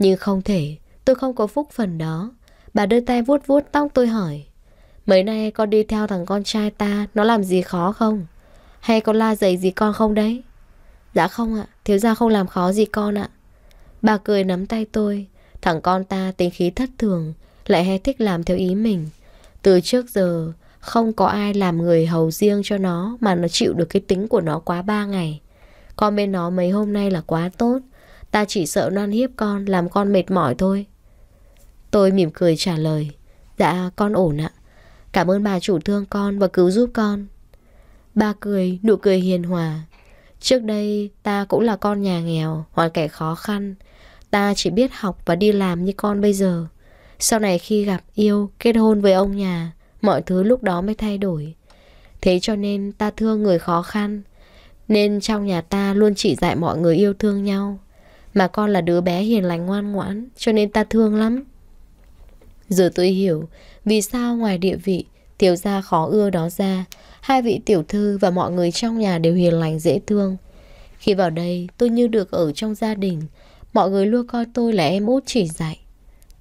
nhưng không thể, tôi không có phúc phần đó. Bà đưa tay vuốt vuốt tóc tôi hỏi. Mấy nay con đi theo thằng con trai ta, nó làm gì khó không? Hay con la dậy gì con không đấy? Dạ không ạ, thiếu gia không làm khó gì con ạ. Bà cười nắm tay tôi, thằng con ta tính khí thất thường, lại hay thích làm theo ý mình. Từ trước giờ, không có ai làm người hầu riêng cho nó mà nó chịu được cái tính của nó quá ba ngày. Con bên nó mấy hôm nay là quá tốt, Ta chỉ sợ non hiếp con làm con mệt mỏi thôi. Tôi mỉm cười trả lời. Dạ con ổn ạ. Cảm ơn bà chủ thương con và cứu giúp con. bà cười, nụ cười hiền hòa. Trước đây ta cũng là con nhà nghèo, hoàn cảnh khó khăn. Ta chỉ biết học và đi làm như con bây giờ. Sau này khi gặp yêu, kết hôn với ông nhà, mọi thứ lúc đó mới thay đổi. Thế cho nên ta thương người khó khăn. Nên trong nhà ta luôn chỉ dạy mọi người yêu thương nhau. Mà con là đứa bé hiền lành ngoan ngoãn Cho nên ta thương lắm Giờ tôi hiểu Vì sao ngoài địa vị tiểu gia khó ưa đó ra Hai vị tiểu thư và mọi người trong nhà đều hiền lành dễ thương Khi vào đây tôi như được ở trong gia đình Mọi người luôn coi tôi là em út chỉ dạy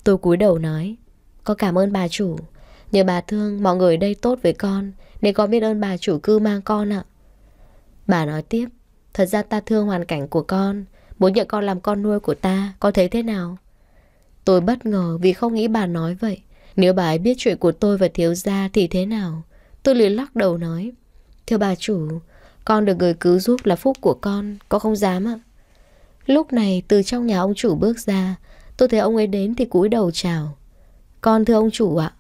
Tôi cúi đầu nói Con cảm ơn bà chủ Nhờ bà thương mọi người đây tốt với con Nên con biết ơn bà chủ cư mang con ạ Bà nói tiếp Thật ra ta thương hoàn cảnh của con Muốn nhận con làm con nuôi của ta Con thấy thế nào Tôi bất ngờ vì không nghĩ bà nói vậy Nếu bà ấy biết chuyện của tôi và thiếu gia Thì thế nào Tôi liền lắc đầu nói Thưa bà chủ Con được người cứu giúp là phúc của con Con không dám ạ Lúc này từ trong nhà ông chủ bước ra Tôi thấy ông ấy đến thì cúi đầu chào Con thưa ông chủ ạ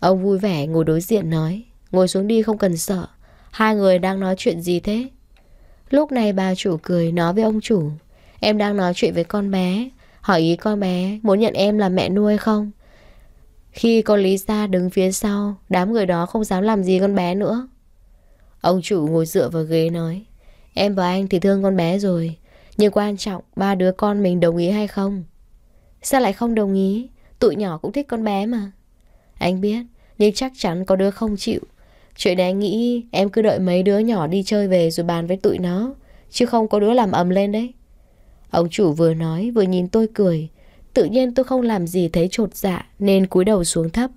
Ông vui vẻ ngồi đối diện nói Ngồi xuống đi không cần sợ Hai người đang nói chuyện gì thế Lúc này bà chủ cười nói với ông chủ Em đang nói chuyện với con bé Hỏi ý con bé muốn nhận em là mẹ nuôi không Khi con Lý Gia đứng phía sau Đám người đó không dám làm gì con bé nữa Ông chủ ngồi dựa vào ghế nói Em và anh thì thương con bé rồi Nhưng quan trọng ba đứa con mình đồng ý hay không Sao lại không đồng ý Tụi nhỏ cũng thích con bé mà Anh biết Nhưng chắc chắn có đứa không chịu Chuyện đấy nghĩ em cứ đợi mấy đứa nhỏ đi chơi về rồi bàn với tụi nó Chứ không có đứa làm ầm lên đấy Ông chủ vừa nói vừa nhìn tôi cười. Tự nhiên tôi không làm gì thấy trột dạ nên cúi đầu xuống thấp.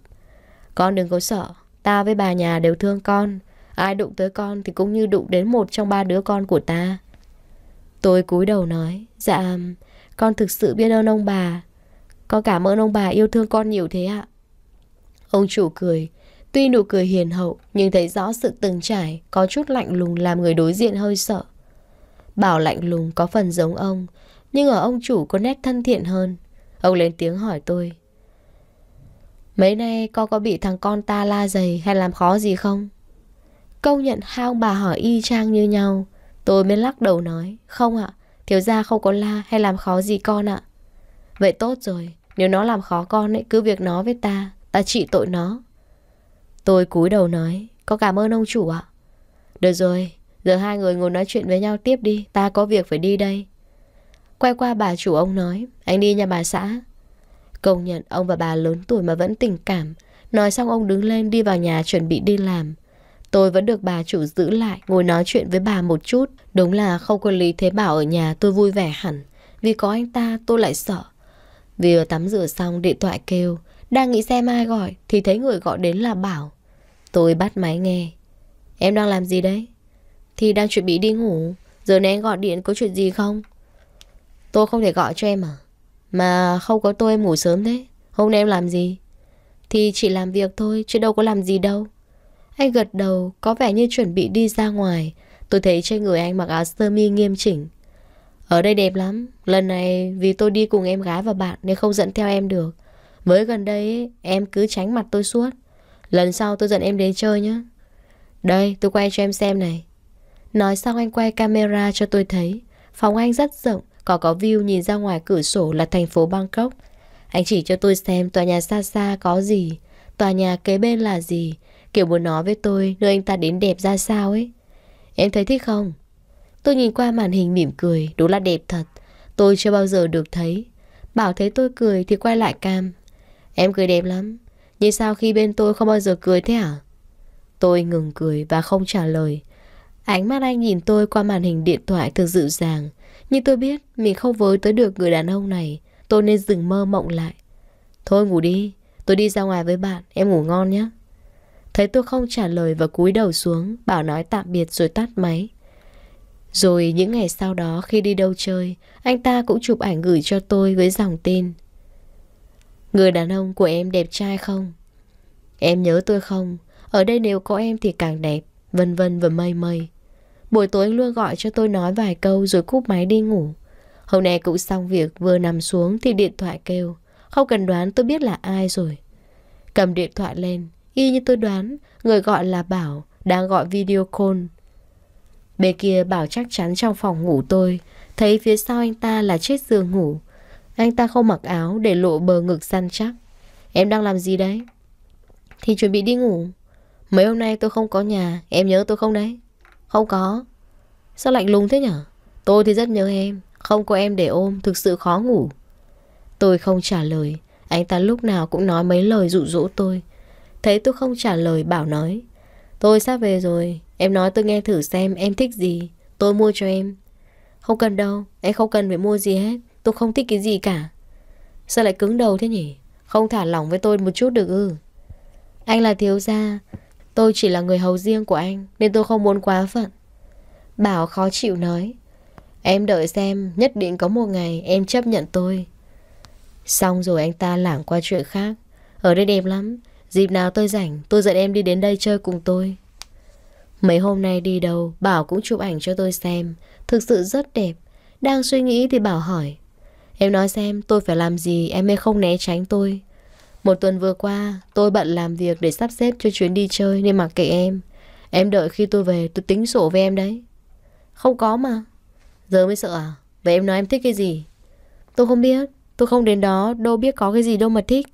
Con đừng có sợ, ta với bà nhà đều thương con. Ai đụng tới con thì cũng như đụng đến một trong ba đứa con của ta. Tôi cúi đầu nói, dạ, con thực sự biết ơn ông bà. Con cảm ơn ông bà yêu thương con nhiều thế ạ. Ông chủ cười, tuy nụ cười hiền hậu nhưng thấy rõ sự từng trải, có chút lạnh lùng làm người đối diện hơi sợ. Bảo lạnh lùng có phần giống ông, nhưng ở ông chủ có nét thân thiện hơn Ông lên tiếng hỏi tôi Mấy nay con có bị thằng con ta la dày hay làm khó gì không? Công nhận hai ông bà hỏi y chang như nhau Tôi mới lắc đầu nói Không ạ, thiếu gia không có la hay làm khó gì con ạ Vậy tốt rồi, nếu nó làm khó con ấy cứ việc nó với ta Ta trị tội nó Tôi cúi đầu nói Có cảm ơn ông chủ ạ Được rồi, giờ hai người ngồi nói chuyện với nhau tiếp đi Ta có việc phải đi đây Quay qua bà chủ ông nói Anh đi nhà bà xã Công nhận ông và bà lớn tuổi mà vẫn tình cảm Nói xong ông đứng lên đi vào nhà chuẩn bị đi làm Tôi vẫn được bà chủ giữ lại Ngồi nói chuyện với bà một chút Đúng là không có Lý Thế Bảo ở nhà tôi vui vẻ hẳn Vì có anh ta tôi lại sợ Vừa tắm rửa xong điện thoại kêu Đang nghĩ xem ai gọi Thì thấy người gọi đến là Bảo Tôi bắt máy nghe Em đang làm gì đấy? Thì đang chuẩn bị đi ngủ Giờ này anh gọi điện có chuyện gì không? Tôi không thể gọi cho em à? Mà không có tôi em ngủ sớm thế. Hôm nay em làm gì? Thì chỉ làm việc thôi, chứ đâu có làm gì đâu. Anh gật đầu, có vẻ như chuẩn bị đi ra ngoài. Tôi thấy trên người anh mặc áo sơ mi nghiêm chỉnh. Ở đây đẹp lắm. Lần này vì tôi đi cùng em gái và bạn nên không dẫn theo em được. Với gần đây em cứ tránh mặt tôi suốt. Lần sau tôi dẫn em đến chơi nhé. Đây, tôi quay cho em xem này. Nói xong anh quay camera cho tôi thấy. Phòng anh rất rộng, có có view nhìn ra ngoài cửa sổ là thành phố Bangkok. Anh chỉ cho tôi xem tòa nhà xa xa có gì, tòa nhà kế bên là gì. Kiểu muốn nói với tôi nơi anh ta đến đẹp ra sao ấy. Em thấy thích không? Tôi nhìn qua màn hình mỉm cười, đúng là đẹp thật. Tôi chưa bao giờ được thấy. Bảo thấy tôi cười thì quay lại cam. Em cười đẹp lắm. Nhưng sao khi bên tôi không bao giờ cười thế hả? Tôi ngừng cười và không trả lời. Ánh mắt anh nhìn tôi qua màn hình điện thoại thực dịu dàng. Nhưng tôi biết mình không với tới được người đàn ông này Tôi nên dừng mơ mộng lại Thôi ngủ đi Tôi đi ra ngoài với bạn Em ngủ ngon nhé Thấy tôi không trả lời và cúi đầu xuống Bảo nói tạm biệt rồi tắt máy Rồi những ngày sau đó khi đi đâu chơi Anh ta cũng chụp ảnh gửi cho tôi với dòng tin Người đàn ông của em đẹp trai không? Em nhớ tôi không? Ở đây nếu có em thì càng đẹp Vân vân và mây mây Buổi tối anh luôn gọi cho tôi nói vài câu rồi cúp máy đi ngủ. Hôm nay cũng xong việc vừa nằm xuống thì điện thoại kêu. Không cần đoán tôi biết là ai rồi. Cầm điện thoại lên, y như tôi đoán, người gọi là Bảo, đang gọi video call. Bên kia Bảo chắc chắn trong phòng ngủ tôi, thấy phía sau anh ta là chiếc giường ngủ. Anh ta không mặc áo để lộ bờ ngực săn chắc. Em đang làm gì đấy? Thì chuẩn bị đi ngủ. Mấy hôm nay tôi không có nhà, em nhớ tôi không đấy? Không có Sao lạnh lùng thế nhở Tôi thì rất nhớ em Không có em để ôm Thực sự khó ngủ Tôi không trả lời Anh ta lúc nào cũng nói mấy lời dụ dỗ tôi Thấy tôi không trả lời bảo nói Tôi sắp về rồi Em nói tôi nghe thử xem em thích gì Tôi mua cho em Không cần đâu Em không cần phải mua gì hết Tôi không thích cái gì cả Sao lại cứng đầu thế nhỉ Không thả lỏng với tôi một chút được ư Anh là thiếu gia Tôi chỉ là người hầu riêng của anh Nên tôi không muốn quá phận Bảo khó chịu nói Em đợi xem nhất định có một ngày em chấp nhận tôi Xong rồi anh ta lảng qua chuyện khác Ở đây đẹp lắm Dịp nào tôi rảnh tôi dẫn em đi đến đây chơi cùng tôi Mấy hôm nay đi đâu Bảo cũng chụp ảnh cho tôi xem Thực sự rất đẹp Đang suy nghĩ thì Bảo hỏi Em nói xem tôi phải làm gì em mới không né tránh tôi một tuần vừa qua, tôi bận làm việc để sắp xếp cho chuyến đi chơi nên mặc kệ em. Em đợi khi tôi về tôi tính sổ với em đấy. Không có mà. Giờ mới sợ à? Vậy em nói em thích cái gì? Tôi không biết. Tôi không đến đó đâu biết có cái gì đâu mà thích.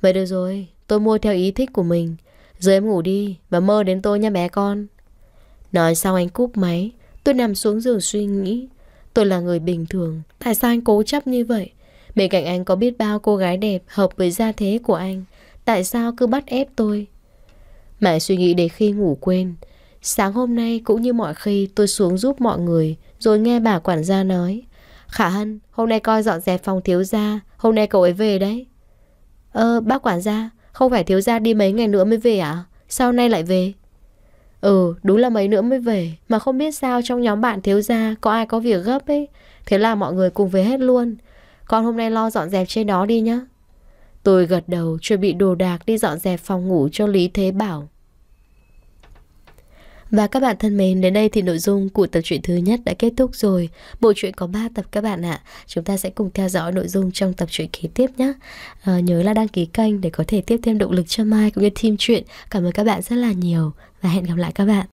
Vậy được rồi, tôi mua theo ý thích của mình. Giờ em ngủ đi và mơ đến tôi nha bé con. Nói xong anh cúp máy. Tôi nằm xuống giường suy nghĩ. Tôi là người bình thường. Tại sao anh cố chấp như vậy? Bên cạnh anh có biết bao cô gái đẹp hợp với gia thế của anh. Tại sao cứ bắt ép tôi? Mãi suy nghĩ để khi ngủ quên. Sáng hôm nay cũng như mọi khi tôi xuống giúp mọi người rồi nghe bà quản gia nói. Khả Hân, hôm nay coi dọn dẹp phòng thiếu gia, hôm nay cậu ấy về đấy. Ờ, bác quản gia, không phải thiếu gia đi mấy ngày nữa mới về à? Sao nay lại về? Ừ, đúng là mấy nữa mới về, mà không biết sao trong nhóm bạn thiếu gia có ai có việc gấp ấy. Thế là mọi người cùng về hết luôn. Con hôm nay lo dọn dẹp trên đó đi nhé. Tôi gật đầu chuẩn bị đồ đạc đi dọn dẹp phòng ngủ cho Lý Thế Bảo. Và các bạn thân mến, đến đây thì nội dung của tập truyện thứ nhất đã kết thúc rồi. Bộ truyện có 3 tập các bạn ạ. Chúng ta sẽ cùng theo dõi nội dung trong tập truyện kế tiếp nhé. À, ờ, nhớ là đăng ký kênh để có thể tiếp thêm động lực cho Mai cũng như team truyện. Cảm ơn các bạn rất là nhiều và hẹn gặp lại các bạn.